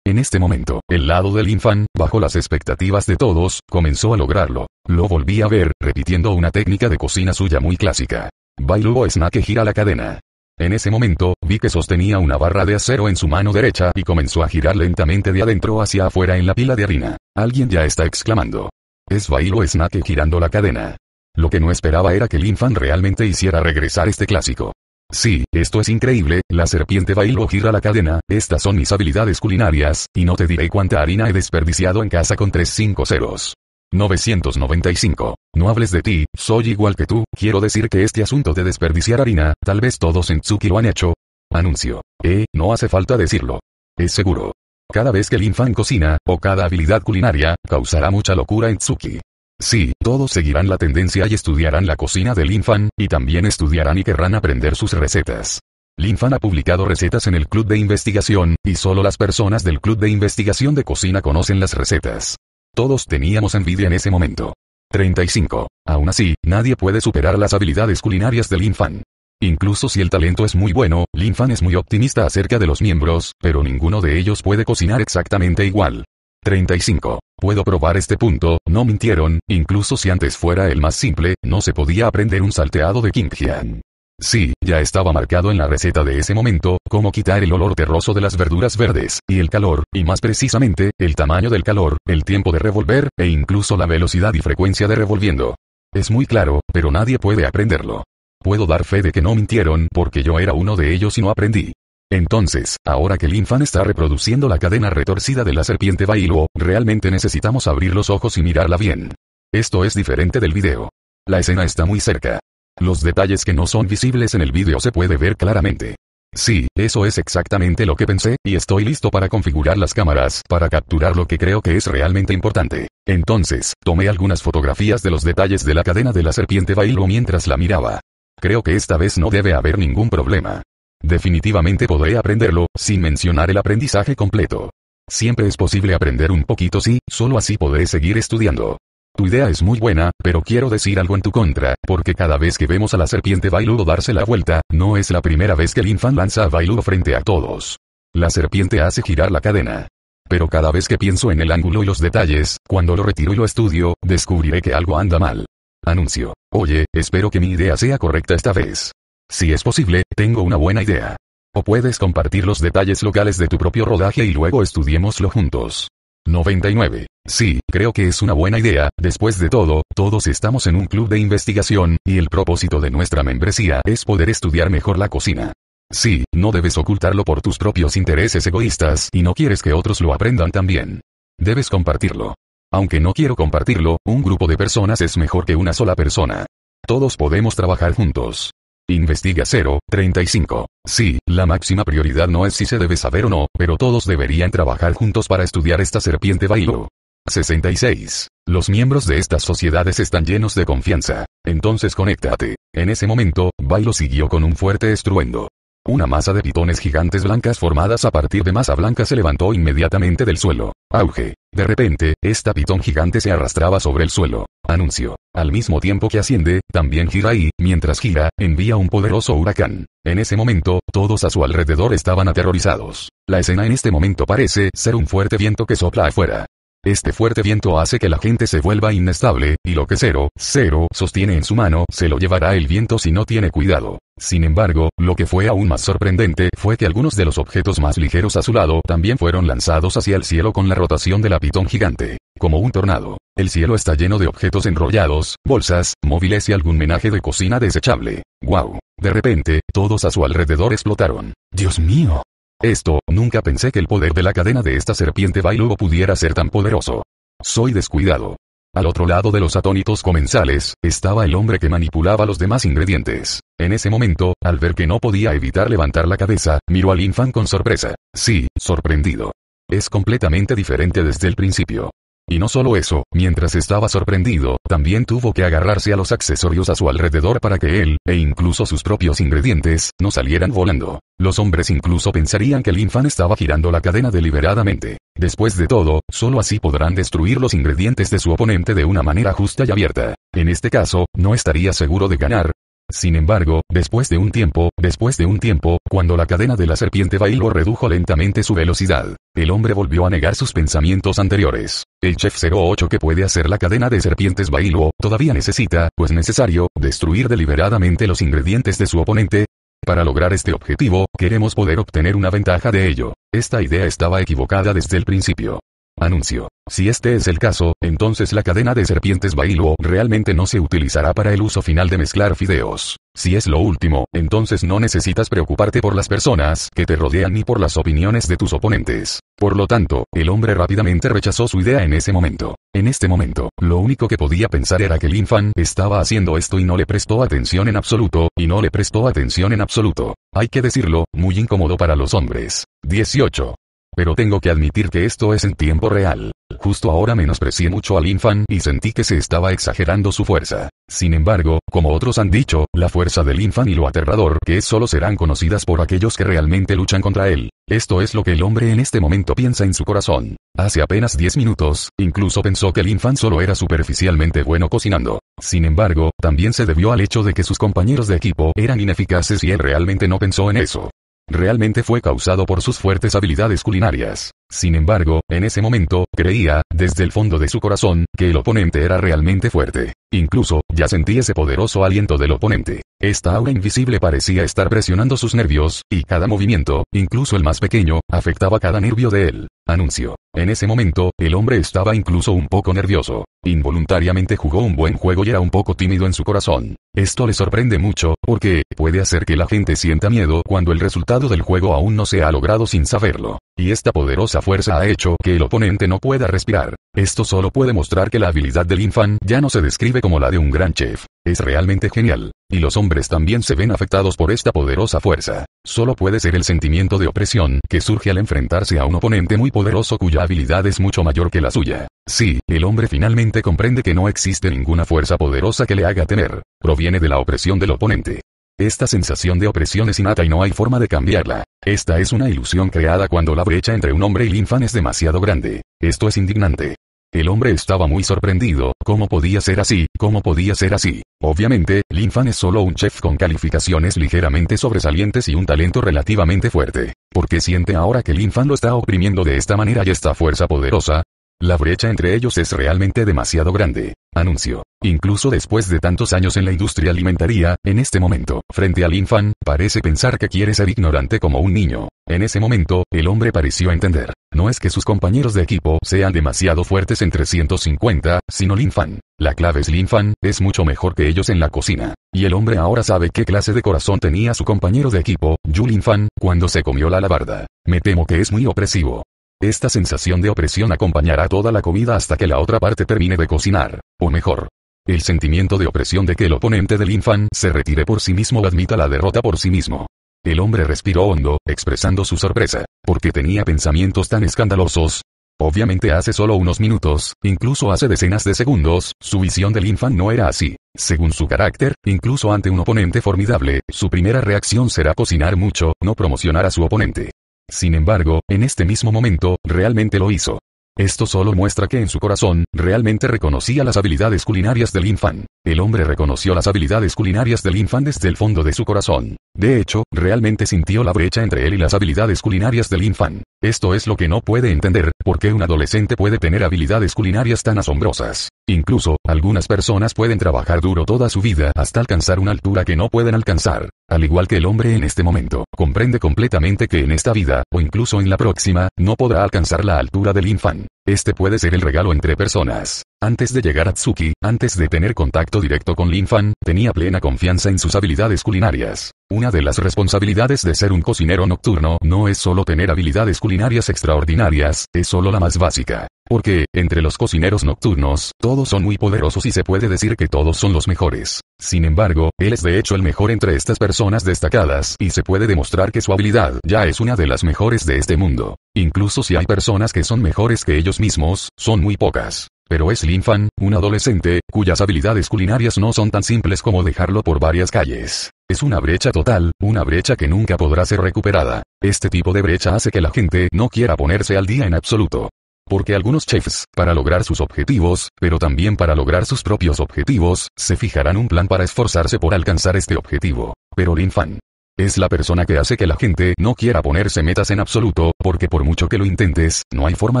Speaker 1: En este momento, el lado del infan, bajo las expectativas de todos, comenzó a lograrlo. Lo volví a ver, repitiendo una técnica de cocina suya muy clásica. o Snack gira la cadena. En ese momento, vi que sostenía una barra de acero en su mano derecha y comenzó a girar lentamente de adentro hacia afuera en la pila de harina. Alguien ya está exclamando. Es Bailo Snake girando la cadena. Lo que no esperaba era que Linfan realmente hiciera regresar este clásico. Sí, esto es increíble, la serpiente bailo gira la cadena, estas son mis habilidades culinarias, y no te diré cuánta harina he desperdiciado en casa con tres cinco ceros. 995. No hables de ti, soy igual que tú, quiero decir que este asunto de desperdiciar harina, tal vez todos en Tsuki lo han hecho. Anuncio. Eh, no hace falta decirlo. Es seguro. Cada vez que el cocina, o cada habilidad culinaria, causará mucha locura en Tsuki. Sí, todos seguirán la tendencia y estudiarán la cocina del Linfan, y también estudiarán y querrán aprender sus recetas. Linfan ha publicado recetas en el club de investigación, y solo las personas del club de investigación de cocina conocen las recetas. Todos teníamos envidia en ese momento. 35. Aún así, nadie puede superar las habilidades culinarias de Lin Fan. Incluso si el talento es muy bueno, Lin Fan es muy optimista acerca de los miembros, pero ninguno de ellos puede cocinar exactamente igual. 35. Puedo probar este punto, no mintieron, incluso si antes fuera el más simple, no se podía aprender un salteado de Qingjian. Sí, ya estaba marcado en la receta de ese momento, cómo quitar el olor terroso de las verduras verdes, y el calor, y más precisamente, el tamaño del calor, el tiempo de revolver, e incluso la velocidad y frecuencia de revolviendo. Es muy claro, pero nadie puede aprenderlo. Puedo dar fe de que no mintieron porque yo era uno de ellos y no aprendí. Entonces, ahora que el está reproduciendo la cadena retorcida de la serpiente bailo, realmente necesitamos abrir los ojos y mirarla bien. Esto es diferente del video. La escena está muy cerca. Los detalles que no son visibles en el vídeo se puede ver claramente. Sí, eso es exactamente lo que pensé, y estoy listo para configurar las cámaras para capturar lo que creo que es realmente importante. Entonces, tomé algunas fotografías de los detalles de la cadena de la serpiente bailo mientras la miraba. Creo que esta vez no debe haber ningún problema. Definitivamente podré aprenderlo, sin mencionar el aprendizaje completo. Siempre es posible aprender un poquito sí, solo así podré seguir estudiando. Tu idea es muy buena, pero quiero decir algo en tu contra, porque cada vez que vemos a la serpiente Bailudo darse la vuelta, no es la primera vez que el infant lanza a Bailudo frente a todos. La serpiente hace girar la cadena. Pero cada vez que pienso en el ángulo y los detalles, cuando lo retiro y lo estudio, descubriré que algo anda mal. Anuncio. Oye, espero que mi idea sea correcta esta vez. Si es posible, tengo una buena idea. O puedes compartir los detalles locales de tu propio rodaje y luego estudiémoslo juntos. 99. Sí, creo que es una buena idea, después de todo, todos estamos en un club de investigación, y el propósito de nuestra membresía es poder estudiar mejor la cocina. Sí, no debes ocultarlo por tus propios intereses egoístas y no quieres que otros lo aprendan también. Debes compartirlo. Aunque no quiero compartirlo, un grupo de personas es mejor que una sola persona. Todos podemos trabajar juntos. Investiga 0.35. Sí, la máxima prioridad no es si se debe saber o no, pero todos deberían trabajar juntos para estudiar esta serpiente bailo. 66. Los miembros de estas sociedades están llenos de confianza. Entonces conéctate. En ese momento, Bailo siguió con un fuerte estruendo. Una masa de pitones gigantes blancas formadas a partir de masa blanca se levantó inmediatamente del suelo. Auge. De repente, esta pitón gigante se arrastraba sobre el suelo. Anuncio. Al mismo tiempo que asciende, también gira y, mientras gira, envía un poderoso huracán. En ese momento, todos a su alrededor estaban aterrorizados. La escena en este momento parece ser un fuerte viento que sopla afuera. Este fuerte viento hace que la gente se vuelva inestable, y lo que cero, cero, sostiene en su mano, se lo llevará el viento si no tiene cuidado. Sin embargo, lo que fue aún más sorprendente fue que algunos de los objetos más ligeros a su lado también fueron lanzados hacia el cielo con la rotación de la pitón gigante. Como un tornado. El cielo está lleno de objetos enrollados, bolsas, móviles y algún menaje de cocina desechable. ¡Guau! Wow. De repente, todos a su alrededor explotaron. ¡Dios mío! Esto, nunca pensé que el poder de la cadena de esta serpiente Bailugo pudiera ser tan poderoso. Soy descuidado. Al otro lado de los atónitos comensales, estaba el hombre que manipulaba los demás ingredientes. En ese momento, al ver que no podía evitar levantar la cabeza, miró al infant con sorpresa. Sí, sorprendido. Es completamente diferente desde el principio. Y no solo eso, mientras estaba sorprendido, también tuvo que agarrarse a los accesorios a su alrededor para que él, e incluso sus propios ingredientes, no salieran volando. Los hombres incluso pensarían que el infan estaba girando la cadena deliberadamente. Después de todo, solo así podrán destruir los ingredientes de su oponente de una manera justa y abierta. En este caso, no estaría seguro de ganar, sin embargo, después de un tiempo, después de un tiempo, cuando la cadena de la serpiente bailó redujo lentamente su velocidad, el hombre volvió a negar sus pensamientos anteriores. El chef 08 que puede hacer la cadena de serpientes bailo, todavía necesita, pues necesario, destruir deliberadamente los ingredientes de su oponente, para lograr este objetivo, queremos poder obtener una ventaja de ello. Esta idea estaba equivocada desde el principio. Anuncio. Si este es el caso, entonces la cadena de serpientes Bailo realmente no se utilizará para el uso final de mezclar fideos. Si es lo último, entonces no necesitas preocuparte por las personas que te rodean ni por las opiniones de tus oponentes. Por lo tanto, el hombre rápidamente rechazó su idea en ese momento. En este momento, lo único que podía pensar era que el Fan estaba haciendo esto y no le prestó atención en absoluto, y no le prestó atención en absoluto. Hay que decirlo, muy incómodo para los hombres. 18. Pero tengo que admitir que esto es en tiempo real. Justo ahora menosprecié mucho al infan y sentí que se estaba exagerando su fuerza. Sin embargo, como otros han dicho, la fuerza del infan y lo aterrador que es solo serán conocidas por aquellos que realmente luchan contra él. Esto es lo que el hombre en este momento piensa en su corazón. Hace apenas 10 minutos, incluso pensó que el infan solo era superficialmente bueno cocinando. Sin embargo, también se debió al hecho de que sus compañeros de equipo eran ineficaces y él realmente no pensó en eso. Realmente fue causado por sus fuertes habilidades culinarias. Sin embargo, en ese momento, creía, desde el fondo de su corazón, que el oponente era realmente fuerte. Incluso, ya sentía ese poderoso aliento del oponente. Esta aura invisible parecía estar presionando sus nervios, y cada movimiento, incluso el más pequeño, afectaba cada nervio de él. Anuncio. En ese momento, el hombre estaba incluso un poco nervioso. Involuntariamente jugó un buen juego y era un poco tímido en su corazón. Esto le sorprende mucho, porque, puede hacer que la gente sienta miedo cuando el resultado del juego aún no se ha logrado sin saberlo. Y esta poderosa fuerza ha hecho que el oponente no pueda respirar. Esto solo puede mostrar que la habilidad del infan ya no se describe como la de un gran chef. Es realmente genial. Y los hombres también se ven afectados por esta poderosa fuerza. Solo puede ser el sentimiento de opresión que surge al enfrentarse a un oponente muy poderoso cuya habilidad es mucho mayor que la suya. Sí, el hombre finalmente comprende que no existe ninguna fuerza poderosa que le haga tener. Proviene de la opresión del oponente. Esta sensación de opresión es innata y no hay forma de cambiarla. Esta es una ilusión creada cuando la brecha entre un hombre y Linfan es demasiado grande. Esto es indignante. El hombre estaba muy sorprendido, ¿cómo podía ser así? ¿Cómo podía ser así? Obviamente, Linfan es solo un chef con calificaciones ligeramente sobresalientes y un talento relativamente fuerte. ¿Por qué siente ahora que Linfan lo está oprimiendo de esta manera y esta fuerza poderosa? La brecha entre ellos es realmente demasiado grande. Anuncio. Incluso después de tantos años en la industria alimentaria, en este momento, frente al Linfan parece pensar que quiere ser ignorante como un niño. En ese momento, el hombre pareció entender. No es que sus compañeros de equipo sean demasiado fuertes en 350, sino Linfan. La clave es Linfan, es mucho mejor que ellos en la cocina. Y el hombre ahora sabe qué clase de corazón tenía su compañero de equipo, Yu Fan, cuando se comió la alabarda. Me temo que es muy opresivo. Esta sensación de opresión acompañará toda la comida hasta que la otra parte termine de cocinar, o mejor, el sentimiento de opresión de que el oponente del infan se retire por sí mismo o admita la derrota por sí mismo. El hombre respiró hondo, expresando su sorpresa, porque tenía pensamientos tan escandalosos. Obviamente hace solo unos minutos, incluso hace decenas de segundos, su visión del infan no era así. Según su carácter, incluso ante un oponente formidable, su primera reacción será cocinar mucho, no promocionar a su oponente. Sin embargo, en este mismo momento, realmente lo hizo. Esto solo muestra que en su corazón, realmente reconocía las habilidades culinarias del infan. El hombre reconoció las habilidades culinarias del infan desde el fondo de su corazón. De hecho, realmente sintió la brecha entre él y las habilidades culinarias del infan. Esto es lo que no puede entender, por qué un adolescente puede tener habilidades culinarias tan asombrosas. Incluso, algunas personas pueden trabajar duro toda su vida hasta alcanzar una altura que no pueden alcanzar al igual que el hombre en este momento, comprende completamente que en esta vida, o incluso en la próxima, no podrá alcanzar la altura del infan. Este puede ser el regalo entre personas. Antes de llegar a Tsuki, antes de tener contacto directo con Lin Fan, tenía plena confianza en sus habilidades culinarias. Una de las responsabilidades de ser un cocinero nocturno no es solo tener habilidades culinarias extraordinarias, es solo la más básica. Porque, entre los cocineros nocturnos, todos son muy poderosos y se puede decir que todos son los mejores. Sin embargo, él es de hecho el mejor entre estas personas destacadas y se puede demostrar que su habilidad ya es una de las mejores de este mundo. Incluso si hay personas que son mejores que ellos mismos, son muy pocas. Pero es Lin Fan, un adolescente, cuyas habilidades culinarias no son tan simples como dejarlo por varias calles. Es una brecha total, una brecha que nunca podrá ser recuperada. Este tipo de brecha hace que la gente no quiera ponerse al día en absoluto. Porque algunos chefs, para lograr sus objetivos, pero también para lograr sus propios objetivos, se fijarán un plan para esforzarse por alcanzar este objetivo. Pero Lin Fan, es la persona que hace que la gente no quiera ponerse metas en absoluto, porque por mucho que lo intentes, no hay forma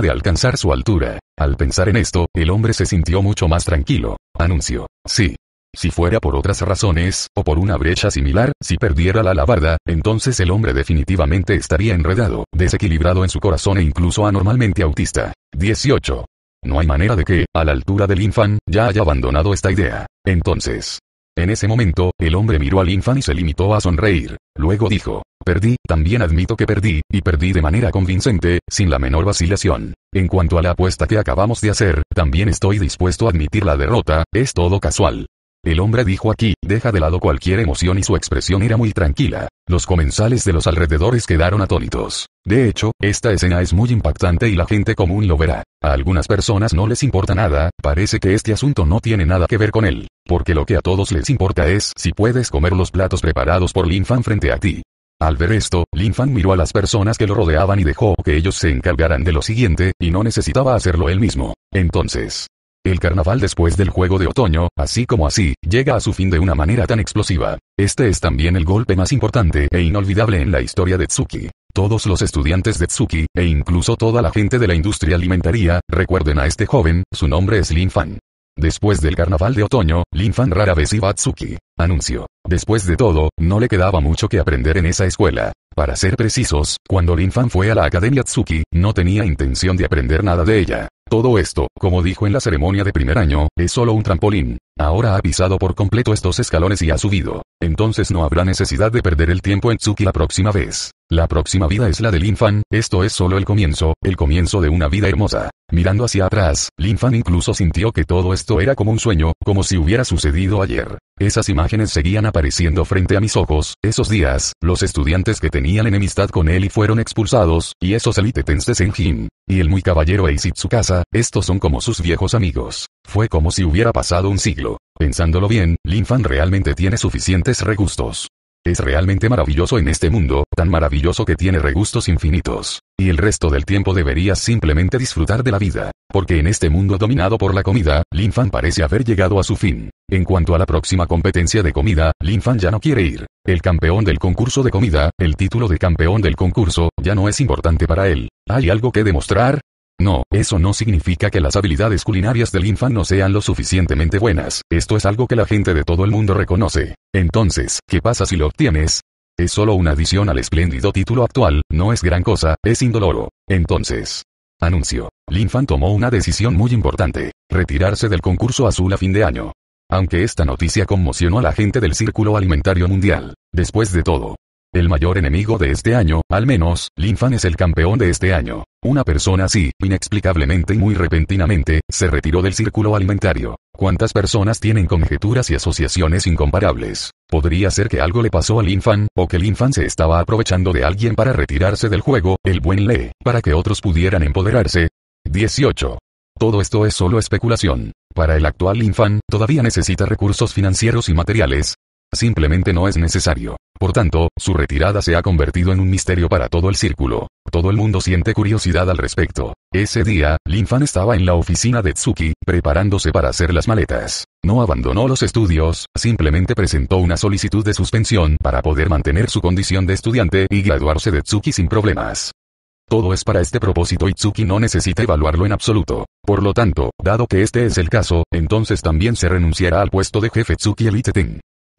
Speaker 1: de alcanzar su altura. Al pensar en esto, el hombre se sintió mucho más tranquilo. Anuncio. Sí. Si fuera por otras razones, o por una brecha similar, si perdiera la alabarda, entonces el hombre definitivamente estaría enredado, desequilibrado en su corazón e incluso anormalmente autista. 18. No hay manera de que, a la altura del infant ya haya abandonado esta idea. Entonces, en ese momento, el hombre miró al infan y se limitó a sonreír. Luego dijo, Perdí, también admito que perdí, y perdí de manera convincente, sin la menor vacilación. En cuanto a la apuesta que acabamos de hacer, también estoy dispuesto a admitir la derrota, es todo casual. El hombre dijo aquí, deja de lado cualquier emoción y su expresión era muy tranquila. Los comensales de los alrededores quedaron atónitos. De hecho, esta escena es muy impactante y la gente común lo verá. A algunas personas no les importa nada, parece que este asunto no tiene nada que ver con él. Porque lo que a todos les importa es si puedes comer los platos preparados por Lin Fan frente a ti. Al ver esto, Lin Fan miró a las personas que lo rodeaban y dejó que ellos se encargaran de lo siguiente, y no necesitaba hacerlo él mismo. Entonces, el carnaval después del juego de otoño, así como así, llega a su fin de una manera tan explosiva. Este es también el golpe más importante e inolvidable en la historia de Tsuki. Todos los estudiantes de Tsuki, e incluso toda la gente de la industria alimentaria, recuerden a este joven, su nombre es Lin Fan. Después del carnaval de otoño, Lin Fan rara vez iba a Tsuki. Anuncio. Después de todo, no le quedaba mucho que aprender en esa escuela. Para ser precisos, cuando Lin Fan fue a la Academia Tsuki, no tenía intención de aprender nada de ella. Todo esto, como dijo en la ceremonia de primer año, es solo un trampolín. Ahora ha pisado por completo estos escalones y ha subido. Entonces no habrá necesidad de perder el tiempo en Tsuki la próxima vez. La próxima vida es la de Lin Fan, esto es solo el comienzo, el comienzo de una vida hermosa. Mirando hacia atrás, Lin Fan incluso sintió que todo esto era como un sueño, como si hubiera sucedido ayer. Esas imágenes seguían apareciendo frente a mis ojos, esos días, los estudiantes que tenían enemistad con él y fueron expulsados, y esos elitetens de Senjin, y el muy caballero casa, estos son como sus viejos amigos. Fue como si hubiera pasado un siglo. Pensándolo bien, Lin Fan realmente tiene suficientes regustos. Es realmente maravilloso en este mundo, tan maravilloso que tiene regustos infinitos. Y el resto del tiempo deberías simplemente disfrutar de la vida. Porque en este mundo dominado por la comida, Lin Fan parece haber llegado a su fin. En cuanto a la próxima competencia de comida, Lin Fan ya no quiere ir. El campeón del concurso de comida, el título de campeón del concurso, ya no es importante para él. ¿Hay algo que demostrar? No, eso no significa que las habilidades culinarias del Linfan no sean lo suficientemente buenas, esto es algo que la gente de todo el mundo reconoce. Entonces, ¿qué pasa si lo obtienes? Es solo una adición al espléndido título actual, no es gran cosa, es indoloro. Entonces. Anuncio. Linfan tomó una decisión muy importante. Retirarse del concurso azul a fin de año. Aunque esta noticia conmocionó a la gente del Círculo Alimentario Mundial. Después de todo, el mayor enemigo de este año, al menos, Linfan es el campeón de este año. Una persona así, inexplicablemente y muy repentinamente, se retiró del círculo alimentario. ¿Cuántas personas tienen conjeturas y asociaciones incomparables? Podría ser que algo le pasó a Linfan, o que Linfan se estaba aprovechando de alguien para retirarse del juego, el buen Lee, para que otros pudieran empoderarse. 18. Todo esto es solo especulación. Para el actual Linfan, todavía necesita recursos financieros y materiales, Simplemente no es necesario. Por tanto, su retirada se ha convertido en un misterio para todo el círculo. Todo el mundo siente curiosidad al respecto. Ese día, Lin Fan estaba en la oficina de Tsuki, preparándose para hacer las maletas. No abandonó los estudios, simplemente presentó una solicitud de suspensión para poder mantener su condición de estudiante y graduarse de Tsuki sin problemas. Todo es para este propósito y Tsuki no necesita evaluarlo en absoluto. Por lo tanto, dado que este es el caso, entonces también se renunciará al puesto de jefe Tsuki Elite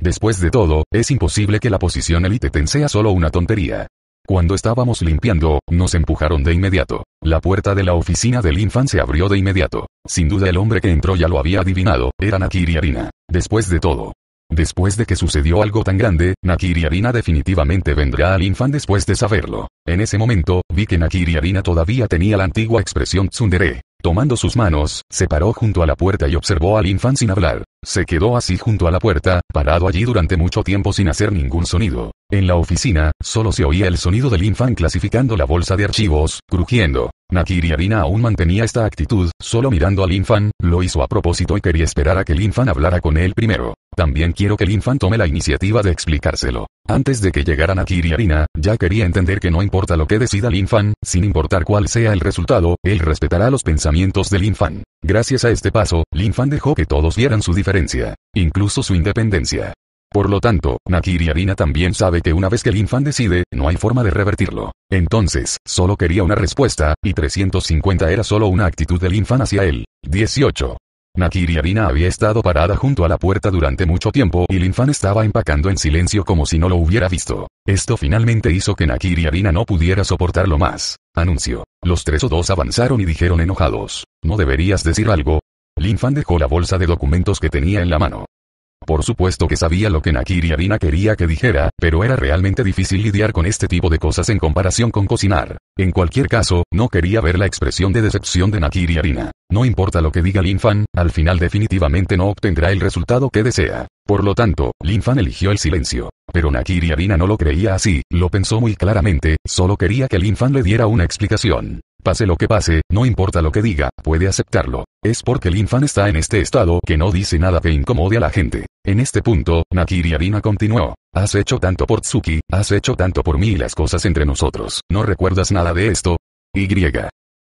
Speaker 1: Después de todo, es imposible que la posición Elite ten sea solo una tontería. Cuando estábamos limpiando, nos empujaron de inmediato. La puerta de la oficina del Infan se abrió de inmediato. Sin duda el hombre que entró ya lo había adivinado, era Nakiri Arina. Después de todo. Después de que sucedió algo tan grande, Nakiri Arina definitivamente vendrá al Infan después de saberlo. En ese momento, vi que Nakiri Arina todavía tenía la antigua expresión tsundere. Tomando sus manos, se paró junto a la puerta y observó al infante sin hablar. Se quedó así junto a la puerta, parado allí durante mucho tiempo sin hacer ningún sonido. En la oficina, solo se oía el sonido del infant clasificando la bolsa de archivos, crujiendo. Nakiri aún mantenía esta actitud, solo mirando al infan, lo hizo a propósito y quería esperar a que el infan hablara con él primero. También quiero que el infan tome la iniciativa de explicárselo. Antes de que llegara a Arina, ya quería entender que no importa lo que decida el infan, sin importar cuál sea el resultado, él respetará los pensamientos del infan. Gracias a este paso, Linfan dejó que todos vieran su diferencia, incluso su independencia. Por lo tanto, Nakiri Arina también sabe que una vez que el infan decide, no hay forma de revertirlo. Entonces, solo quería una respuesta, y 350 era solo una actitud del infan hacia él. 18. Nakiri Arina había estado parada junto a la puerta durante mucho tiempo y Linfan estaba empacando en silencio como si no lo hubiera visto. Esto finalmente hizo que Nakiri Arina no pudiera soportarlo más. Anuncio. Los tres o dos avanzaron y dijeron enojados. ¿No deberías decir algo? Linfan dejó la bolsa de documentos que tenía en la mano. Por supuesto que sabía lo que Nakiri Arina quería que dijera, pero era realmente difícil lidiar con este tipo de cosas en comparación con cocinar. En cualquier caso, no quería ver la expresión de decepción de Nakiri Arina. No importa lo que diga Lin Fan, al final definitivamente no obtendrá el resultado que desea. Por lo tanto, Lin Fan eligió el silencio. Pero Nakiri Arina no lo creía así, lo pensó muy claramente, solo quería que Lin Fan le diera una explicación. Pase lo que pase, no importa lo que diga, puede aceptarlo. Es porque el infan está en este estado que no dice nada que incomode a la gente. En este punto, Nakiri Arina continuó. Has hecho tanto por Tsuki, has hecho tanto por mí y las cosas entre nosotros. ¿No recuerdas nada de esto? Y.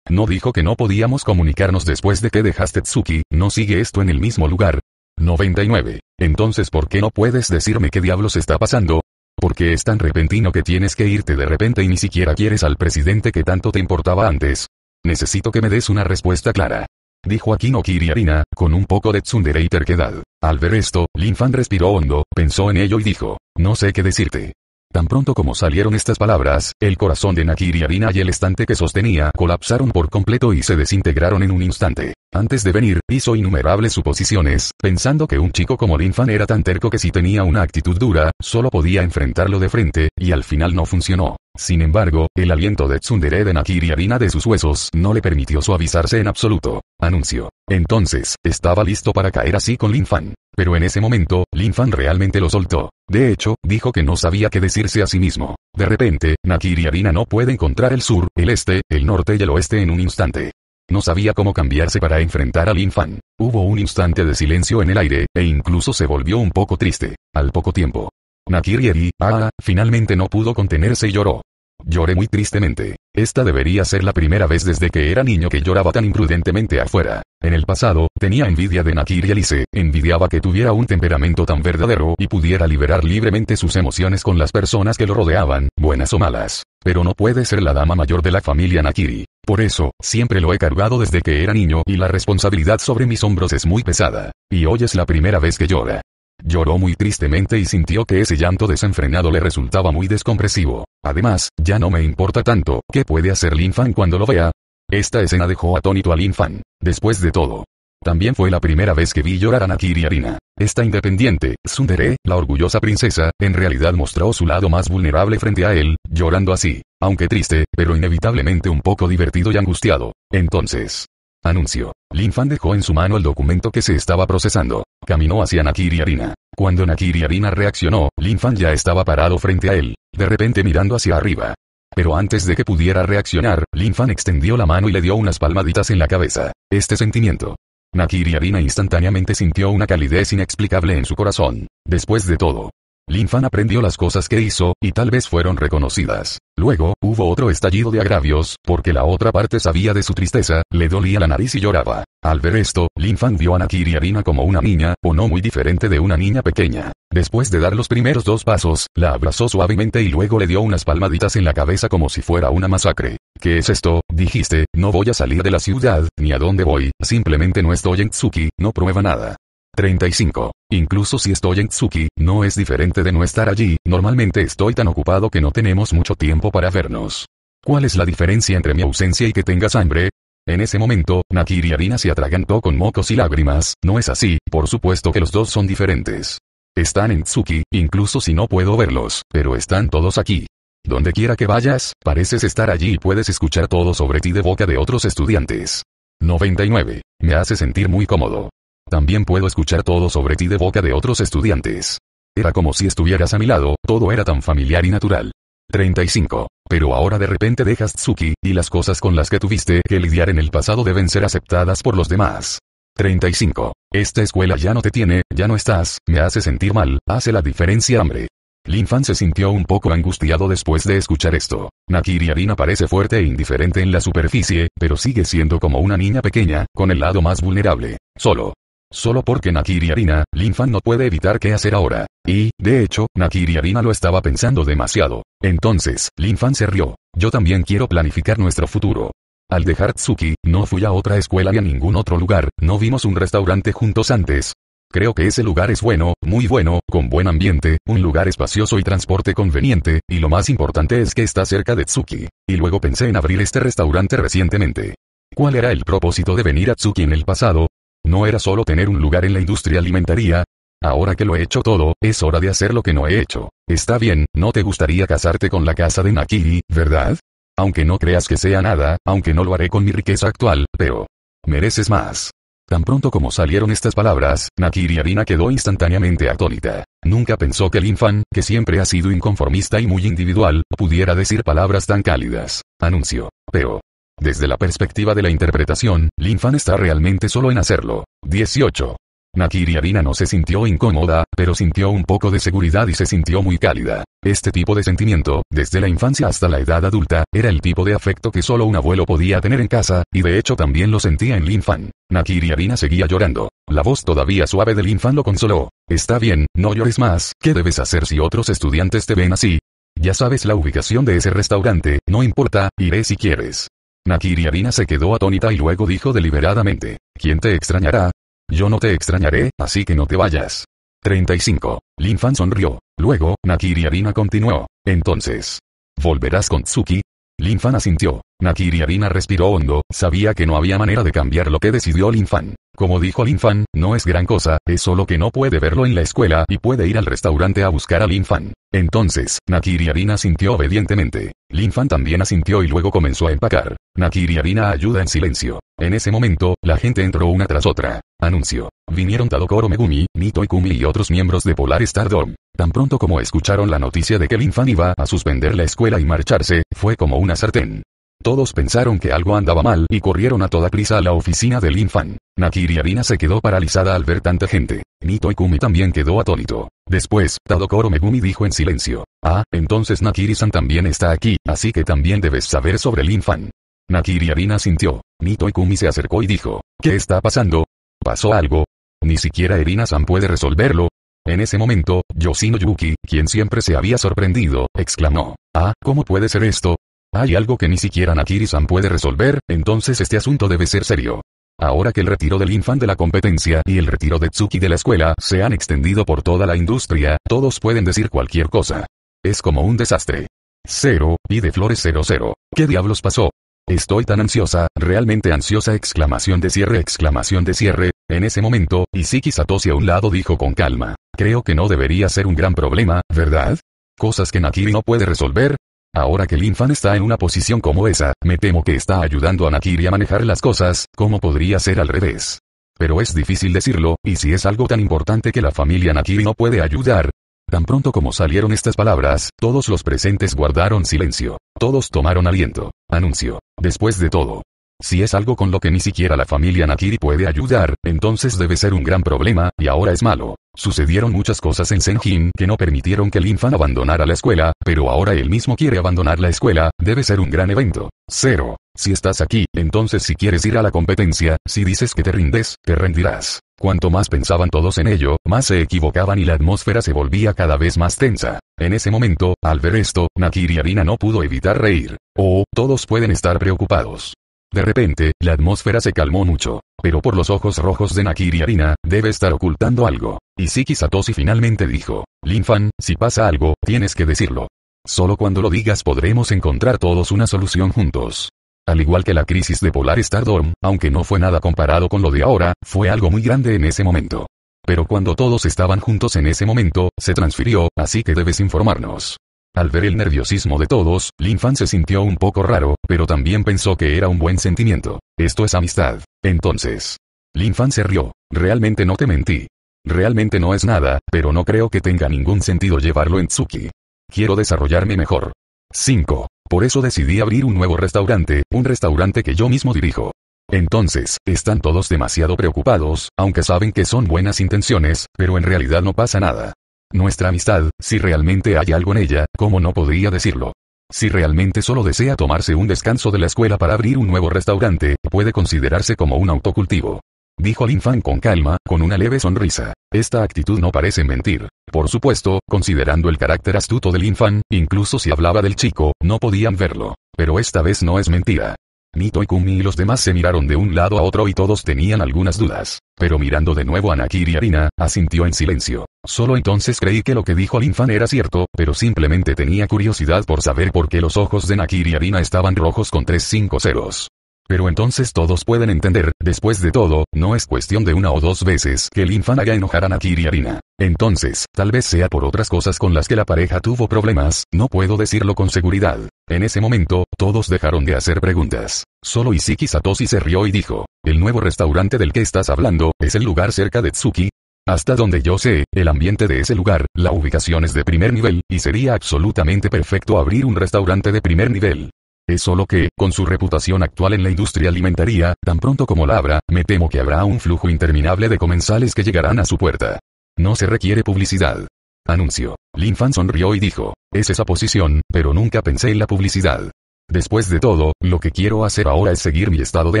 Speaker 1: No dijo que no podíamos comunicarnos después de que dejaste Tsuki, ¿no sigue esto en el mismo lugar? 99. Entonces ¿por qué no puedes decirme qué diablos está pasando? porque es tan repentino que tienes que irte de repente y ni siquiera quieres al presidente que tanto te importaba antes. Necesito que me des una respuesta clara. Dijo Akino Kiriarina, con un poco de tsundere y terquedad. Al ver esto, Linfan respiró hondo, pensó en ello y dijo, no sé qué decirte. Tan pronto como salieron estas palabras, el corazón de Nakiri Arina y el estante que sostenía colapsaron por completo y se desintegraron en un instante. Antes de venir, hizo innumerables suposiciones, pensando que un chico como Linfan era tan terco que si tenía una actitud dura, solo podía enfrentarlo de frente, y al final no funcionó. Sin embargo, el aliento de Tsundere de Nakiri harina de sus huesos no le permitió suavizarse en absoluto. Anuncio. Entonces, estaba listo para caer así con Linfan. Pero en ese momento, Linfan realmente lo soltó. De hecho, dijo que no sabía qué decirse a sí mismo. De repente, Nakiri Arina no puede encontrar el sur, el este, el norte y el oeste en un instante. No sabía cómo cambiarse para enfrentar al infan. Hubo un instante de silencio en el aire, e incluso se volvió un poco triste. Al poco tiempo. Nakiri Eri, ah, finalmente no pudo contenerse y lloró. Lloré muy tristemente. Esta debería ser la primera vez desde que era niño que lloraba tan imprudentemente afuera. En el pasado, tenía envidia de Nakiri Elise, envidiaba que tuviera un temperamento tan verdadero y pudiera liberar libremente sus emociones con las personas que lo rodeaban, buenas o malas. Pero no puede ser la dama mayor de la familia Nakiri. Por eso, siempre lo he cargado desde que era niño y la responsabilidad sobre mis hombros es muy pesada. Y hoy es la primera vez que llora. Lloró muy tristemente y sintió que ese llanto desenfrenado le resultaba muy descompresivo. Además, ya no me importa tanto, ¿qué puede hacer Linfan cuando lo vea? Esta escena dejó atónito a Lin Después de todo, también fue la primera vez que vi llorar a Nakiri Arina. Esta independiente, Sundere, la orgullosa princesa, en realidad mostró su lado más vulnerable frente a él, llorando así, aunque triste, pero inevitablemente un poco divertido y angustiado. Entonces, anuncio. Linfan dejó en su mano el documento que se estaba procesando. Caminó hacia Nakiri Arina. Cuando Nakiri Arina reaccionó, Linfan ya estaba parado frente a él, de repente mirando hacia arriba. Pero antes de que pudiera reaccionar, Linfan extendió la mano y le dio unas palmaditas en la cabeza. Este sentimiento, Nakiri Arina instantáneamente sintió una calidez inexplicable en su corazón. Después de todo, Lin Fan aprendió las cosas que hizo, y tal vez fueron reconocidas. Luego, hubo otro estallido de agravios, porque la otra parte sabía de su tristeza, le dolía la nariz y lloraba. Al ver esto, Lin Fan vio a Nakiri Arina como una niña, o no muy diferente de una niña pequeña. Después de dar los primeros dos pasos, la abrazó suavemente y luego le dio unas palmaditas en la cabeza como si fuera una masacre. ¿Qué es esto? Dijiste, no voy a salir de la ciudad, ni a dónde voy, simplemente no estoy en Tsuki, no prueba nada. 35. Incluso si estoy en Tsuki, no es diferente de no estar allí, normalmente estoy tan ocupado que no tenemos mucho tiempo para vernos. ¿Cuál es la diferencia entre mi ausencia y que tengas hambre? En ese momento, Nakiri Arina se atragantó con mocos y lágrimas, no es así, por supuesto que los dos son diferentes. Están en Tsuki, incluso si no puedo verlos, pero están todos aquí. Donde quiera que vayas, pareces estar allí y puedes escuchar todo sobre ti de boca de otros estudiantes. 99. Me hace sentir muy cómodo. También puedo escuchar todo sobre ti de boca de otros estudiantes. Era como si estuvieras a mi lado, todo era tan familiar y natural. 35. Pero ahora de repente dejas Tsuki, y las cosas con las que tuviste que lidiar en el pasado deben ser aceptadas por los demás. 35. Esta escuela ya no te tiene, ya no estás, me hace sentir mal, hace la diferencia hambre. Linfan se sintió un poco angustiado después de escuchar esto. Nakiri Arina parece fuerte e indiferente en la superficie, pero sigue siendo como una niña pequeña, con el lado más vulnerable. Solo, Solo porque Nakiri Arina, Linfan no puede evitar qué hacer ahora. Y, de hecho, Nakiri Arina lo estaba pensando demasiado. Entonces, Linfan se rió. Yo también quiero planificar nuestro futuro. Al dejar Tsuki, no fui a otra escuela ni a ningún otro lugar, no vimos un restaurante juntos antes. Creo que ese lugar es bueno, muy bueno, con buen ambiente, un lugar espacioso y transporte conveniente, y lo más importante es que está cerca de Tsuki. Y luego pensé en abrir este restaurante recientemente. ¿Cuál era el propósito de venir a Tsuki en el pasado? No era solo tener un lugar en la industria alimentaria. Ahora que lo he hecho todo, es hora de hacer lo que no he hecho. Está bien, no te gustaría casarte con la casa de Nakiri, ¿verdad? Aunque no creas que sea nada, aunque no lo haré con mi riqueza actual, pero... Mereces más. Tan pronto como salieron estas palabras, Nakiri Arina quedó instantáneamente atónita. Nunca pensó que el infan, que siempre ha sido inconformista y muy individual, pudiera decir palabras tan cálidas. Anuncio. Pero, desde la perspectiva de la interpretación, Lin Fan está realmente solo en hacerlo. 18. Nakiri Arina no se sintió incómoda, pero sintió un poco de seguridad y se sintió muy cálida. Este tipo de sentimiento, desde la infancia hasta la edad adulta, era el tipo de afecto que solo un abuelo podía tener en casa, y de hecho también lo sentía en Fan. Nakiri Arina seguía llorando. La voz todavía suave de Fan lo consoló. Está bien, no llores más, ¿qué debes hacer si otros estudiantes te ven así? Ya sabes la ubicación de ese restaurante, no importa, iré si quieres. Nakiriarina se quedó atónita y luego dijo deliberadamente, ¿quién te extrañará? Yo no te extrañaré, así que no te vayas. 35. Linfan sonrió. Luego, Nakiriarina continuó. Entonces. ¿Volverás con Tsuki? Linfan asintió. Nakiriarina respiró hondo, sabía que no había manera de cambiar lo que decidió Linfan. Como dijo Linfan, no es gran cosa, es solo que no puede verlo en la escuela y puede ir al restaurante a buscar a Linfan. Entonces, Nakiriarina sintió obedientemente. Linfan también asintió y luego comenzó a empacar. Nakiri Arina ayuda en silencio. En ese momento, la gente entró una tras otra. Anuncio. Vinieron Tadokoro Megumi, Nito y y otros miembros de Polar Stardom. Tan pronto como escucharon la noticia de que Linfan iba a suspender la escuela y marcharse, fue como una sartén. Todos pensaron que algo andaba mal y corrieron a toda prisa a la oficina del Infan. Nakiri Arina se quedó paralizada al ver tanta gente. Nito y también quedó atónito. Después, Tadokoro Megumi dijo en silencio. Ah, entonces Nakiri-san también está aquí, así que también debes saber sobre Linfan. Nakiri Arina sintió. y Kumi se acercó y dijo, ¿qué está pasando? ¿Pasó algo? Ni siquiera Erina-san puede resolverlo. En ese momento, Yoshino Yuki, quien siempre se había sorprendido, exclamó, ah, ¿cómo puede ser esto? Hay algo que ni siquiera Nakiri-san puede resolver, entonces este asunto debe ser serio. Ahora que el retiro del infant de la competencia y el retiro de Tsuki de la escuela se han extendido por toda la industria, todos pueden decir cualquier cosa. Es como un desastre. Cero, y de flores 00. ¿Qué diablos pasó? Estoy tan ansiosa, realmente ansiosa exclamación de cierre exclamación de cierre. En ese momento, Isiki Satoshi a un lado dijo con calma, creo que no debería ser un gran problema, ¿verdad? Cosas que Nakiri no puede resolver. Ahora que el está en una posición como esa, me temo que está ayudando a Nakiri a manejar las cosas, como podría ser al revés. Pero es difícil decirlo, y si es algo tan importante que la familia Nakiri no puede ayudar, Tan pronto como salieron estas palabras, todos los presentes guardaron silencio. Todos tomaron aliento. Anuncio. Después de todo, si es algo con lo que ni siquiera la familia Nakiri puede ayudar, entonces debe ser un gran problema, y ahora es malo. Sucedieron muchas cosas en Senjin que no permitieron que el abandonara la escuela, pero ahora él mismo quiere abandonar la escuela, debe ser un gran evento. Cero. Si estás aquí, entonces si quieres ir a la competencia, si dices que te rindes, te rendirás. Cuanto más pensaban todos en ello, más se equivocaban y la atmósfera se volvía cada vez más tensa. En ese momento, al ver esto, Nakiri y Arina no pudo evitar reír. Oh, todos pueden estar preocupados. De repente, la atmósfera se calmó mucho. Pero por los ojos rojos de Nakiri Arina, debe estar ocultando algo. Y Siki Satoshi finalmente dijo, Linfan, si pasa algo, tienes que decirlo. Solo cuando lo digas podremos encontrar todos una solución juntos. Al igual que la crisis de Polar Stardom, aunque no fue nada comparado con lo de ahora, fue algo muy grande en ese momento. Pero cuando todos estaban juntos en ese momento, se transfirió, así que debes informarnos. Al ver el nerviosismo de todos, Linfan se sintió un poco raro, pero también pensó que era un buen sentimiento. Esto es amistad. Entonces. Linfan se rió. Realmente no te mentí. Realmente no es nada, pero no creo que tenga ningún sentido llevarlo en Tsuki. Quiero desarrollarme mejor. 5. Por eso decidí abrir un nuevo restaurante, un restaurante que yo mismo dirijo. Entonces, están todos demasiado preocupados, aunque saben que son buenas intenciones, pero en realidad no pasa nada. Nuestra amistad, si realmente hay algo en ella, ¿cómo no podría decirlo? Si realmente solo desea tomarse un descanso de la escuela para abrir un nuevo restaurante, puede considerarse como un autocultivo. Dijo Lin Fan con calma, con una leve sonrisa. Esta actitud no parece mentir. Por supuesto, considerando el carácter astuto de Lin Fan, incluso si hablaba del chico, no podían verlo. Pero esta vez no es mentira. Nito y Kumi y los demás se miraron de un lado a otro y todos tenían algunas dudas. Pero mirando de nuevo a Nakiri Arina, asintió en silencio. Solo entonces creí que lo que dijo Linfan era cierto, pero simplemente tenía curiosidad por saber por qué los ojos de Nakiri Arina estaban rojos con tres cinco ceros. Pero entonces todos pueden entender, después de todo, no es cuestión de una o dos veces que el infan haga enojar a Nakiri y Arina. Entonces, tal vez sea por otras cosas con las que la pareja tuvo problemas, no puedo decirlo con seguridad. En ese momento, todos dejaron de hacer preguntas. Solo Isiki Satoshi se rió y dijo, el nuevo restaurante del que estás hablando, es el lugar cerca de Tsuki, hasta donde yo sé, el ambiente de ese lugar, la ubicación es de primer nivel, y sería absolutamente perfecto abrir un restaurante de primer nivel. Es solo que, con su reputación actual en la industria alimentaria, tan pronto como la abra, me temo que habrá un flujo interminable de comensales que llegarán a su puerta. No se requiere publicidad. Anuncio. Lin Fan sonrió y dijo, es esa posición, pero nunca pensé en la publicidad. Después de todo, lo que quiero hacer ahora es seguir mi estado de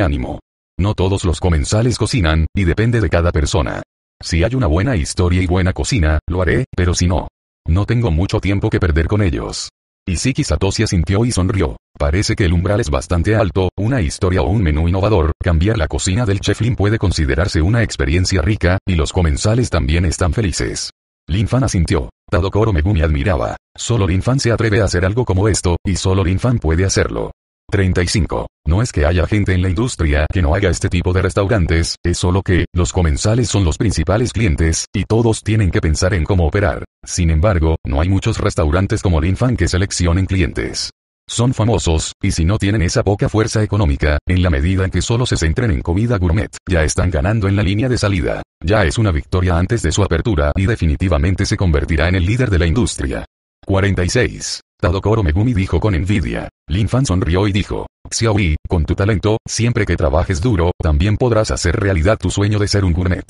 Speaker 1: ánimo. No todos los comensales cocinan, y depende de cada persona. Si hay una buena historia y buena cocina, lo haré, pero si no. No tengo mucho tiempo que perder con ellos. Siki Satoshi asintió y sonrió. Parece que el umbral es bastante alto, una historia o un menú innovador, cambiar la cocina del chef Lin puede considerarse una experiencia rica, y los comensales también están felices. Linfan asintió. Tadokoro Megumi admiraba. Solo Linfan se atreve a hacer algo como esto, y solo Lin puede hacerlo. 35. No es que haya gente en la industria que no haga este tipo de restaurantes, es solo que, los comensales son los principales clientes, y todos tienen que pensar en cómo operar. Sin embargo, no hay muchos restaurantes como Linfan que seleccionen clientes. Son famosos, y si no tienen esa poca fuerza económica, en la medida en que solo se centren en comida gourmet, ya están ganando en la línea de salida. Ya es una victoria antes de su apertura y definitivamente se convertirá en el líder de la industria. 46. Tadokoro Megumi dijo con envidia. Linfan sonrió y dijo, Xiaoyi, con tu talento, siempre que trabajes duro, también podrás hacer realidad tu sueño de ser un gourmet.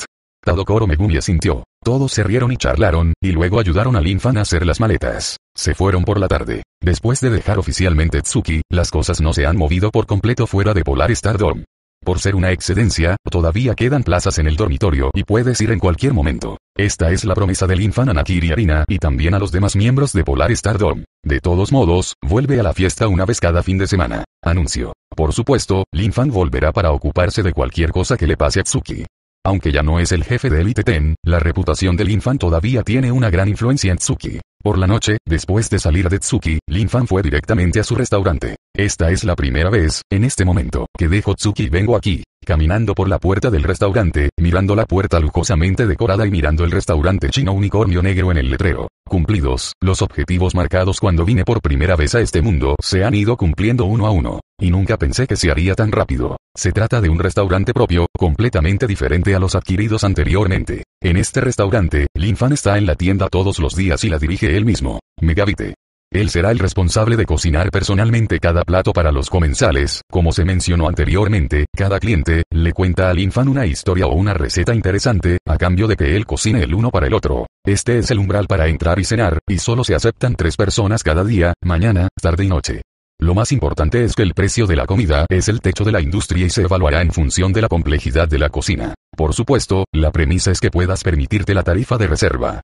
Speaker 1: Tadokoro Megumi asintió. Todos se rieron y charlaron, y luego ayudaron a Linfan a hacer las maletas. Se fueron por la tarde. Después de dejar oficialmente Tsuki, las cosas no se han movido por completo fuera de Polar Stardom. Por ser una excedencia, todavía quedan plazas en el dormitorio y puedes ir en cualquier momento. Esta es la promesa del infan Nakiri Arina y también a los demás miembros de Polar Stardom. De todos modos, vuelve a la fiesta una vez cada fin de semana. Anuncio. Por supuesto, Linfan volverá para ocuparse de cualquier cosa que le pase a Tsuki. Aunque ya no es el jefe de Elite Ten, la reputación del Linfan todavía tiene una gran influencia en Tsuki. Por la noche, después de salir de Tsuki, Linfan fue directamente a su restaurante. Esta es la primera vez, en este momento, que dejo Tsuki y vengo aquí, caminando por la puerta del restaurante, mirando la puerta lujosamente decorada y mirando el restaurante chino unicornio negro en el letrero. Cumplidos, los objetivos marcados cuando vine por primera vez a este mundo se han ido cumpliendo uno a uno, y nunca pensé que se haría tan rápido. Se trata de un restaurante propio, completamente diferente a los adquiridos anteriormente. En este restaurante, Linfan está en la tienda todos los días y la dirige él mismo. Megavite. Él será el responsable de cocinar personalmente cada plato para los comensales, como se mencionó anteriormente, cada cliente, le cuenta al infan una historia o una receta interesante, a cambio de que él cocine el uno para el otro. Este es el umbral para entrar y cenar, y solo se aceptan tres personas cada día, mañana, tarde y noche. Lo más importante es que el precio de la comida es el techo de la industria y se evaluará en función de la complejidad de la cocina. Por supuesto, la premisa es que puedas permitirte la tarifa de reserva.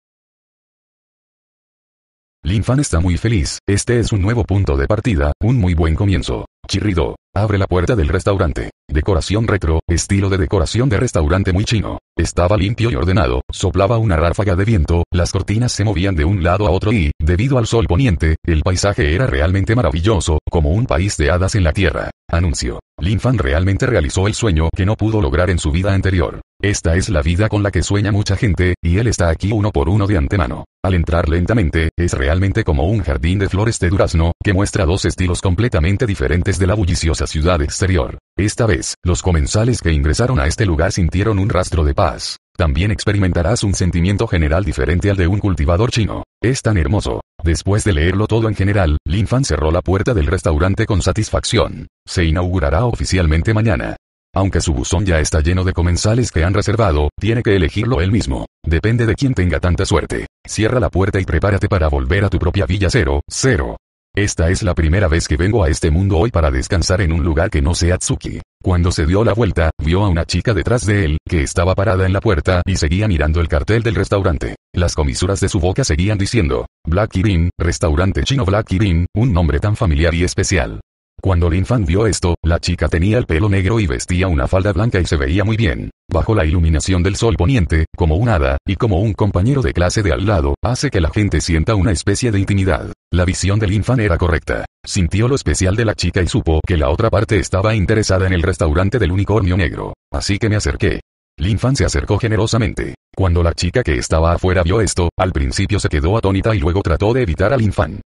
Speaker 1: Linfan está muy feliz, este es un nuevo punto de partida, un muy buen comienzo. Chirrido, abre la puerta del restaurante. Decoración retro, estilo de decoración de restaurante muy chino. Estaba limpio y ordenado, soplaba una ráfaga de viento, las cortinas se movían de un lado a otro y, debido al sol poniente, el paisaje era realmente maravilloso, como un país de hadas en la tierra. Anuncio. Lin Fan realmente realizó el sueño que no pudo lograr en su vida anterior. Esta es la vida con la que sueña mucha gente, y él está aquí uno por uno de antemano. Al entrar lentamente, es realmente como un jardín de flores de durazno, que muestra dos estilos completamente diferentes de la bulliciosa ciudad exterior. Esta vez, los comensales que ingresaron a este lugar sintieron un rastro de paz. También experimentarás un sentimiento general diferente al de un cultivador chino. Es tan hermoso. Después de leerlo todo en general, Lin Fan cerró la puerta del restaurante con satisfacción. Se inaugurará oficialmente mañana. Aunque su buzón ya está lleno de comensales que han reservado, tiene que elegirlo él mismo. Depende de quién tenga tanta suerte. Cierra la puerta y prepárate para volver a tu propia Villa cero, cero. Esta es la primera vez que vengo a este mundo hoy para descansar en un lugar que no sea Tsuki. Cuando se dio la vuelta, vio a una chica detrás de él, que estaba parada en la puerta y seguía mirando el cartel del restaurante. Las comisuras de su boca seguían diciendo, Black Kirin, restaurante chino Black Kirin, un nombre tan familiar y especial. Cuando Linfan vio esto, la chica tenía el pelo negro y vestía una falda blanca y se veía muy bien. Bajo la iluminación del sol poniente, como un hada, y como un compañero de clase de al lado, hace que la gente sienta una especie de intimidad. La visión del Linfan era correcta. Sintió lo especial de la chica y supo que la otra parte estaba interesada en el restaurante del unicornio negro. Así que me acerqué. Linfan se acercó generosamente. Cuando la chica que estaba afuera vio esto, al principio se quedó atónita y luego trató de evitar al Linfan.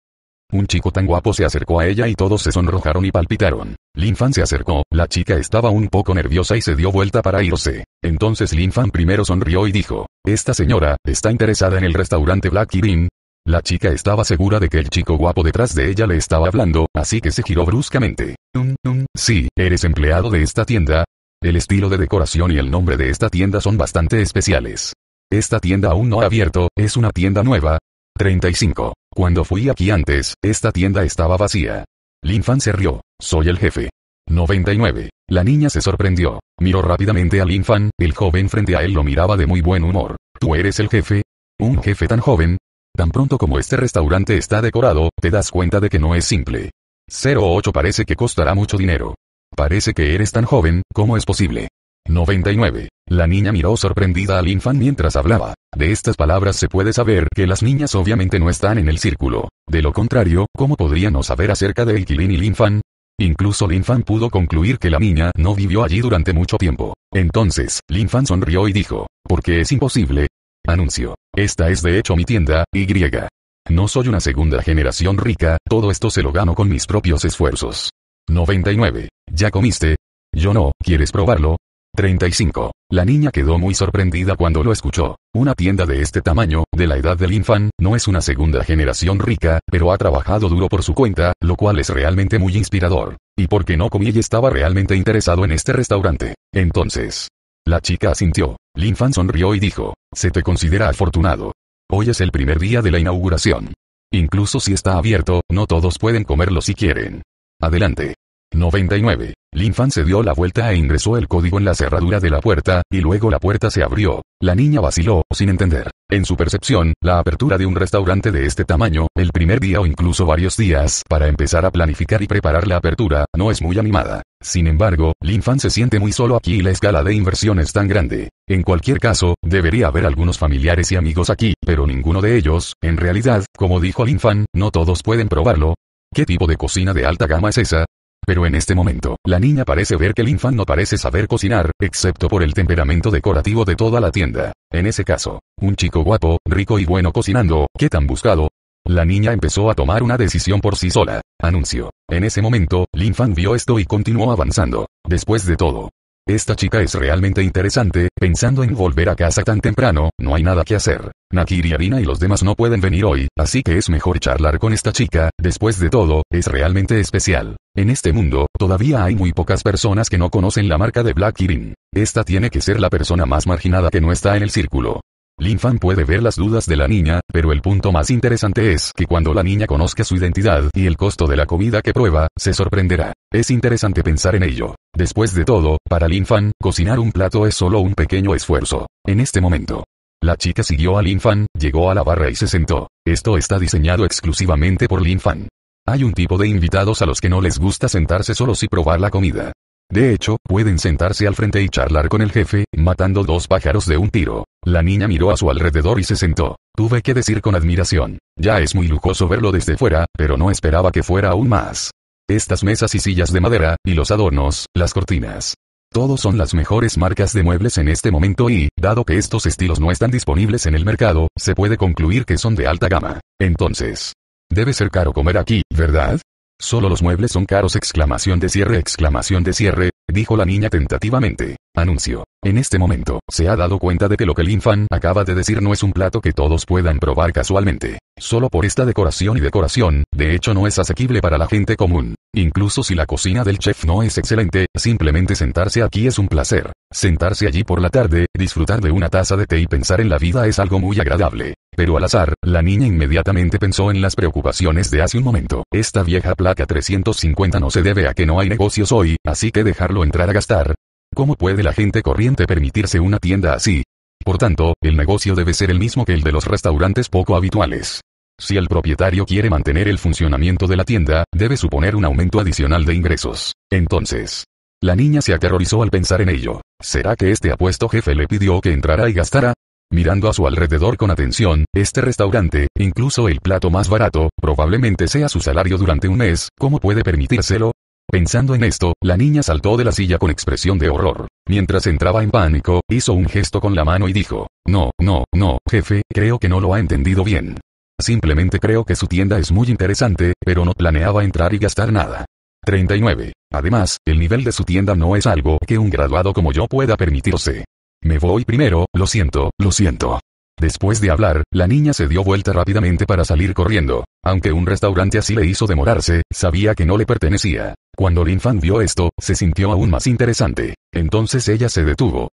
Speaker 1: Un chico tan guapo se acercó a ella y todos se sonrojaron y palpitaron. Linfan se acercó, la chica estaba un poco nerviosa y se dio vuelta para irse. Entonces Linfan primero sonrió y dijo, esta señora, está interesada en el restaurante Black Kirin. La chica estaba segura de que el chico guapo detrás de ella le estaba hablando, así que se giró bruscamente. sí, eres empleado de esta tienda. El estilo de decoración y el nombre de esta tienda son bastante especiales. Esta tienda aún no ha abierto, es una tienda nueva. 35. Cuando fui aquí antes, esta tienda estaba vacía. Linfan se rió. Soy el jefe. 99. La niña se sorprendió. Miró rápidamente a Linfan, el joven frente a él lo miraba de muy buen humor. ¿Tú eres el jefe? ¿Un jefe tan joven? Tan pronto como este restaurante está decorado, te das cuenta de que no es simple. 08 parece que costará mucho dinero. Parece que eres tan joven, ¿cómo es posible? 99. La niña miró sorprendida al Linfan mientras hablaba. De estas palabras se puede saber que las niñas obviamente no están en el círculo. De lo contrario, ¿cómo podríamos saber acerca de Eikilin y Linfan? Incluso Linfan pudo concluir que la niña no vivió allí durante mucho tiempo. Entonces, Linfan sonrió y dijo, porque es imposible. Anuncio. Esta es de hecho mi tienda, Y. No soy una segunda generación rica, todo esto se lo gano con mis propios esfuerzos. 99. ¿Ya comiste? Yo no, ¿quieres probarlo? 35. La niña quedó muy sorprendida cuando lo escuchó. Una tienda de este tamaño, de la edad del Linfan no es una segunda generación rica, pero ha trabajado duro por su cuenta, lo cual es realmente muy inspirador. Y por qué no comí y estaba realmente interesado en este restaurante. Entonces. La chica asintió. Linfan sonrió y dijo, se te considera afortunado. Hoy es el primer día de la inauguración. Incluso si está abierto, no todos pueden comerlo si quieren. Adelante. 99. Linfan se dio la vuelta e ingresó el código en la cerradura de la puerta, y luego la puerta se abrió. La niña vaciló, sin entender. En su percepción, la apertura de un restaurante de este tamaño, el primer día o incluso varios días, para empezar a planificar y preparar la apertura, no es muy animada. Sin embargo, Linfan se siente muy solo aquí y la escala de inversión es tan grande. En cualquier caso, debería haber algunos familiares y amigos aquí, pero ninguno de ellos, en realidad, como dijo Linfan, no todos pueden probarlo. ¿Qué tipo de cocina de alta gama es esa? Pero en este momento, la niña parece ver que Linfan no parece saber cocinar, excepto por el temperamento decorativo de toda la tienda. En ese caso, un chico guapo, rico y bueno cocinando, ¿qué tan buscado? La niña empezó a tomar una decisión por sí sola. Anuncio. En ese momento, Fan vio esto y continuó avanzando. Después de todo, esta chica es realmente interesante, pensando en volver a casa tan temprano, no hay nada que hacer. Nakiri Arina y los demás no pueden venir hoy, así que es mejor charlar con esta chica, después de todo, es realmente especial. En este mundo, todavía hay muy pocas personas que no conocen la marca de Black Kirin. Esta tiene que ser la persona más marginada que no está en el círculo. Lin Fan puede ver las dudas de la niña, pero el punto más interesante es que cuando la niña conozca su identidad y el costo de la comida que prueba, se sorprenderá. Es interesante pensar en ello. Después de todo, para Lin Fan, cocinar un plato es solo un pequeño esfuerzo. En este momento. La chica siguió a Lin Fan, llegó a la barra y se sentó. Esto está diseñado exclusivamente por Lin Fan. Hay un tipo de invitados a los que no les gusta sentarse solos y probar la comida. De hecho, pueden sentarse al frente y charlar con el jefe, matando dos pájaros de un tiro. La niña miró a su alrededor y se sentó. Tuve que decir con admiración, ya es muy lujoso verlo desde fuera, pero no esperaba que fuera aún más. Estas mesas y sillas de madera, y los adornos, las cortinas. Todos son las mejores marcas de muebles en este momento y, dado que estos estilos no están disponibles en el mercado, se puede concluir que son de alta gama. Entonces, debe ser caro comer aquí, ¿verdad? Solo los muebles son caros exclamación de cierre exclamación de cierre, dijo la niña tentativamente. Anuncio. En este momento, se ha dado cuenta de que lo que el acaba de decir no es un plato que todos puedan probar casualmente solo por esta decoración y decoración, de hecho no es asequible para la gente común. Incluso si la cocina del chef no es excelente, simplemente sentarse aquí es un placer. Sentarse allí por la tarde, disfrutar de una taza de té y pensar en la vida es algo muy agradable. Pero al azar, la niña inmediatamente pensó en las preocupaciones de hace un momento. Esta vieja placa 350 no se debe a que no hay negocios hoy, así que dejarlo entrar a gastar. ¿Cómo puede la gente corriente permitirse una tienda así? Por tanto, el negocio debe ser el mismo que el de los restaurantes poco habituales. Si el propietario quiere mantener el funcionamiento de la tienda, debe suponer un aumento adicional de ingresos. Entonces, la niña se aterrorizó al pensar en ello. ¿Será que este apuesto jefe le pidió que entrara y gastara? Mirando a su alrededor con atención, este restaurante, incluso el plato más barato, probablemente sea su salario durante un mes, ¿cómo puede permitírselo? Pensando en esto, la niña saltó de la silla con expresión de horror. Mientras entraba en pánico, hizo un gesto con la mano y dijo, No, no, no, jefe, creo que no lo ha entendido bien. Simplemente creo que su tienda es muy interesante, pero no planeaba entrar y gastar nada. 39. Además, el nivel de su tienda no es algo que un graduado como yo pueda permitirse. Me voy primero, lo siento, lo siento. Después de hablar, la niña se dio vuelta rápidamente para salir corriendo. Aunque un restaurante así le hizo demorarse, sabía que no le pertenecía. Cuando Lin vio esto, se sintió aún más interesante. Entonces ella se detuvo.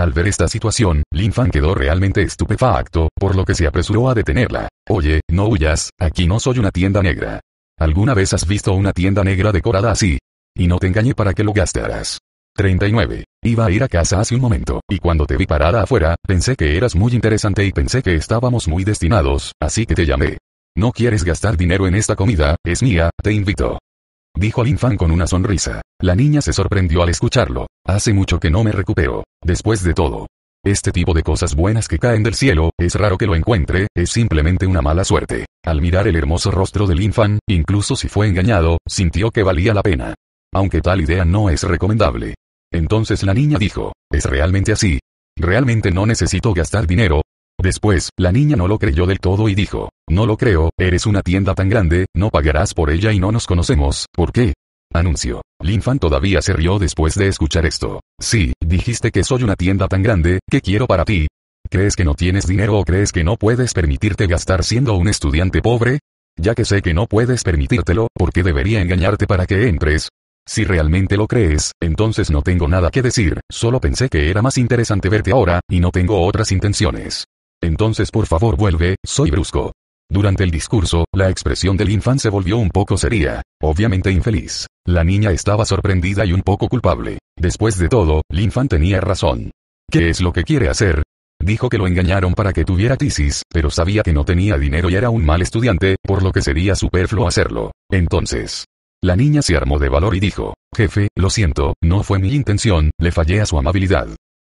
Speaker 1: Al ver esta situación, Lin Fan quedó realmente estupefacto, por lo que se apresuró a detenerla. Oye, no huyas, aquí no soy una tienda negra. ¿Alguna vez has visto una tienda negra decorada así? Y no te engañé para que lo gastaras. 39. Iba a ir a casa hace un momento, y cuando te vi parada afuera, pensé que eras muy interesante y pensé que estábamos muy destinados, así que te llamé. No quieres gastar dinero en esta comida, es mía, te invito dijo el infan con una sonrisa. La niña se sorprendió al escucharlo. Hace mucho que no me recupero, después de todo. Este tipo de cosas buenas que caen del cielo, es raro que lo encuentre, es simplemente una mala suerte. Al mirar el hermoso rostro del infan, incluso si fue engañado, sintió que valía la pena. Aunque tal idea no es recomendable. Entonces la niña dijo, ¿es realmente así? Realmente no necesito gastar dinero, Después, la niña no lo creyó del todo y dijo, no lo creo, eres una tienda tan grande, no pagarás por ella y no nos conocemos, ¿por qué? Anuncio. Linfan todavía se rió después de escuchar esto. Sí, dijiste que soy una tienda tan grande, ¿qué quiero para ti? ¿Crees que no tienes dinero o crees que no puedes permitirte gastar siendo un estudiante pobre? Ya que sé que no puedes permitírtelo, ¿por qué debería engañarte para que entres? Si realmente lo crees, entonces no tengo nada que decir, solo pensé que era más interesante verte ahora, y no tengo otras intenciones. Entonces por favor vuelve, soy brusco. Durante el discurso, la expresión del infante se volvió un poco seria, obviamente infeliz. La niña estaba sorprendida y un poco culpable. Después de todo, Linfan tenía razón. ¿Qué es lo que quiere hacer? Dijo que lo engañaron para que tuviera tisis, pero sabía que no tenía dinero y era un mal estudiante, por lo que sería superfluo hacerlo. Entonces, la niña se armó de valor y dijo, Jefe, lo siento, no fue mi intención, le fallé a su amabilidad.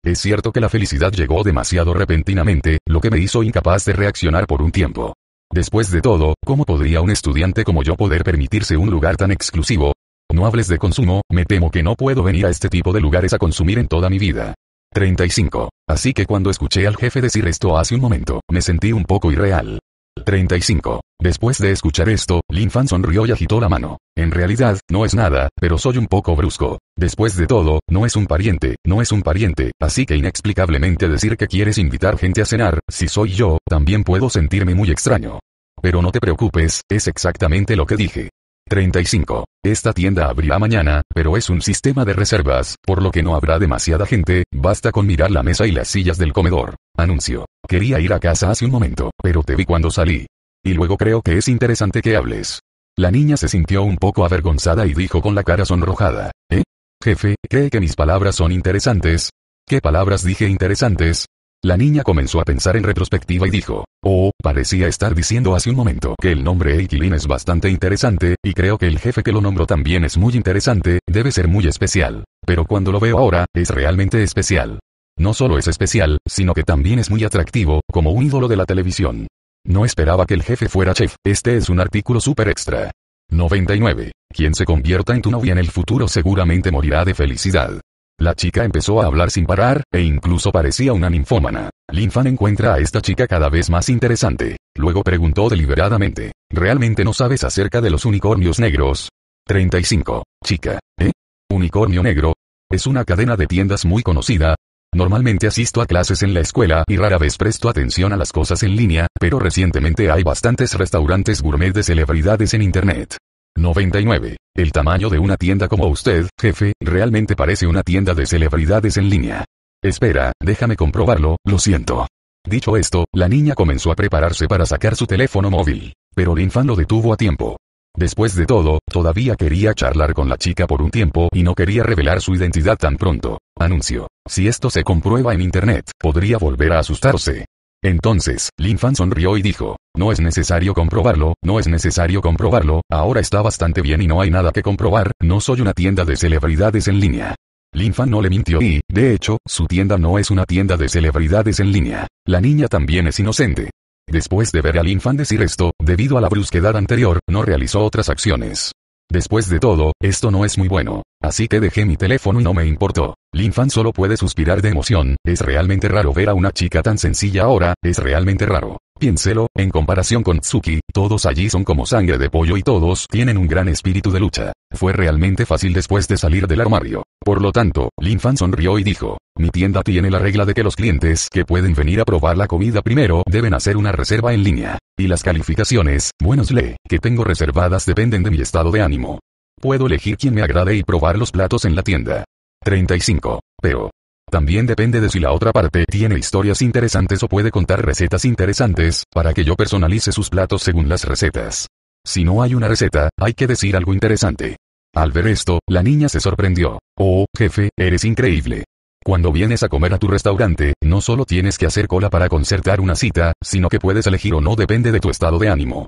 Speaker 1: Es cierto que la felicidad llegó demasiado repentinamente, lo que me hizo incapaz de reaccionar por un tiempo. Después de todo, ¿cómo podría un estudiante como yo poder permitirse un lugar tan exclusivo? No hables de consumo, me temo que no puedo venir a este tipo de lugares a consumir en toda mi vida. 35. Así que cuando escuché al jefe decir esto hace un momento, me sentí un poco irreal. 35. Después de escuchar esto, Lin Fan sonrió y agitó la mano. En realidad, no es nada, pero soy un poco brusco. Después de todo, no es un pariente, no es un pariente, así que inexplicablemente decir que quieres invitar gente a cenar, si soy yo, también puedo sentirme muy extraño. Pero no te preocupes, es exactamente lo que dije. 35. Esta tienda abrirá mañana, pero es un sistema de reservas, por lo que no habrá demasiada gente, basta con mirar la mesa y las sillas del comedor. Anuncio. Quería ir a casa hace un momento, pero te vi cuando salí. Y luego creo que es interesante que hables. La niña se sintió un poco avergonzada y dijo con la cara sonrojada. ¿Eh? Jefe, ¿cree que mis palabras son interesantes? ¿Qué palabras dije interesantes? La niña comenzó a pensar en retrospectiva y dijo, oh, parecía estar diciendo hace un momento que el nombre Eikilin es bastante interesante, y creo que el jefe que lo nombró también es muy interesante, debe ser muy especial. Pero cuando lo veo ahora, es realmente especial. No solo es especial, sino que también es muy atractivo, como un ídolo de la televisión. No esperaba que el jefe fuera chef, este es un artículo súper extra. 99. Quien se convierta en tu novia en el futuro seguramente morirá de felicidad. La chica empezó a hablar sin parar, e incluso parecía una ninfómana. Linfan encuentra a esta chica cada vez más interesante. Luego preguntó deliberadamente, ¿realmente no sabes acerca de los unicornios negros? 35. Chica. ¿Eh? Unicornio negro. Es una cadena de tiendas muy conocida, Normalmente asisto a clases en la escuela y rara vez presto atención a las cosas en línea, pero recientemente hay bastantes restaurantes gourmet de celebridades en internet. 99. El tamaño de una tienda como usted, jefe, realmente parece una tienda de celebridades en línea. Espera, déjame comprobarlo, lo siento. Dicho esto, la niña comenzó a prepararse para sacar su teléfono móvil, pero Linfan lo detuvo a tiempo. Después de todo, todavía quería charlar con la chica por un tiempo y no quería revelar su identidad tan pronto. Anuncio. Si esto se comprueba en Internet, podría volver a asustarse. Entonces, Linfan sonrió y dijo, no es necesario comprobarlo, no es necesario comprobarlo, ahora está bastante bien y no hay nada que comprobar, no soy una tienda de celebridades en línea. Linfan no le mintió y, de hecho, su tienda no es una tienda de celebridades en línea. La niña también es inocente. Después de ver a Linfan decir esto, debido a la brusquedad anterior, no realizó otras acciones. Después de todo, esto no es muy bueno. Así que dejé mi teléfono y no me importó. Linfan solo puede suspirar de emoción, es realmente raro ver a una chica tan sencilla ahora, es realmente raro. Piénselo, en comparación con Tsuki, todos allí son como sangre de pollo y todos tienen un gran espíritu de lucha. Fue realmente fácil después de salir del armario. Por lo tanto, Lin Fan sonrió y dijo, mi tienda tiene la regla de que los clientes que pueden venir a probar la comida primero deben hacer una reserva en línea. Y las calificaciones, buenos le, que tengo reservadas dependen de mi estado de ánimo. Puedo elegir quien me agrade y probar los platos en la tienda. 35. Pero, también depende de si la otra parte tiene historias interesantes o puede contar recetas interesantes, para que yo personalice sus platos según las recetas. Si no hay una receta, hay que decir algo interesante. Al ver esto, la niña se sorprendió. Oh, jefe, eres increíble. Cuando vienes a comer a tu restaurante, no solo tienes que hacer cola para concertar una cita, sino que puedes elegir o no depende de tu estado de ánimo.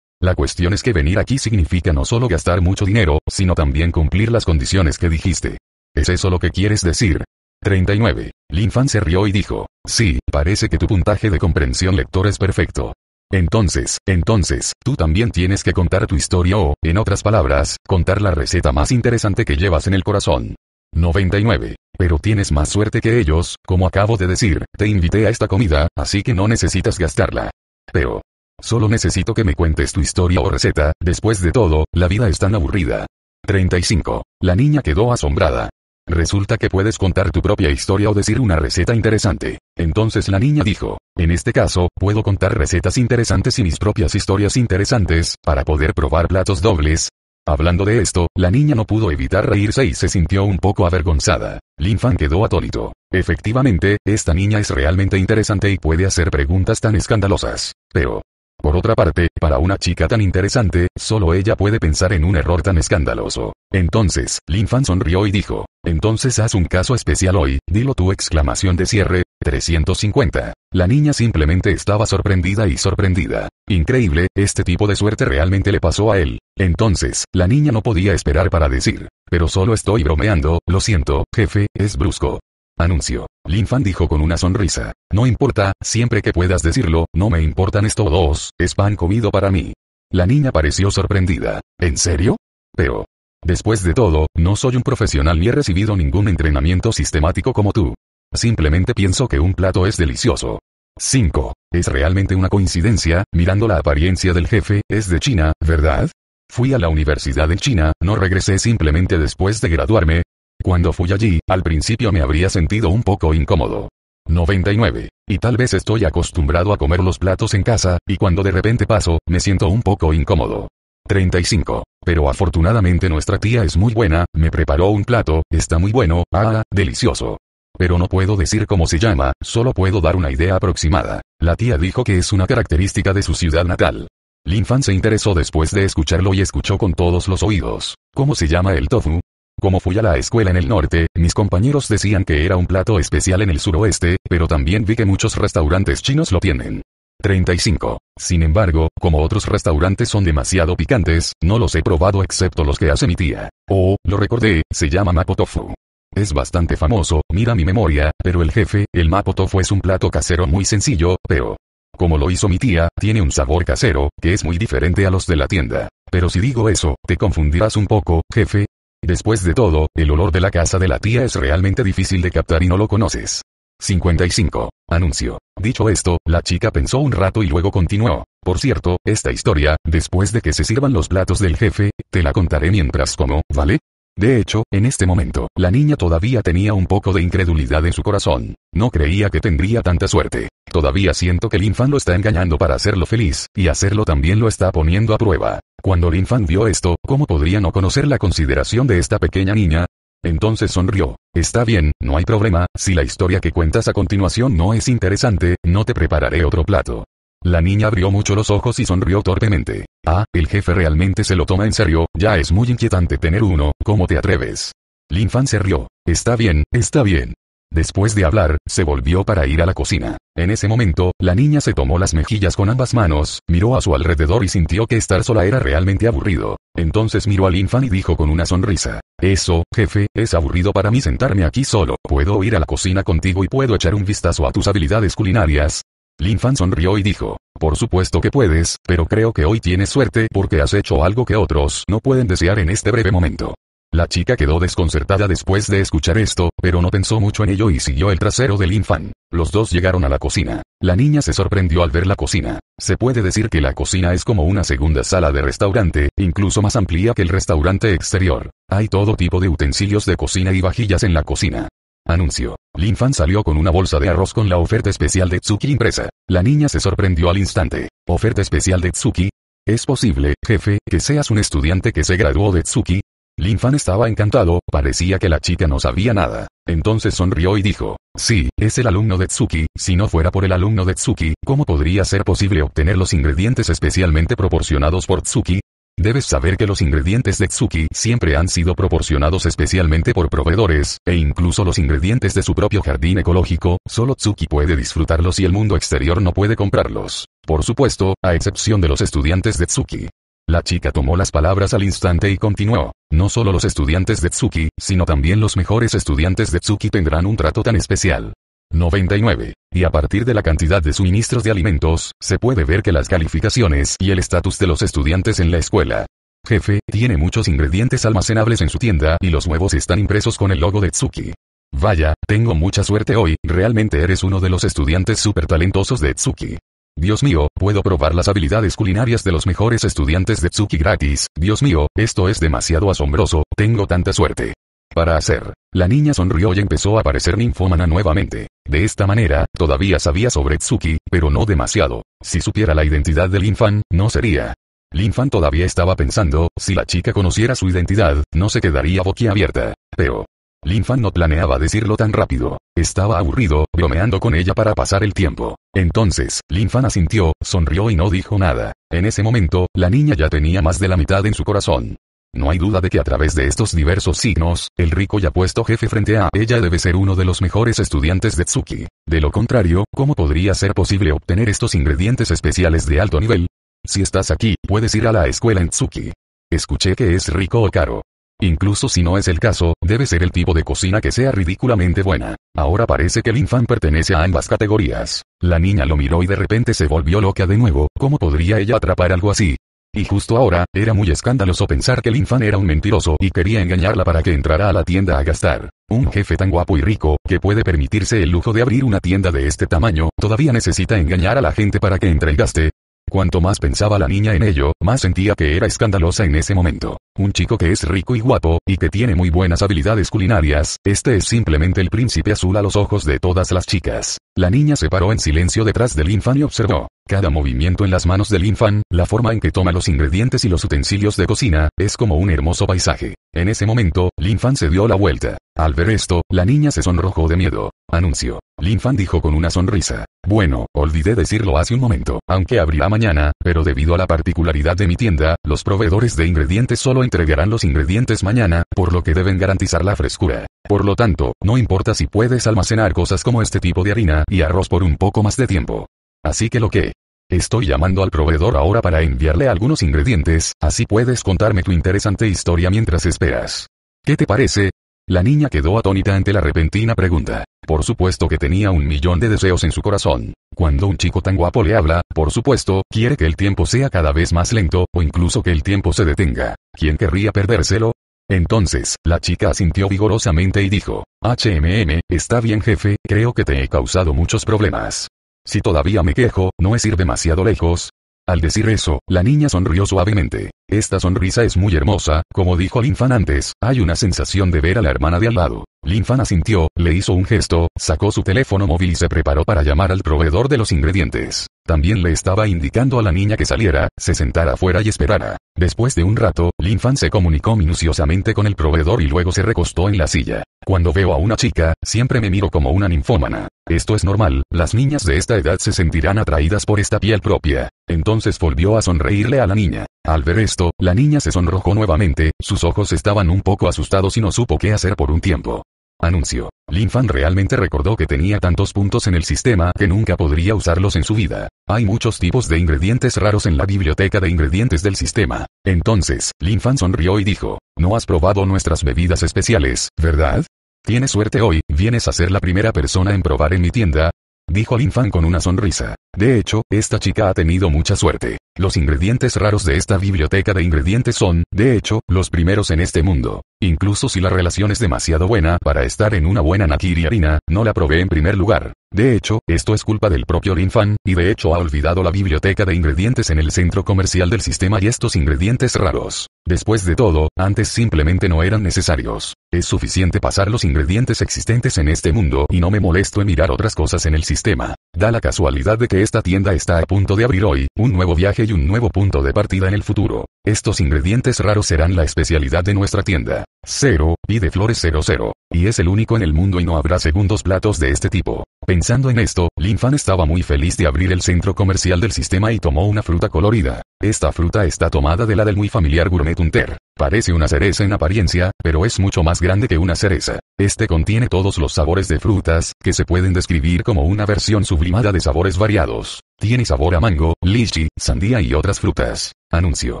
Speaker 1: La cuestión es que venir aquí significa no solo gastar mucho dinero, sino también cumplir las condiciones que dijiste. ¿Es eso lo que quieres decir? 39. Linfan se rió y dijo, sí, parece que tu puntaje de comprensión lector es perfecto. Entonces, entonces, tú también tienes que contar tu historia o, en otras palabras, contar la receta más interesante que llevas en el corazón. 99. Pero tienes más suerte que ellos, como acabo de decir, te invité a esta comida, así que no necesitas gastarla. Pero, solo necesito que me cuentes tu historia o receta, después de todo, la vida es tan aburrida. 35. La niña quedó asombrada. Resulta que puedes contar tu propia historia o decir una receta interesante. Entonces la niña dijo, en este caso, puedo contar recetas interesantes y mis propias historias interesantes, para poder probar platos dobles. Hablando de esto, la niña no pudo evitar reírse y se sintió un poco avergonzada. Lin Fan quedó atónito. Efectivamente, esta niña es realmente interesante y puede hacer preguntas tan escandalosas. Pero, por otra parte, para una chica tan interesante, solo ella puede pensar en un error tan escandaloso. Entonces, Lin Fan sonrió y dijo, entonces haz un caso especial hoy, dilo tu exclamación de cierre, 350. La niña simplemente estaba sorprendida y sorprendida. Increíble, este tipo de suerte realmente le pasó a él. Entonces, la niña no podía esperar para decir, pero solo estoy bromeando, lo siento, jefe, es brusco. Anuncio. Linfan dijo con una sonrisa. No importa, siempre que puedas decirlo, no me importan estos dos, es pan comido para mí. La niña pareció sorprendida. ¿En serio? Pero, Después de todo, no soy un profesional ni he recibido ningún entrenamiento sistemático como tú. Simplemente pienso que un plato es delicioso. 5. Es realmente una coincidencia, mirando la apariencia del jefe, es de China, ¿verdad? Fui a la universidad en China, no regresé simplemente después de graduarme. Cuando fui allí, al principio me habría sentido un poco incómodo. 99. Y tal vez estoy acostumbrado a comer los platos en casa, y cuando de repente paso, me siento un poco incómodo. 35. Pero afortunadamente nuestra tía es muy buena, me preparó un plato, está muy bueno, ah, ah, delicioso. Pero no puedo decir cómo se llama, solo puedo dar una idea aproximada. La tía dijo que es una característica de su ciudad natal. Linfan se interesó después de escucharlo y escuchó con todos los oídos. ¿Cómo se llama el tofu? Como fui a la escuela en el norte, mis compañeros decían que era un plato especial en el suroeste, pero también vi que muchos restaurantes chinos lo tienen. 35. Sin embargo, como otros restaurantes son demasiado picantes, no los he probado excepto los que hace mi tía. Oh, lo recordé, se llama Mapo Tofu. Es bastante famoso, mira mi memoria, pero el jefe, el Mapotofu es un plato casero muy sencillo, pero como lo hizo mi tía, tiene un sabor casero, que es muy diferente a los de la tienda. Pero si digo eso, te confundirás un poco, jefe. Después de todo, el olor de la casa de la tía es realmente difícil de captar y no lo conoces. 55. Anuncio. Dicho esto, la chica pensó un rato y luego continuó. Por cierto, esta historia, después de que se sirvan los platos del jefe, te la contaré mientras como, ¿vale? De hecho, en este momento, la niña todavía tenía un poco de incredulidad en su corazón. No creía que tendría tanta suerte. Todavía siento que Linfan lo está engañando para hacerlo feliz, y hacerlo también lo está poniendo a prueba. Cuando Linfan vio esto, ¿cómo podría no conocer la consideración de esta pequeña niña? Entonces sonrió. Está bien, no hay problema, si la historia que cuentas a continuación no es interesante, no te prepararé otro plato. La niña abrió mucho los ojos y sonrió torpemente. Ah, el jefe realmente se lo toma en serio, ya es muy inquietante tener uno, ¿cómo te atreves? Linfan se rió. Está bien, está bien. Después de hablar, se volvió para ir a la cocina. En ese momento, la niña se tomó las mejillas con ambas manos, miró a su alrededor y sintió que estar sola era realmente aburrido. Entonces miró al Linfan y dijo con una sonrisa. Eso, jefe, es aburrido para mí sentarme aquí solo. Puedo ir a la cocina contigo y puedo echar un vistazo a tus habilidades culinarias. Linfan sonrió y dijo, por supuesto que puedes, pero creo que hoy tienes suerte porque has hecho algo que otros no pueden desear en este breve momento. La chica quedó desconcertada después de escuchar esto, pero no pensó mucho en ello y siguió el trasero del Fan. Los dos llegaron a la cocina. La niña se sorprendió al ver la cocina. Se puede decir que la cocina es como una segunda sala de restaurante, incluso más amplia que el restaurante exterior. Hay todo tipo de utensilios de cocina y vajillas en la cocina. Anuncio. Linfan salió con una bolsa de arroz con la oferta especial de Tsuki impresa. La niña se sorprendió al instante. ¿Oferta especial de Tsuki? Es posible, jefe, que seas un estudiante que se graduó de Tsuki, Linfan estaba encantado, parecía que la chica no sabía nada. Entonces sonrió y dijo, sí, es el alumno de Tsuki, si no fuera por el alumno de Tsuki, ¿cómo podría ser posible obtener los ingredientes especialmente proporcionados por Tsuki? Debes saber que los ingredientes de Tsuki siempre han sido proporcionados especialmente por proveedores, e incluso los ingredientes de su propio jardín ecológico, solo Tsuki puede disfrutarlos y el mundo exterior no puede comprarlos. Por supuesto, a excepción de los estudiantes de Tsuki. La chica tomó las palabras al instante y continuó. No solo los estudiantes de Tsuki, sino también los mejores estudiantes de Tsuki tendrán un trato tan especial. 99. Y a partir de la cantidad de suministros de alimentos, se puede ver que las calificaciones y el estatus de los estudiantes en la escuela. Jefe, tiene muchos ingredientes almacenables en su tienda y los huevos están impresos con el logo de Tsuki. Vaya, tengo mucha suerte hoy, realmente eres uno de los estudiantes súper talentosos de Tsuki. Dios mío, puedo probar las habilidades culinarias de los mejores estudiantes de Tsuki gratis. Dios mío, esto es demasiado asombroso, tengo tanta suerte. Para hacer. La niña sonrió y empezó a parecer ninfómana nuevamente. De esta manera, todavía sabía sobre Tsuki, pero no demasiado. Si supiera la identidad del Linfan, no sería. Linfan todavía estaba pensando, si la chica conociera su identidad, no se quedaría boquiabierta. Pero, Linfan no planeaba decirlo tan rápido. Estaba aburrido, bromeando con ella para pasar el tiempo. Entonces, Linfan asintió, sonrió y no dijo nada. En ese momento, la niña ya tenía más de la mitad en su corazón. No hay duda de que a través de estos diversos signos, el rico y apuesto jefe frente a ella debe ser uno de los mejores estudiantes de Tsuki. De lo contrario, ¿cómo podría ser posible obtener estos ingredientes especiales de alto nivel? Si estás aquí, puedes ir a la escuela en Tsuki. Escuché que es rico o caro. Incluso si no es el caso, debe ser el tipo de cocina que sea ridículamente buena. Ahora parece que el pertenece a ambas categorías. La niña lo miró y de repente se volvió loca de nuevo, ¿cómo podría ella atrapar algo así? Y justo ahora, era muy escandaloso pensar que el era un mentiroso y quería engañarla para que entrara a la tienda a gastar. Un jefe tan guapo y rico, que puede permitirse el lujo de abrir una tienda de este tamaño, todavía necesita engañar a la gente para que entre y gaste. Cuanto más pensaba la niña en ello, más sentía que era escandalosa en ese momento. Un chico que es rico y guapo, y que tiene muy buenas habilidades culinarias, este es simplemente el príncipe azul a los ojos de todas las chicas. La niña se paró en silencio detrás del infan y observó. Cada movimiento en las manos del infan, la forma en que toma los ingredientes y los utensilios de cocina, es como un hermoso paisaje. En ese momento, Linfan se dio la vuelta. Al ver esto, la niña se sonrojó de miedo. Anuncio. Linfan dijo con una sonrisa. Bueno, olvidé decirlo hace un momento, aunque abrirá mañana, pero debido a la particularidad de mi tienda, los proveedores de ingredientes solo entregarán los ingredientes mañana, por lo que deben garantizar la frescura. Por lo tanto, no importa si puedes almacenar cosas como este tipo de harina y arroz por un poco más de tiempo. Así que lo que... Estoy llamando al proveedor ahora para enviarle algunos ingredientes, así puedes contarme tu interesante historia mientras esperas. ¿Qué te parece? La niña quedó atónita ante la repentina pregunta. Por supuesto que tenía un millón de deseos en su corazón. Cuando un chico tan guapo le habla, por supuesto, quiere que el tiempo sea cada vez más lento, o incluso que el tiempo se detenga. ¿Quién querría perdérselo? Entonces, la chica asintió vigorosamente y dijo, HMM, está bien jefe, creo que te he causado muchos problemas. Si todavía me quejo, no es ir demasiado lejos. Al decir eso, la niña sonrió suavemente. Esta sonrisa es muy hermosa, como dijo Linfan antes, hay una sensación de ver a la hermana de al lado. Linfan asintió, le hizo un gesto, sacó su teléfono móvil y se preparó para llamar al proveedor de los ingredientes. También le estaba indicando a la niña que saliera, se sentara afuera y esperara. Después de un rato, Linfan se comunicó minuciosamente con el proveedor y luego se recostó en la silla. Cuando veo a una chica, siempre me miro como una ninfómana. Esto es normal, las niñas de esta edad se sentirán atraídas por esta piel propia. Entonces volvió a sonreírle a la niña. Al ver esto, la niña se sonrojó nuevamente, sus ojos estaban un poco asustados y no supo qué hacer por un tiempo. Anuncio. Lin Fan realmente recordó que tenía tantos puntos en el sistema que nunca podría usarlos en su vida. Hay muchos tipos de ingredientes raros en la biblioteca de ingredientes del sistema. Entonces, Lin Fan sonrió y dijo, no has probado nuestras bebidas especiales, ¿verdad? Tienes suerte hoy, vienes a ser la primera persona en probar en mi tienda, dijo Lin Fan con una sonrisa. De hecho, esta chica ha tenido mucha suerte. Los ingredientes raros de esta biblioteca de ingredientes son, de hecho, los primeros en este mundo. Incluso si la relación es demasiado buena para estar en una buena Nakiri harina, no la probé en primer lugar. De hecho, esto es culpa del propio Lin Fan, y de hecho ha olvidado la biblioteca de ingredientes en el centro comercial del sistema y estos ingredientes raros. Después de todo, antes simplemente no eran necesarios. Es suficiente pasar los ingredientes existentes en este mundo y no me molesto en mirar otras cosas en el sistema. Da la casualidad de que esta tienda está a punto de abrir hoy, un nuevo viaje y un nuevo punto de partida en el futuro. Estos ingredientes raros serán la especialidad de nuestra tienda. 0, pide flores 00. Y es el único en el mundo y no habrá segundos platos de este tipo. Pensando en esto, Linfan estaba muy feliz de abrir el centro comercial del sistema y tomó una fruta colorida. Esta fruta está tomada de la del muy familiar gourmet Hunter. Parece una cereza en apariencia, pero es mucho más grande que una cereza. Este contiene todos los sabores de frutas, que se pueden describir como una versión sublimada de sabores variados. Tiene sabor a mango, lichi, sandía y otras frutas. Anuncio.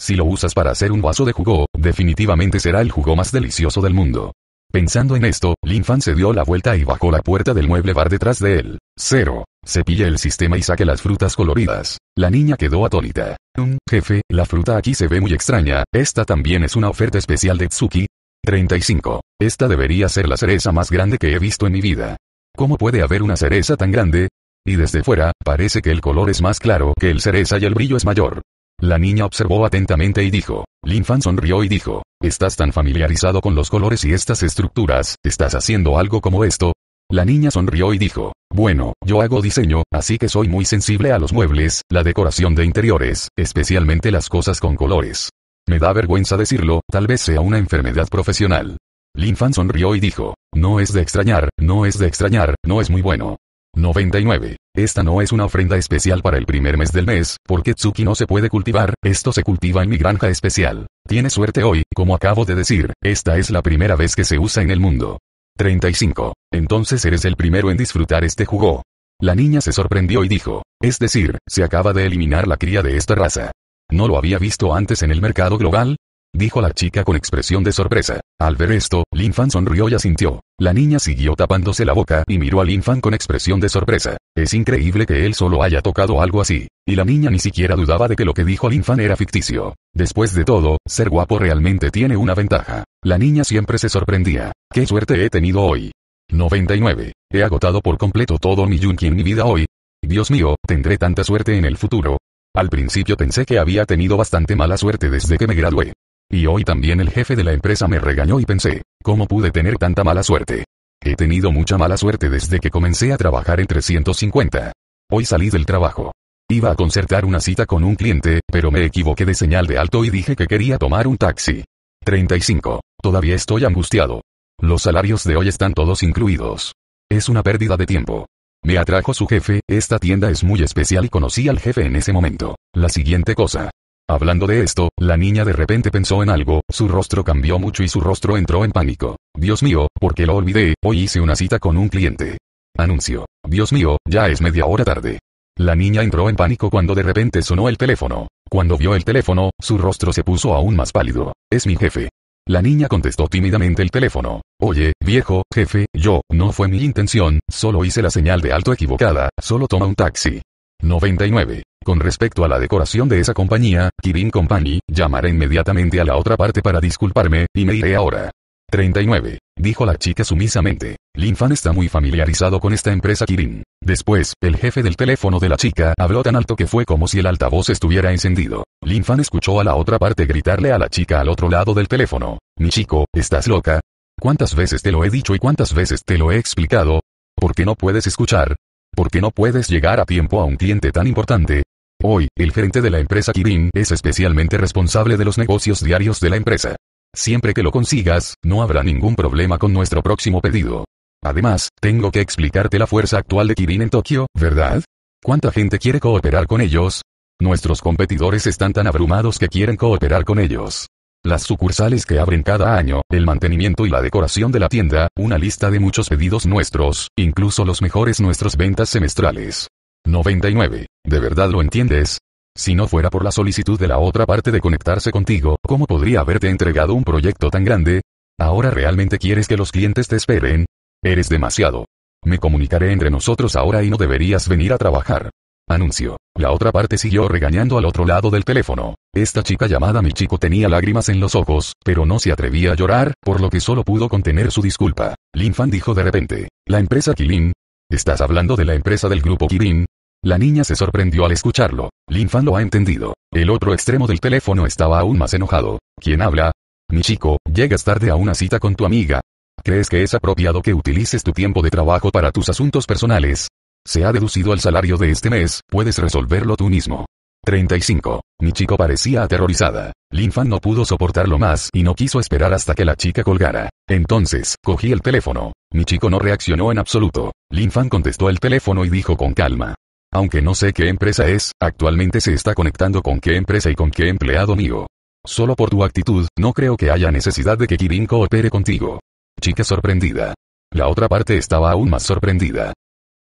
Speaker 1: Si lo usas para hacer un vaso de jugo, definitivamente será el jugo más delicioso del mundo. Pensando en esto, Linfan se dio la vuelta y bajó la puerta del mueble bar detrás de él. Cero. Cepilla el sistema y saque las frutas coloridas. La niña quedó atónita. Un jefe, la fruta aquí se ve muy extraña, esta también es una oferta especial de Tsuki. 35. Esta debería ser la cereza más grande que he visto en mi vida. ¿Cómo puede haber una cereza tan grande? Y desde fuera, parece que el color es más claro que el cereza y el brillo es mayor. La niña observó atentamente y dijo. Linfan sonrió y dijo, ¿estás tan familiarizado con los colores y estas estructuras, estás haciendo algo como esto? La niña sonrió y dijo, bueno, yo hago diseño, así que soy muy sensible a los muebles, la decoración de interiores, especialmente las cosas con colores. Me da vergüenza decirlo, tal vez sea una enfermedad profesional. Linfan sonrió y dijo, no es de extrañar, no es de extrañar, no es muy bueno. 99. Esta no es una ofrenda especial para el primer mes del mes, porque Tsuki no se puede cultivar, esto se cultiva en mi granja especial. Tiene suerte hoy, como acabo de decir, esta es la primera vez que se usa en el mundo. 35. Entonces eres el primero en disfrutar este jugo. La niña se sorprendió y dijo, es decir, se acaba de eliminar la cría de esta raza. No lo había visto antes en el mercado global, dijo la chica con expresión de sorpresa. Al ver esto, Linfan sonrió y asintió. La niña siguió tapándose la boca y miró a Fan con expresión de sorpresa. Es increíble que él solo haya tocado algo así. Y la niña ni siquiera dudaba de que lo que dijo Linfan era ficticio. Después de todo, ser guapo realmente tiene una ventaja. La niña siempre se sorprendía. ¡Qué suerte he tenido hoy! 99. He agotado por completo todo mi Yunki en mi vida hoy. Dios mío, tendré tanta suerte en el futuro. Al principio pensé que había tenido bastante mala suerte desde que me gradué. Y hoy también el jefe de la empresa me regañó y pensé, ¿cómo pude tener tanta mala suerte? He tenido mucha mala suerte desde que comencé a trabajar en 350. Hoy salí del trabajo. Iba a concertar una cita con un cliente, pero me equivoqué de señal de alto y dije que quería tomar un taxi. 35. Todavía estoy angustiado. Los salarios de hoy están todos incluidos. Es una pérdida de tiempo. Me atrajo su jefe, esta tienda es muy especial y conocí al jefe en ese momento. La siguiente cosa. Hablando de esto, la niña de repente pensó en algo, su rostro cambió mucho y su rostro entró en pánico. Dios mío, porque lo olvidé? Hoy hice una cita con un cliente. Anuncio. Dios mío, ya es media hora tarde. La niña entró en pánico cuando de repente sonó el teléfono. Cuando vio el teléfono, su rostro se puso aún más pálido. Es mi jefe. La niña contestó tímidamente el teléfono. Oye, viejo, jefe, yo, no fue mi intención, solo hice la señal de alto equivocada, solo toma un taxi. 99. Con respecto a la decoración de esa compañía, Kirin Company, llamaré inmediatamente a la otra parte para disculparme, y me iré ahora. 39. Dijo la chica sumisamente. Lin Fan está muy familiarizado con esta empresa Kirin. Después, el jefe del teléfono de la chica habló tan alto que fue como si el altavoz estuviera encendido. Linfan escuchó a la otra parte gritarle a la chica al otro lado del teléfono. Mi chico, ¿estás loca? ¿Cuántas veces te lo he dicho y cuántas veces te lo he explicado? ¿Por qué no puedes escuchar? porque no puedes llegar a tiempo a un cliente tan importante. Hoy, el gerente de la empresa Kirin es especialmente responsable de los negocios diarios de la empresa. Siempre que lo consigas, no habrá ningún problema con nuestro próximo pedido. Además, tengo que explicarte la fuerza actual de Kirin en Tokio, ¿verdad? ¿Cuánta gente quiere cooperar con ellos? Nuestros competidores están tan abrumados que quieren cooperar con ellos. Las sucursales que abren cada año, el mantenimiento y la decoración de la tienda, una lista de muchos pedidos nuestros, incluso los mejores nuestras ventas semestrales. 99. ¿De verdad lo entiendes? Si no fuera por la solicitud de la otra parte de conectarse contigo, ¿cómo podría haberte entregado un proyecto tan grande? ¿Ahora realmente quieres que los clientes te esperen? Eres demasiado. Me comunicaré entre nosotros ahora y no deberías venir a trabajar. Anuncio. La otra parte siguió regañando al otro lado del teléfono. Esta chica llamada mi chico tenía lágrimas en los ojos, pero no se atrevía a llorar, por lo que solo pudo contener su disculpa. Lin Fan dijo de repente. La empresa Kilin. ¿Estás hablando de la empresa del grupo Kirin? La niña se sorprendió al escucharlo. Lin Fan lo ha entendido. El otro extremo del teléfono estaba aún más enojado. ¿Quién habla? Mi chico, llegas tarde a una cita con tu amiga. ¿Crees que es apropiado que utilices tu tiempo de trabajo para tus asuntos personales? Se ha deducido el salario de este mes, puedes resolverlo tú mismo. 35. Mi chico parecía aterrorizada. Linfan no pudo soportarlo más y no quiso esperar hasta que la chica colgara. Entonces, cogí el teléfono. Mi chico no reaccionó en absoluto. Linfan contestó el teléfono y dijo con calma. Aunque no sé qué empresa es, actualmente se está conectando con qué empresa y con qué empleado mío. Solo por tu actitud, no creo que haya necesidad de que Kirin coopere contigo. Chica sorprendida. La otra parte estaba aún más sorprendida.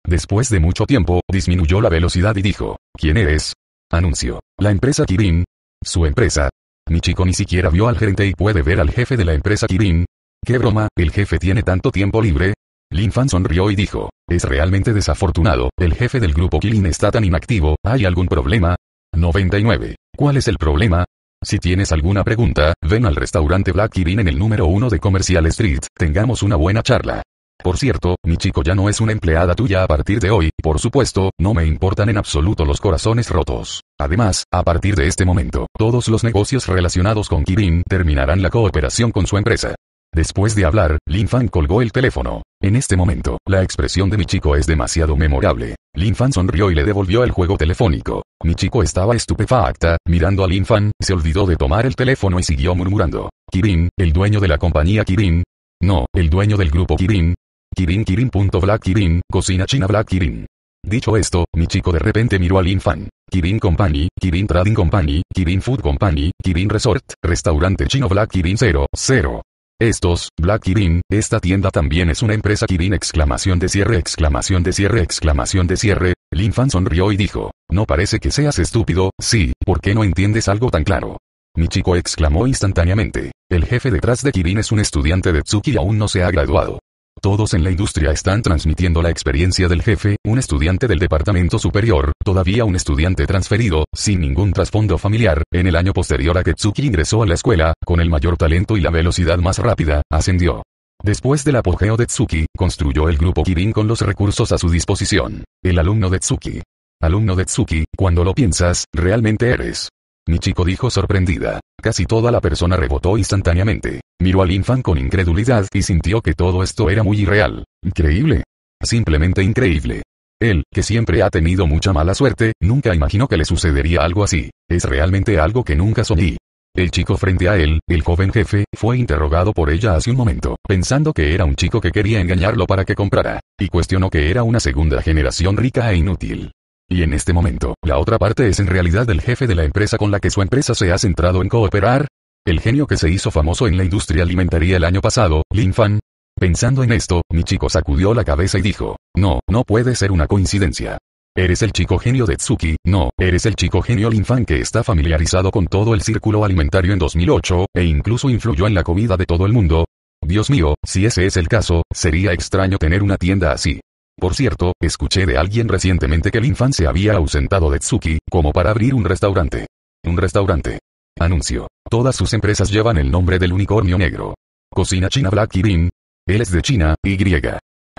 Speaker 1: Después de mucho tiempo, disminuyó la velocidad y dijo, ¿quién eres? Anuncio. La empresa Kirin. Su empresa. Mi chico ni siquiera vio al gerente y puede ver al jefe de la empresa Kirin. ¿Qué broma, el jefe tiene tanto tiempo libre? Lin Fan sonrió y dijo, es realmente desafortunado, el jefe del grupo Kirin está tan inactivo, ¿hay algún problema? 99. ¿Cuál es el problema? Si tienes alguna pregunta, ven al restaurante Black Kirin en el número 1 de Commercial Street, tengamos una buena charla. Por cierto, mi chico ya no es una empleada tuya a partir de hoy, por supuesto, no me importan en absoluto los corazones rotos. Además, a partir de este momento, todos los negocios relacionados con Kirin terminarán la cooperación con su empresa. Después de hablar, Lin Fan colgó el teléfono. En este momento, la expresión de mi chico es demasiado memorable. Lin Fan sonrió y le devolvió el juego telefónico. Mi chico estaba estupefacta, mirando a Lin Fan, se olvidó de tomar el teléfono y siguió murmurando. Kirin, el dueño de la compañía Kirin. No, el dueño del grupo Kirin, Kirin Kirin. Black Kirin, cocina china Black Kirin. Dicho esto, mi chico de repente miró Lin Fan. Kirin Company, Kirin Trading Company, Kirin Food Company, Kirin Resort, restaurante chino Black Kirin 00. Estos, Black Kirin, esta tienda también es una empresa Kirin exclamación de cierre exclamación de cierre exclamación de cierre. Fan sonrió y dijo, no parece que seas estúpido, sí, ¿por qué no entiendes algo tan claro? Mi chico exclamó instantáneamente. El jefe detrás de Kirin es un estudiante de Tsuki y aún no se ha graduado. Todos en la industria están transmitiendo la experiencia del jefe, un estudiante del departamento superior, todavía un estudiante transferido, sin ningún trasfondo familiar, en el año posterior a que Tsuki ingresó a la escuela, con el mayor talento y la velocidad más rápida, ascendió. Después del apogeo de Tsuki, construyó el grupo Kirin con los recursos a su disposición. El alumno de Tsuki. Alumno de Tsuki, cuando lo piensas, realmente eres. Mi chico dijo sorprendida. Casi toda la persona rebotó instantáneamente. Miró al infant con incredulidad y sintió que todo esto era muy irreal. Increíble. Simplemente increíble. Él, que siempre ha tenido mucha mala suerte, nunca imaginó que le sucedería algo así. Es realmente algo que nunca soñé. El chico frente a él, el joven jefe, fue interrogado por ella hace un momento, pensando que era un chico que quería engañarlo para que comprara, y cuestionó que era una segunda generación rica e inútil. Y en este momento, la otra parte es en realidad el jefe de la empresa con la que su empresa se ha centrado en cooperar. El genio que se hizo famoso en la industria alimentaria el año pasado, Lin Fan. Pensando en esto, mi chico sacudió la cabeza y dijo, no, no puede ser una coincidencia. Eres el chico genio de Tsuki, no, eres el chico genio Lin Fan que está familiarizado con todo el círculo alimentario en 2008, e incluso influyó en la comida de todo el mundo. Dios mío, si ese es el caso, sería extraño tener una tienda así. Por cierto, escuché de alguien recientemente que Linfan se había ausentado de Tsuki, como para abrir un restaurante. Un restaurante. Anuncio. Todas sus empresas llevan el nombre del unicornio negro. Cocina China Black Kirin. Él es de China, Y.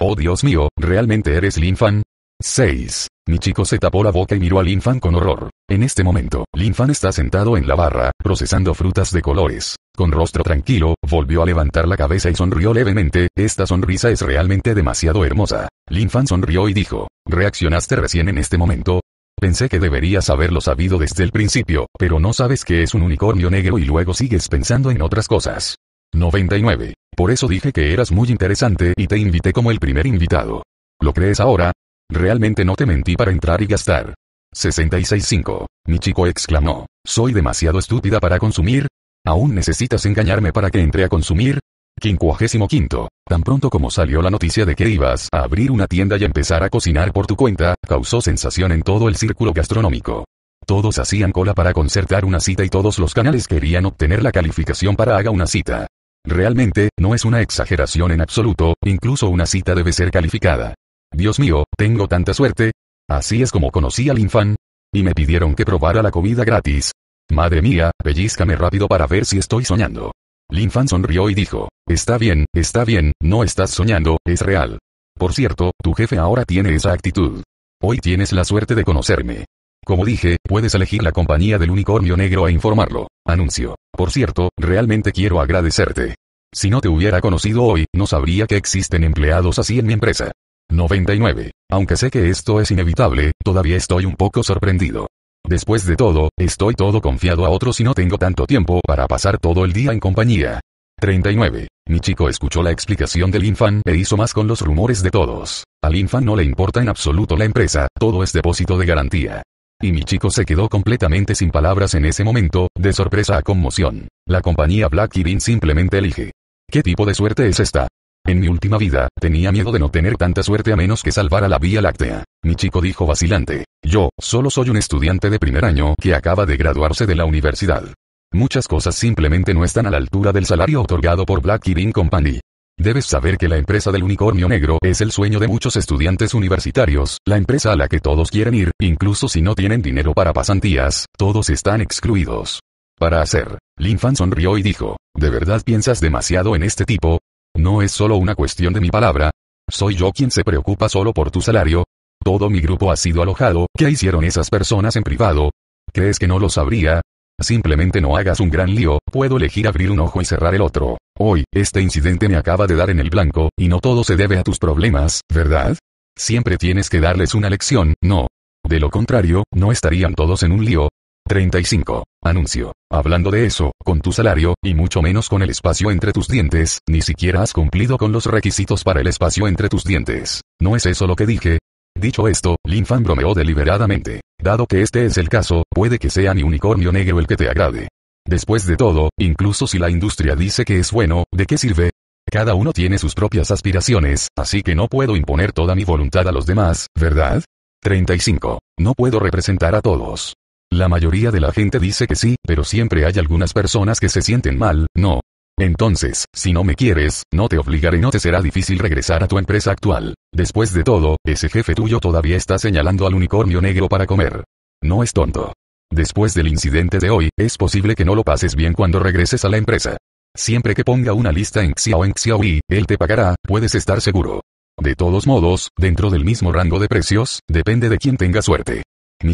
Speaker 1: Oh Dios mío, ¿realmente eres Linfan. 6. Mi chico se tapó la boca y miró al Fan con horror. En este momento, Linfan está sentado en la barra, procesando frutas de colores. Con rostro tranquilo, volvió a levantar la cabeza y sonrió levemente, esta sonrisa es realmente demasiado hermosa. Linfan sonrió y dijo, ¿reaccionaste recién en este momento? Pensé que deberías haberlo sabido desde el principio, pero no sabes que es un unicornio negro y luego sigues pensando en otras cosas. 99. Por eso dije que eras muy interesante y te invité como el primer invitado. ¿Lo crees ahora? Realmente no te mentí para entrar y gastar. 66.5. chico exclamó. ¿Soy demasiado estúpida para consumir? ¿Aún necesitas engañarme para que entre a consumir? 55. Tan pronto como salió la noticia de que ibas a abrir una tienda y empezar a cocinar por tu cuenta, causó sensación en todo el círculo gastronómico. Todos hacían cola para concertar una cita y todos los canales querían obtener la calificación para haga una cita. Realmente, no es una exageración en absoluto, incluso una cita debe ser calificada. Dios mío, tengo tanta suerte. Así es como conocí al Linfan. Y me pidieron que probara la comida gratis. Madre mía, pellizcame rápido para ver si estoy soñando. Linfan sonrió y dijo, está bien, está bien, no estás soñando, es real. Por cierto, tu jefe ahora tiene esa actitud. Hoy tienes la suerte de conocerme. Como dije, puedes elegir la compañía del unicornio negro e informarlo. Anuncio. Por cierto, realmente quiero agradecerte. Si no te hubiera conocido hoy, no sabría que existen empleados así en mi empresa. 99. Aunque sé que esto es inevitable, todavía estoy un poco sorprendido. Después de todo, estoy todo confiado a otros y no tengo tanto tiempo para pasar todo el día en compañía. 39. Mi chico escuchó la explicación del Infan e hizo más con los rumores de todos. Al Infan no le importa en absoluto la empresa, todo es depósito de garantía. Y mi chico se quedó completamente sin palabras en ese momento, de sorpresa a conmoción. La compañía Black Kirin simplemente elige. ¿Qué tipo de suerte es esta? En mi última vida, tenía miedo de no tener tanta suerte a menos que salvar a la Vía Láctea. Mi chico dijo vacilante. Yo, solo soy un estudiante de primer año que acaba de graduarse de la universidad. Muchas cosas simplemente no están a la altura del salario otorgado por Black Kirin Company. Debes saber que la empresa del unicornio negro es el sueño de muchos estudiantes universitarios, la empresa a la que todos quieren ir, incluso si no tienen dinero para pasantías, todos están excluidos. Para hacer, Linfan sonrió y dijo, ¿de verdad piensas demasiado en este tipo? No es solo una cuestión de mi palabra. Soy yo quien se preocupa solo por tu salario. Todo mi grupo ha sido alojado. ¿Qué hicieron esas personas en privado? ¿Crees que no lo sabría? Simplemente no hagas un gran lío, puedo elegir abrir un ojo y cerrar el otro. Hoy, este incidente me acaba de dar en el blanco, y no todo se debe a tus problemas, ¿verdad? Siempre tienes que darles una lección, no. De lo contrario, no estarían todos en un lío, 35. Anuncio. Hablando de eso, con tu salario, y mucho menos con el espacio entre tus dientes, ni siquiera has cumplido con los requisitos para el espacio entre tus dientes. ¿No es eso lo que dije? Dicho esto, Linfan bromeó deliberadamente. Dado que este es el caso, puede que sea mi unicornio negro el que te agrade. Después de todo, incluso si la industria dice que es bueno, ¿de qué sirve? Cada uno tiene sus propias aspiraciones, así que no puedo imponer toda mi voluntad a los demás, ¿verdad? 35. No puedo representar a todos. La mayoría de la gente dice que sí, pero siempre hay algunas personas que se sienten mal, no. Entonces, si no me quieres, no te obligaré, no te será difícil regresar a tu empresa actual. Después de todo, ese jefe tuyo todavía está señalando al unicornio negro para comer. No es tonto. Después del incidente de hoy, es posible que no lo pases bien cuando regreses a la empresa. Siempre que ponga una lista en Xiao en Xiaoyi, él te pagará, puedes estar seguro. De todos modos, dentro del mismo rango de precios, depende de quién tenga suerte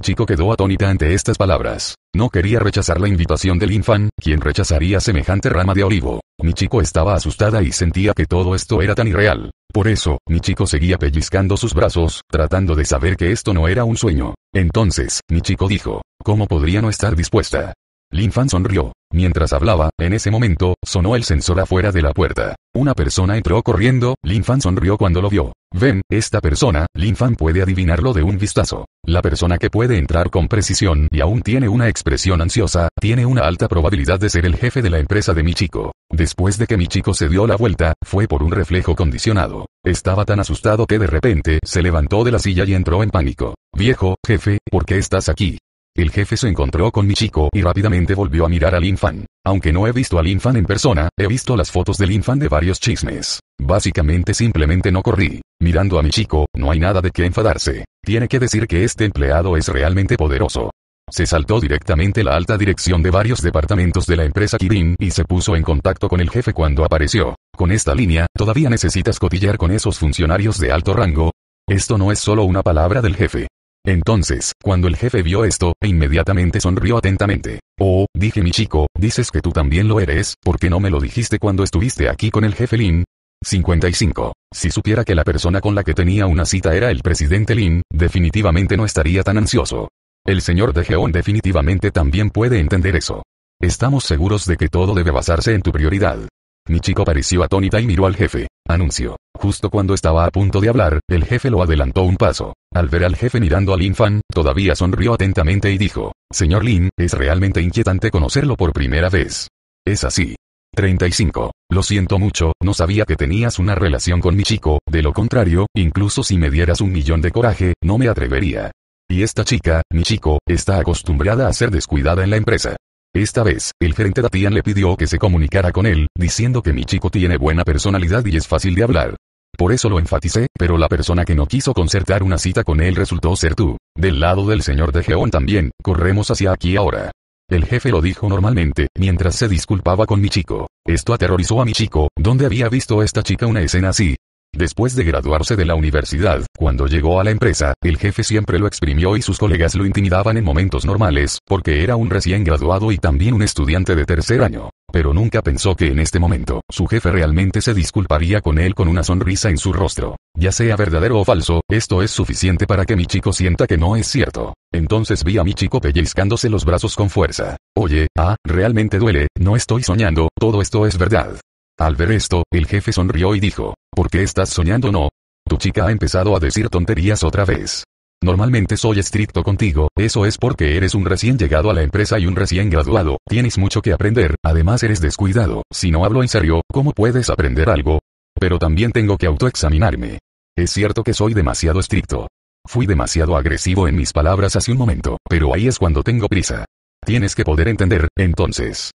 Speaker 1: chico quedó atónita ante estas palabras. No quería rechazar la invitación del infan, quien rechazaría semejante rama de olivo. chico estaba asustada y sentía que todo esto era tan irreal. Por eso, chico seguía pellizcando sus brazos, tratando de saber que esto no era un sueño. Entonces, chico dijo, ¿cómo podría no estar dispuesta? Fan sonrió. Mientras hablaba, en ese momento, sonó el sensor afuera de la puerta. Una persona entró corriendo, Fan sonrió cuando lo vio. Ven, esta persona, Fan puede adivinarlo de un vistazo. La persona que puede entrar con precisión y aún tiene una expresión ansiosa, tiene una alta probabilidad de ser el jefe de la empresa de mi chico. Después de que mi chico se dio la vuelta, fue por un reflejo condicionado. Estaba tan asustado que de repente se levantó de la silla y entró en pánico. Viejo, jefe, ¿por qué estás aquí? El jefe se encontró con mi chico y rápidamente volvió a mirar al Infan. Aunque no he visto al Infan en persona, he visto las fotos del Infan de varios chismes. Básicamente simplemente no corrí. Mirando a mi chico, no hay nada de qué enfadarse. Tiene que decir que este empleado es realmente poderoso. Se saltó directamente la alta dirección de varios departamentos de la empresa Kirin y se puso en contacto con el jefe cuando apareció. Con esta línea, todavía necesitas cotillar con esos funcionarios de alto rango. Esto no es solo una palabra del jefe. Entonces, cuando el jefe vio esto, e inmediatamente sonrió atentamente. Oh, dije mi chico, dices que tú también lo eres, ¿por qué no me lo dijiste cuando estuviste aquí con el jefe Lin? 55. Si supiera que la persona con la que tenía una cita era el presidente Lin, definitivamente no estaría tan ansioso. El señor de Geon definitivamente también puede entender eso. Estamos seguros de que todo debe basarse en tu prioridad. Mi chico pareció atónita y miró al jefe. Anunció. Justo cuando estaba a punto de hablar, el jefe lo adelantó un paso. Al ver al jefe mirando a Lin Fan, todavía sonrió atentamente y dijo, Señor Lin, es realmente inquietante conocerlo por primera vez. Es así. 35. Lo siento mucho, no sabía que tenías una relación con mi chico, de lo contrario, incluso si me dieras un millón de coraje, no me atrevería. Y esta chica, mi chico, está acostumbrada a ser descuidada en la empresa. Esta vez, el gerente Datian le pidió que se comunicara con él, diciendo que mi chico tiene buena personalidad y es fácil de hablar. Por eso lo enfaticé, pero la persona que no quiso concertar una cita con él resultó ser tú. Del lado del señor de Geón también, corremos hacia aquí ahora. El jefe lo dijo normalmente, mientras se disculpaba con mi chico. Esto aterrorizó a mi chico, donde había visto esta chica una escena así. Después de graduarse de la universidad, cuando llegó a la empresa, el jefe siempre lo exprimió y sus colegas lo intimidaban en momentos normales, porque era un recién graduado y también un estudiante de tercer año. Pero nunca pensó que en este momento, su jefe realmente se disculparía con él con una sonrisa en su rostro. Ya sea verdadero o falso, esto es suficiente para que mi chico sienta que no es cierto. Entonces vi a mi chico pellizcándose los brazos con fuerza. Oye, ah, realmente duele, no estoy soñando, todo esto es verdad. Al ver esto, el jefe sonrió y dijo, ¿por qué estás soñando no? Tu chica ha empezado a decir tonterías otra vez. Normalmente soy estricto contigo, eso es porque eres un recién llegado a la empresa y un recién graduado, tienes mucho que aprender, además eres descuidado, si no hablo en serio, ¿cómo puedes aprender algo? Pero también tengo que autoexaminarme. Es cierto que soy demasiado estricto. Fui demasiado agresivo en mis palabras hace un momento, pero ahí es cuando tengo prisa. Tienes que poder entender, entonces.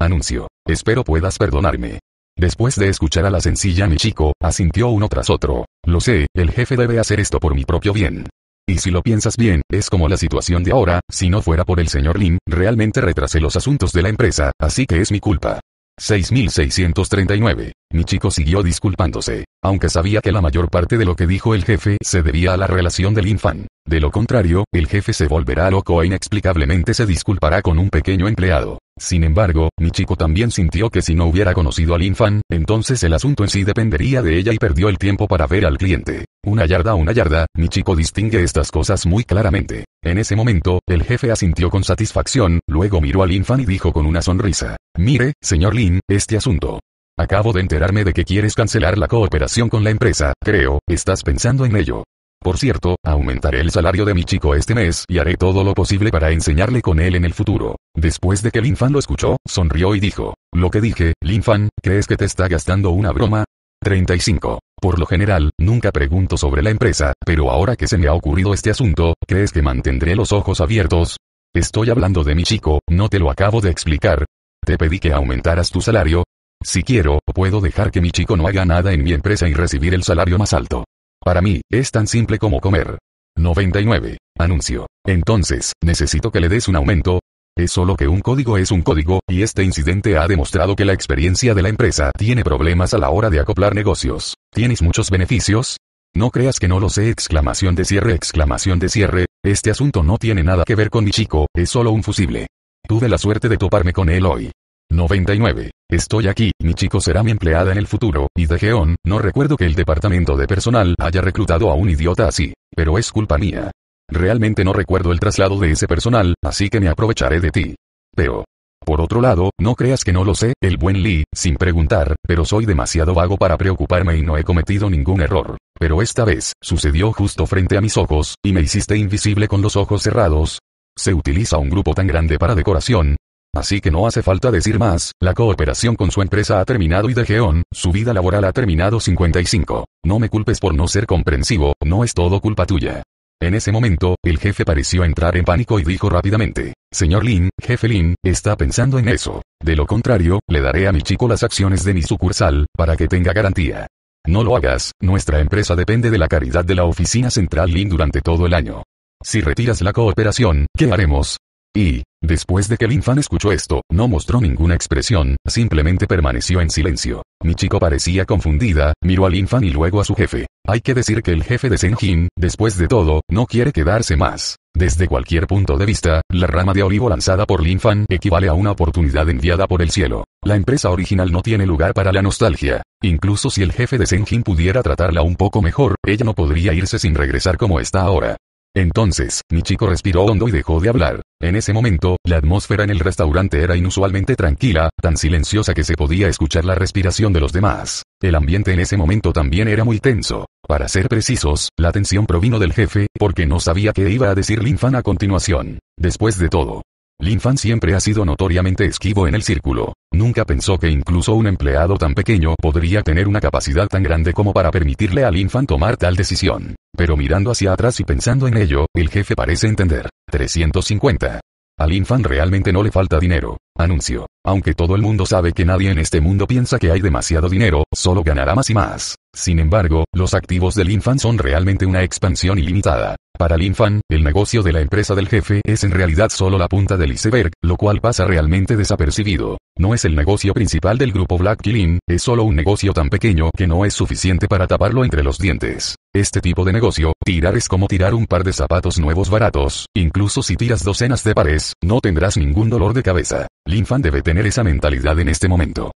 Speaker 1: Anuncio. Espero puedas perdonarme. Después de escuchar a la sencilla mi chico asintió uno tras otro. Lo sé, el jefe debe hacer esto por mi propio bien. Y si lo piensas bien, es como la situación de ahora, si no fuera por el señor Lin, realmente retrasé los asuntos de la empresa, así que es mi culpa. 6639. chico siguió disculpándose, aunque sabía que la mayor parte de lo que dijo el jefe se debía a la relación del infan. De lo contrario, el jefe se volverá loco e inexplicablemente se disculpará con un pequeño empleado. Sin embargo, mi chico también sintió que si no hubiera conocido al infan, entonces el asunto en sí dependería de ella y perdió el tiempo para ver al cliente. Una yarda a una yarda, mi chico distingue estas cosas muy claramente. En ese momento, el jefe asintió con satisfacción, luego miró al infan y dijo con una sonrisa, Mire, señor Lin, este asunto. Acabo de enterarme de que quieres cancelar la cooperación con la empresa, creo, estás pensando en ello. Por cierto, aumentaré el salario de mi chico este mes y haré todo lo posible para enseñarle con él en el futuro. Después de que Linfan lo escuchó, sonrió y dijo, lo que dije, Linfan, ¿crees que te está gastando una broma? 35. Por lo general, nunca pregunto sobre la empresa, pero ahora que se me ha ocurrido este asunto, ¿crees que mantendré los ojos abiertos? Estoy hablando de mi chico, no te lo acabo de explicar. Te pedí que aumentaras tu salario. Si quiero, puedo dejar que mi chico no haga nada en mi empresa y recibir el salario más alto. Para mí, es tan simple como comer. 99. Anuncio. Entonces, necesito que le des un aumento. Es solo que un código es un código, y este incidente ha demostrado que la experiencia de la empresa tiene problemas a la hora de acoplar negocios. ¿Tienes muchos beneficios? No creas que no lo sé, exclamación de cierre, exclamación de cierre, este asunto no tiene nada que ver con mi chico, es solo un fusible. Tuve la suerte de toparme con él hoy. 99. Estoy aquí, mi chico será mi empleada en el futuro, y de Geon, no recuerdo que el departamento de personal haya reclutado a un idiota así, pero es culpa mía. Realmente no recuerdo el traslado de ese personal, así que me aprovecharé de ti. Pero, por otro lado, no creas que no lo sé, el buen Lee, sin preguntar, pero soy demasiado vago para preocuparme y no he cometido ningún error. Pero esta vez, sucedió justo frente a mis ojos, y me hiciste invisible con los ojos cerrados. Se utiliza un grupo tan grande para decoración, Así que no hace falta decir más, la cooperación con su empresa ha terminado y de Geón, su vida laboral ha terminado 55. No me culpes por no ser comprensivo, no es todo culpa tuya. En ese momento, el jefe pareció entrar en pánico y dijo rápidamente, Señor Lin, jefe Lin, está pensando en eso. De lo contrario, le daré a mi chico las acciones de mi sucursal, para que tenga garantía. No lo hagas, nuestra empresa depende de la caridad de la oficina central Lin durante todo el año. Si retiras la cooperación, ¿qué haremos? Y, después de que Lin Fan escuchó esto, no mostró ninguna expresión, simplemente permaneció en silencio. Mi chico parecía confundida, miró a Lin Fan y luego a su jefe. Hay que decir que el jefe de Senjin, después de todo, no quiere quedarse más. Desde cualquier punto de vista, la rama de olivo lanzada por Lin Fan equivale a una oportunidad enviada por el cielo. La empresa original no tiene lugar para la nostalgia. Incluso si el jefe de Senjin pudiera tratarla un poco mejor, ella no podría irse sin regresar como está ahora. Entonces, mi chico respiró hondo y dejó de hablar. En ese momento, la atmósfera en el restaurante era inusualmente tranquila, tan silenciosa que se podía escuchar la respiración de los demás. El ambiente en ese momento también era muy tenso. Para ser precisos, la tensión provino del jefe, porque no sabía qué iba a decir Linfan a continuación. Después de todo, Linfan siempre ha sido notoriamente esquivo en el círculo. Nunca pensó que incluso un empleado tan pequeño podría tener una capacidad tan grande como para permitirle a Linfan tomar tal decisión. Pero mirando hacia atrás y pensando en ello, el jefe parece entender. 350. Al infan realmente no le falta dinero. Anuncio. Aunque todo el mundo sabe que nadie en este mundo piensa que hay demasiado dinero, solo ganará más y más. Sin embargo, los activos del infan son realmente una expansión ilimitada. Para el infan, el negocio de la empresa del jefe es en realidad solo la punta del iceberg, lo cual pasa realmente desapercibido. No es el negocio principal del grupo Black Killing, es solo un negocio tan pequeño que no es suficiente para taparlo entre los dientes. Este tipo de negocio, tirar es como tirar un par de zapatos nuevos baratos, incluso si tiras docenas de pares, no tendrás ningún dolor de cabeza. Linfan debe tener esa mentalidad en este momento.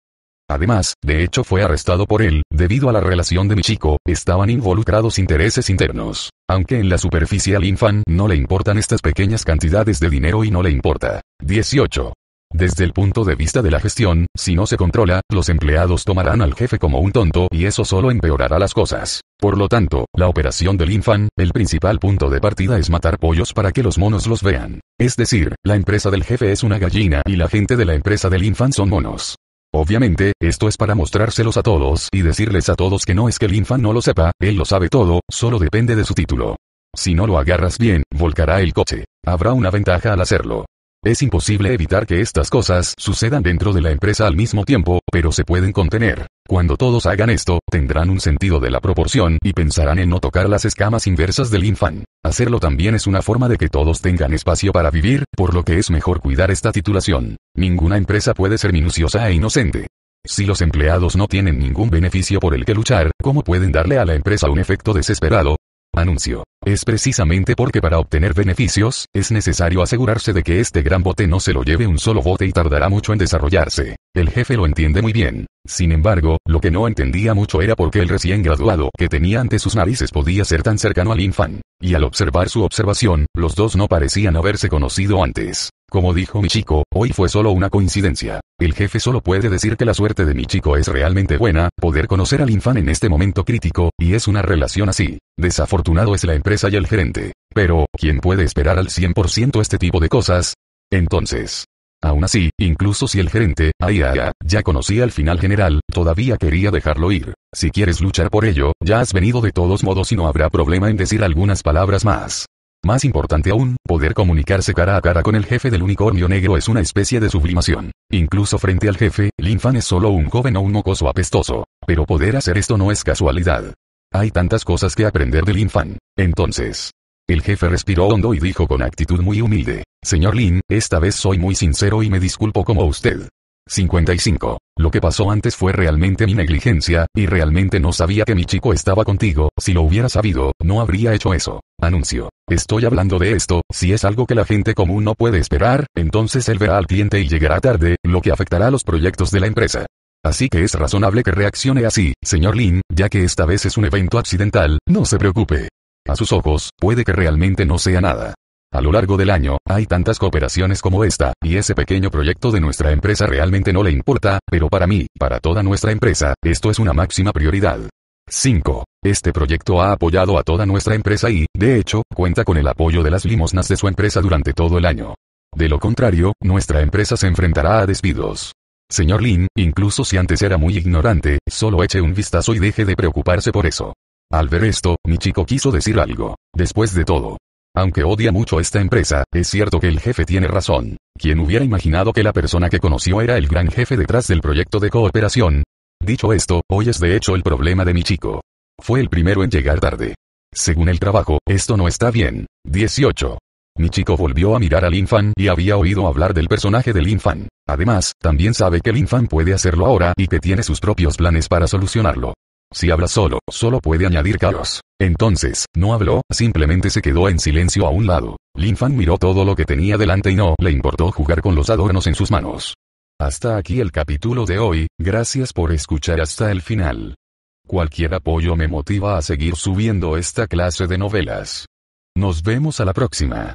Speaker 1: Además, de hecho fue arrestado por él, debido a la relación de mi chico, estaban involucrados intereses internos. Aunque en la superficie al Linfan no le importan estas pequeñas cantidades de dinero y no le importa. 18. Desde el punto de vista de la gestión, si no se controla, los empleados tomarán al jefe como un tonto y eso solo empeorará las cosas. Por lo tanto, la operación del Infan, el principal punto de partida es matar pollos para que los monos los vean. Es decir, la empresa del jefe es una gallina y la gente de la empresa del Infan son monos. Obviamente, esto es para mostrárselos a todos y decirles a todos que no es que el Infan no lo sepa, él lo sabe todo, solo depende de su título. Si no lo agarras bien, volcará el coche. Habrá una ventaja al hacerlo. Es imposible evitar que estas cosas sucedan dentro de la empresa al mismo tiempo, pero se pueden contener. Cuando todos hagan esto, tendrán un sentido de la proporción y pensarán en no tocar las escamas inversas del infan. Hacerlo también es una forma de que todos tengan espacio para vivir, por lo que es mejor cuidar esta titulación. Ninguna empresa puede ser minuciosa e inocente. Si los empleados no tienen ningún beneficio por el que luchar, ¿cómo pueden darle a la empresa un efecto desesperado? Anuncio. Es precisamente porque para obtener beneficios, es necesario asegurarse de que este gran bote no se lo lleve un solo bote y tardará mucho en desarrollarse. El jefe lo entiende muy bien. Sin embargo, lo que no entendía mucho era por qué el recién graduado que tenía ante sus narices podía ser tan cercano al infan. Y al observar su observación, los dos no parecían haberse conocido antes. Como dijo mi chico, hoy fue solo una coincidencia. El jefe solo puede decir que la suerte de mi chico es realmente buena, poder conocer al infan en este momento crítico, y es una relación así. Desafortunado es la empresa hay y el gerente. Pero, ¿quién puede esperar al 100% este tipo de cosas? Entonces. Aún así, incluso si el gerente, Ayaya, ya conocía el final general, todavía quería dejarlo ir. Si quieres luchar por ello, ya has venido de todos modos y no habrá problema en decir algunas palabras más. Más importante aún, poder comunicarse cara a cara con el jefe del unicornio negro es una especie de sublimación. Incluso frente al jefe, Linfan es solo un joven o un mocoso apestoso. Pero poder hacer esto no es casualidad. Hay tantas cosas que aprender de Lin Fan. Entonces. El jefe respiró hondo y dijo con actitud muy humilde, Señor Lin, esta vez soy muy sincero y me disculpo como usted. 55. Lo que pasó antes fue realmente mi negligencia, y realmente no sabía que mi chico estaba contigo, si lo hubiera sabido, no habría hecho eso. Anuncio. Estoy hablando de esto, si es algo que la gente común no puede esperar, entonces él verá al cliente y llegará tarde, lo que afectará a los proyectos de la empresa. Así que es razonable que reaccione así, señor Lin, ya que esta vez es un evento accidental, no se preocupe. A sus ojos, puede que realmente no sea nada. A lo largo del año, hay tantas cooperaciones como esta, y ese pequeño proyecto de nuestra empresa realmente no le importa, pero para mí, para toda nuestra empresa, esto es una máxima prioridad. 5. Este proyecto ha apoyado a toda nuestra empresa y, de hecho, cuenta con el apoyo de las limosnas de su empresa durante todo el año. De lo contrario, nuestra empresa se enfrentará a despidos. Señor Lin, incluso si antes era muy ignorante, solo eche un vistazo y deje de preocuparse por eso. Al ver esto, mi chico quiso decir algo. Después de todo. Aunque odia mucho esta empresa, es cierto que el jefe tiene razón. ¿Quién hubiera imaginado que la persona que conoció era el gran jefe detrás del proyecto de cooperación? Dicho esto, hoy es de hecho el problema de mi chico. Fue el primero en llegar tarde. Según el trabajo, esto no está bien. 18. Mi chico volvió a mirar a Linfan y había oído hablar del personaje de Linfan. Además, también sabe que el puede hacerlo ahora y que tiene sus propios planes para solucionarlo. Si habla solo, solo puede añadir caos. Entonces, no habló, simplemente se quedó en silencio a un lado. Linfan miró todo lo que tenía delante y no le importó jugar con los adornos en sus manos. Hasta aquí el capítulo de hoy, gracias por escuchar hasta el final. Cualquier apoyo me motiva a seguir subiendo esta clase de novelas.
Speaker 2: Nos vemos a la próxima.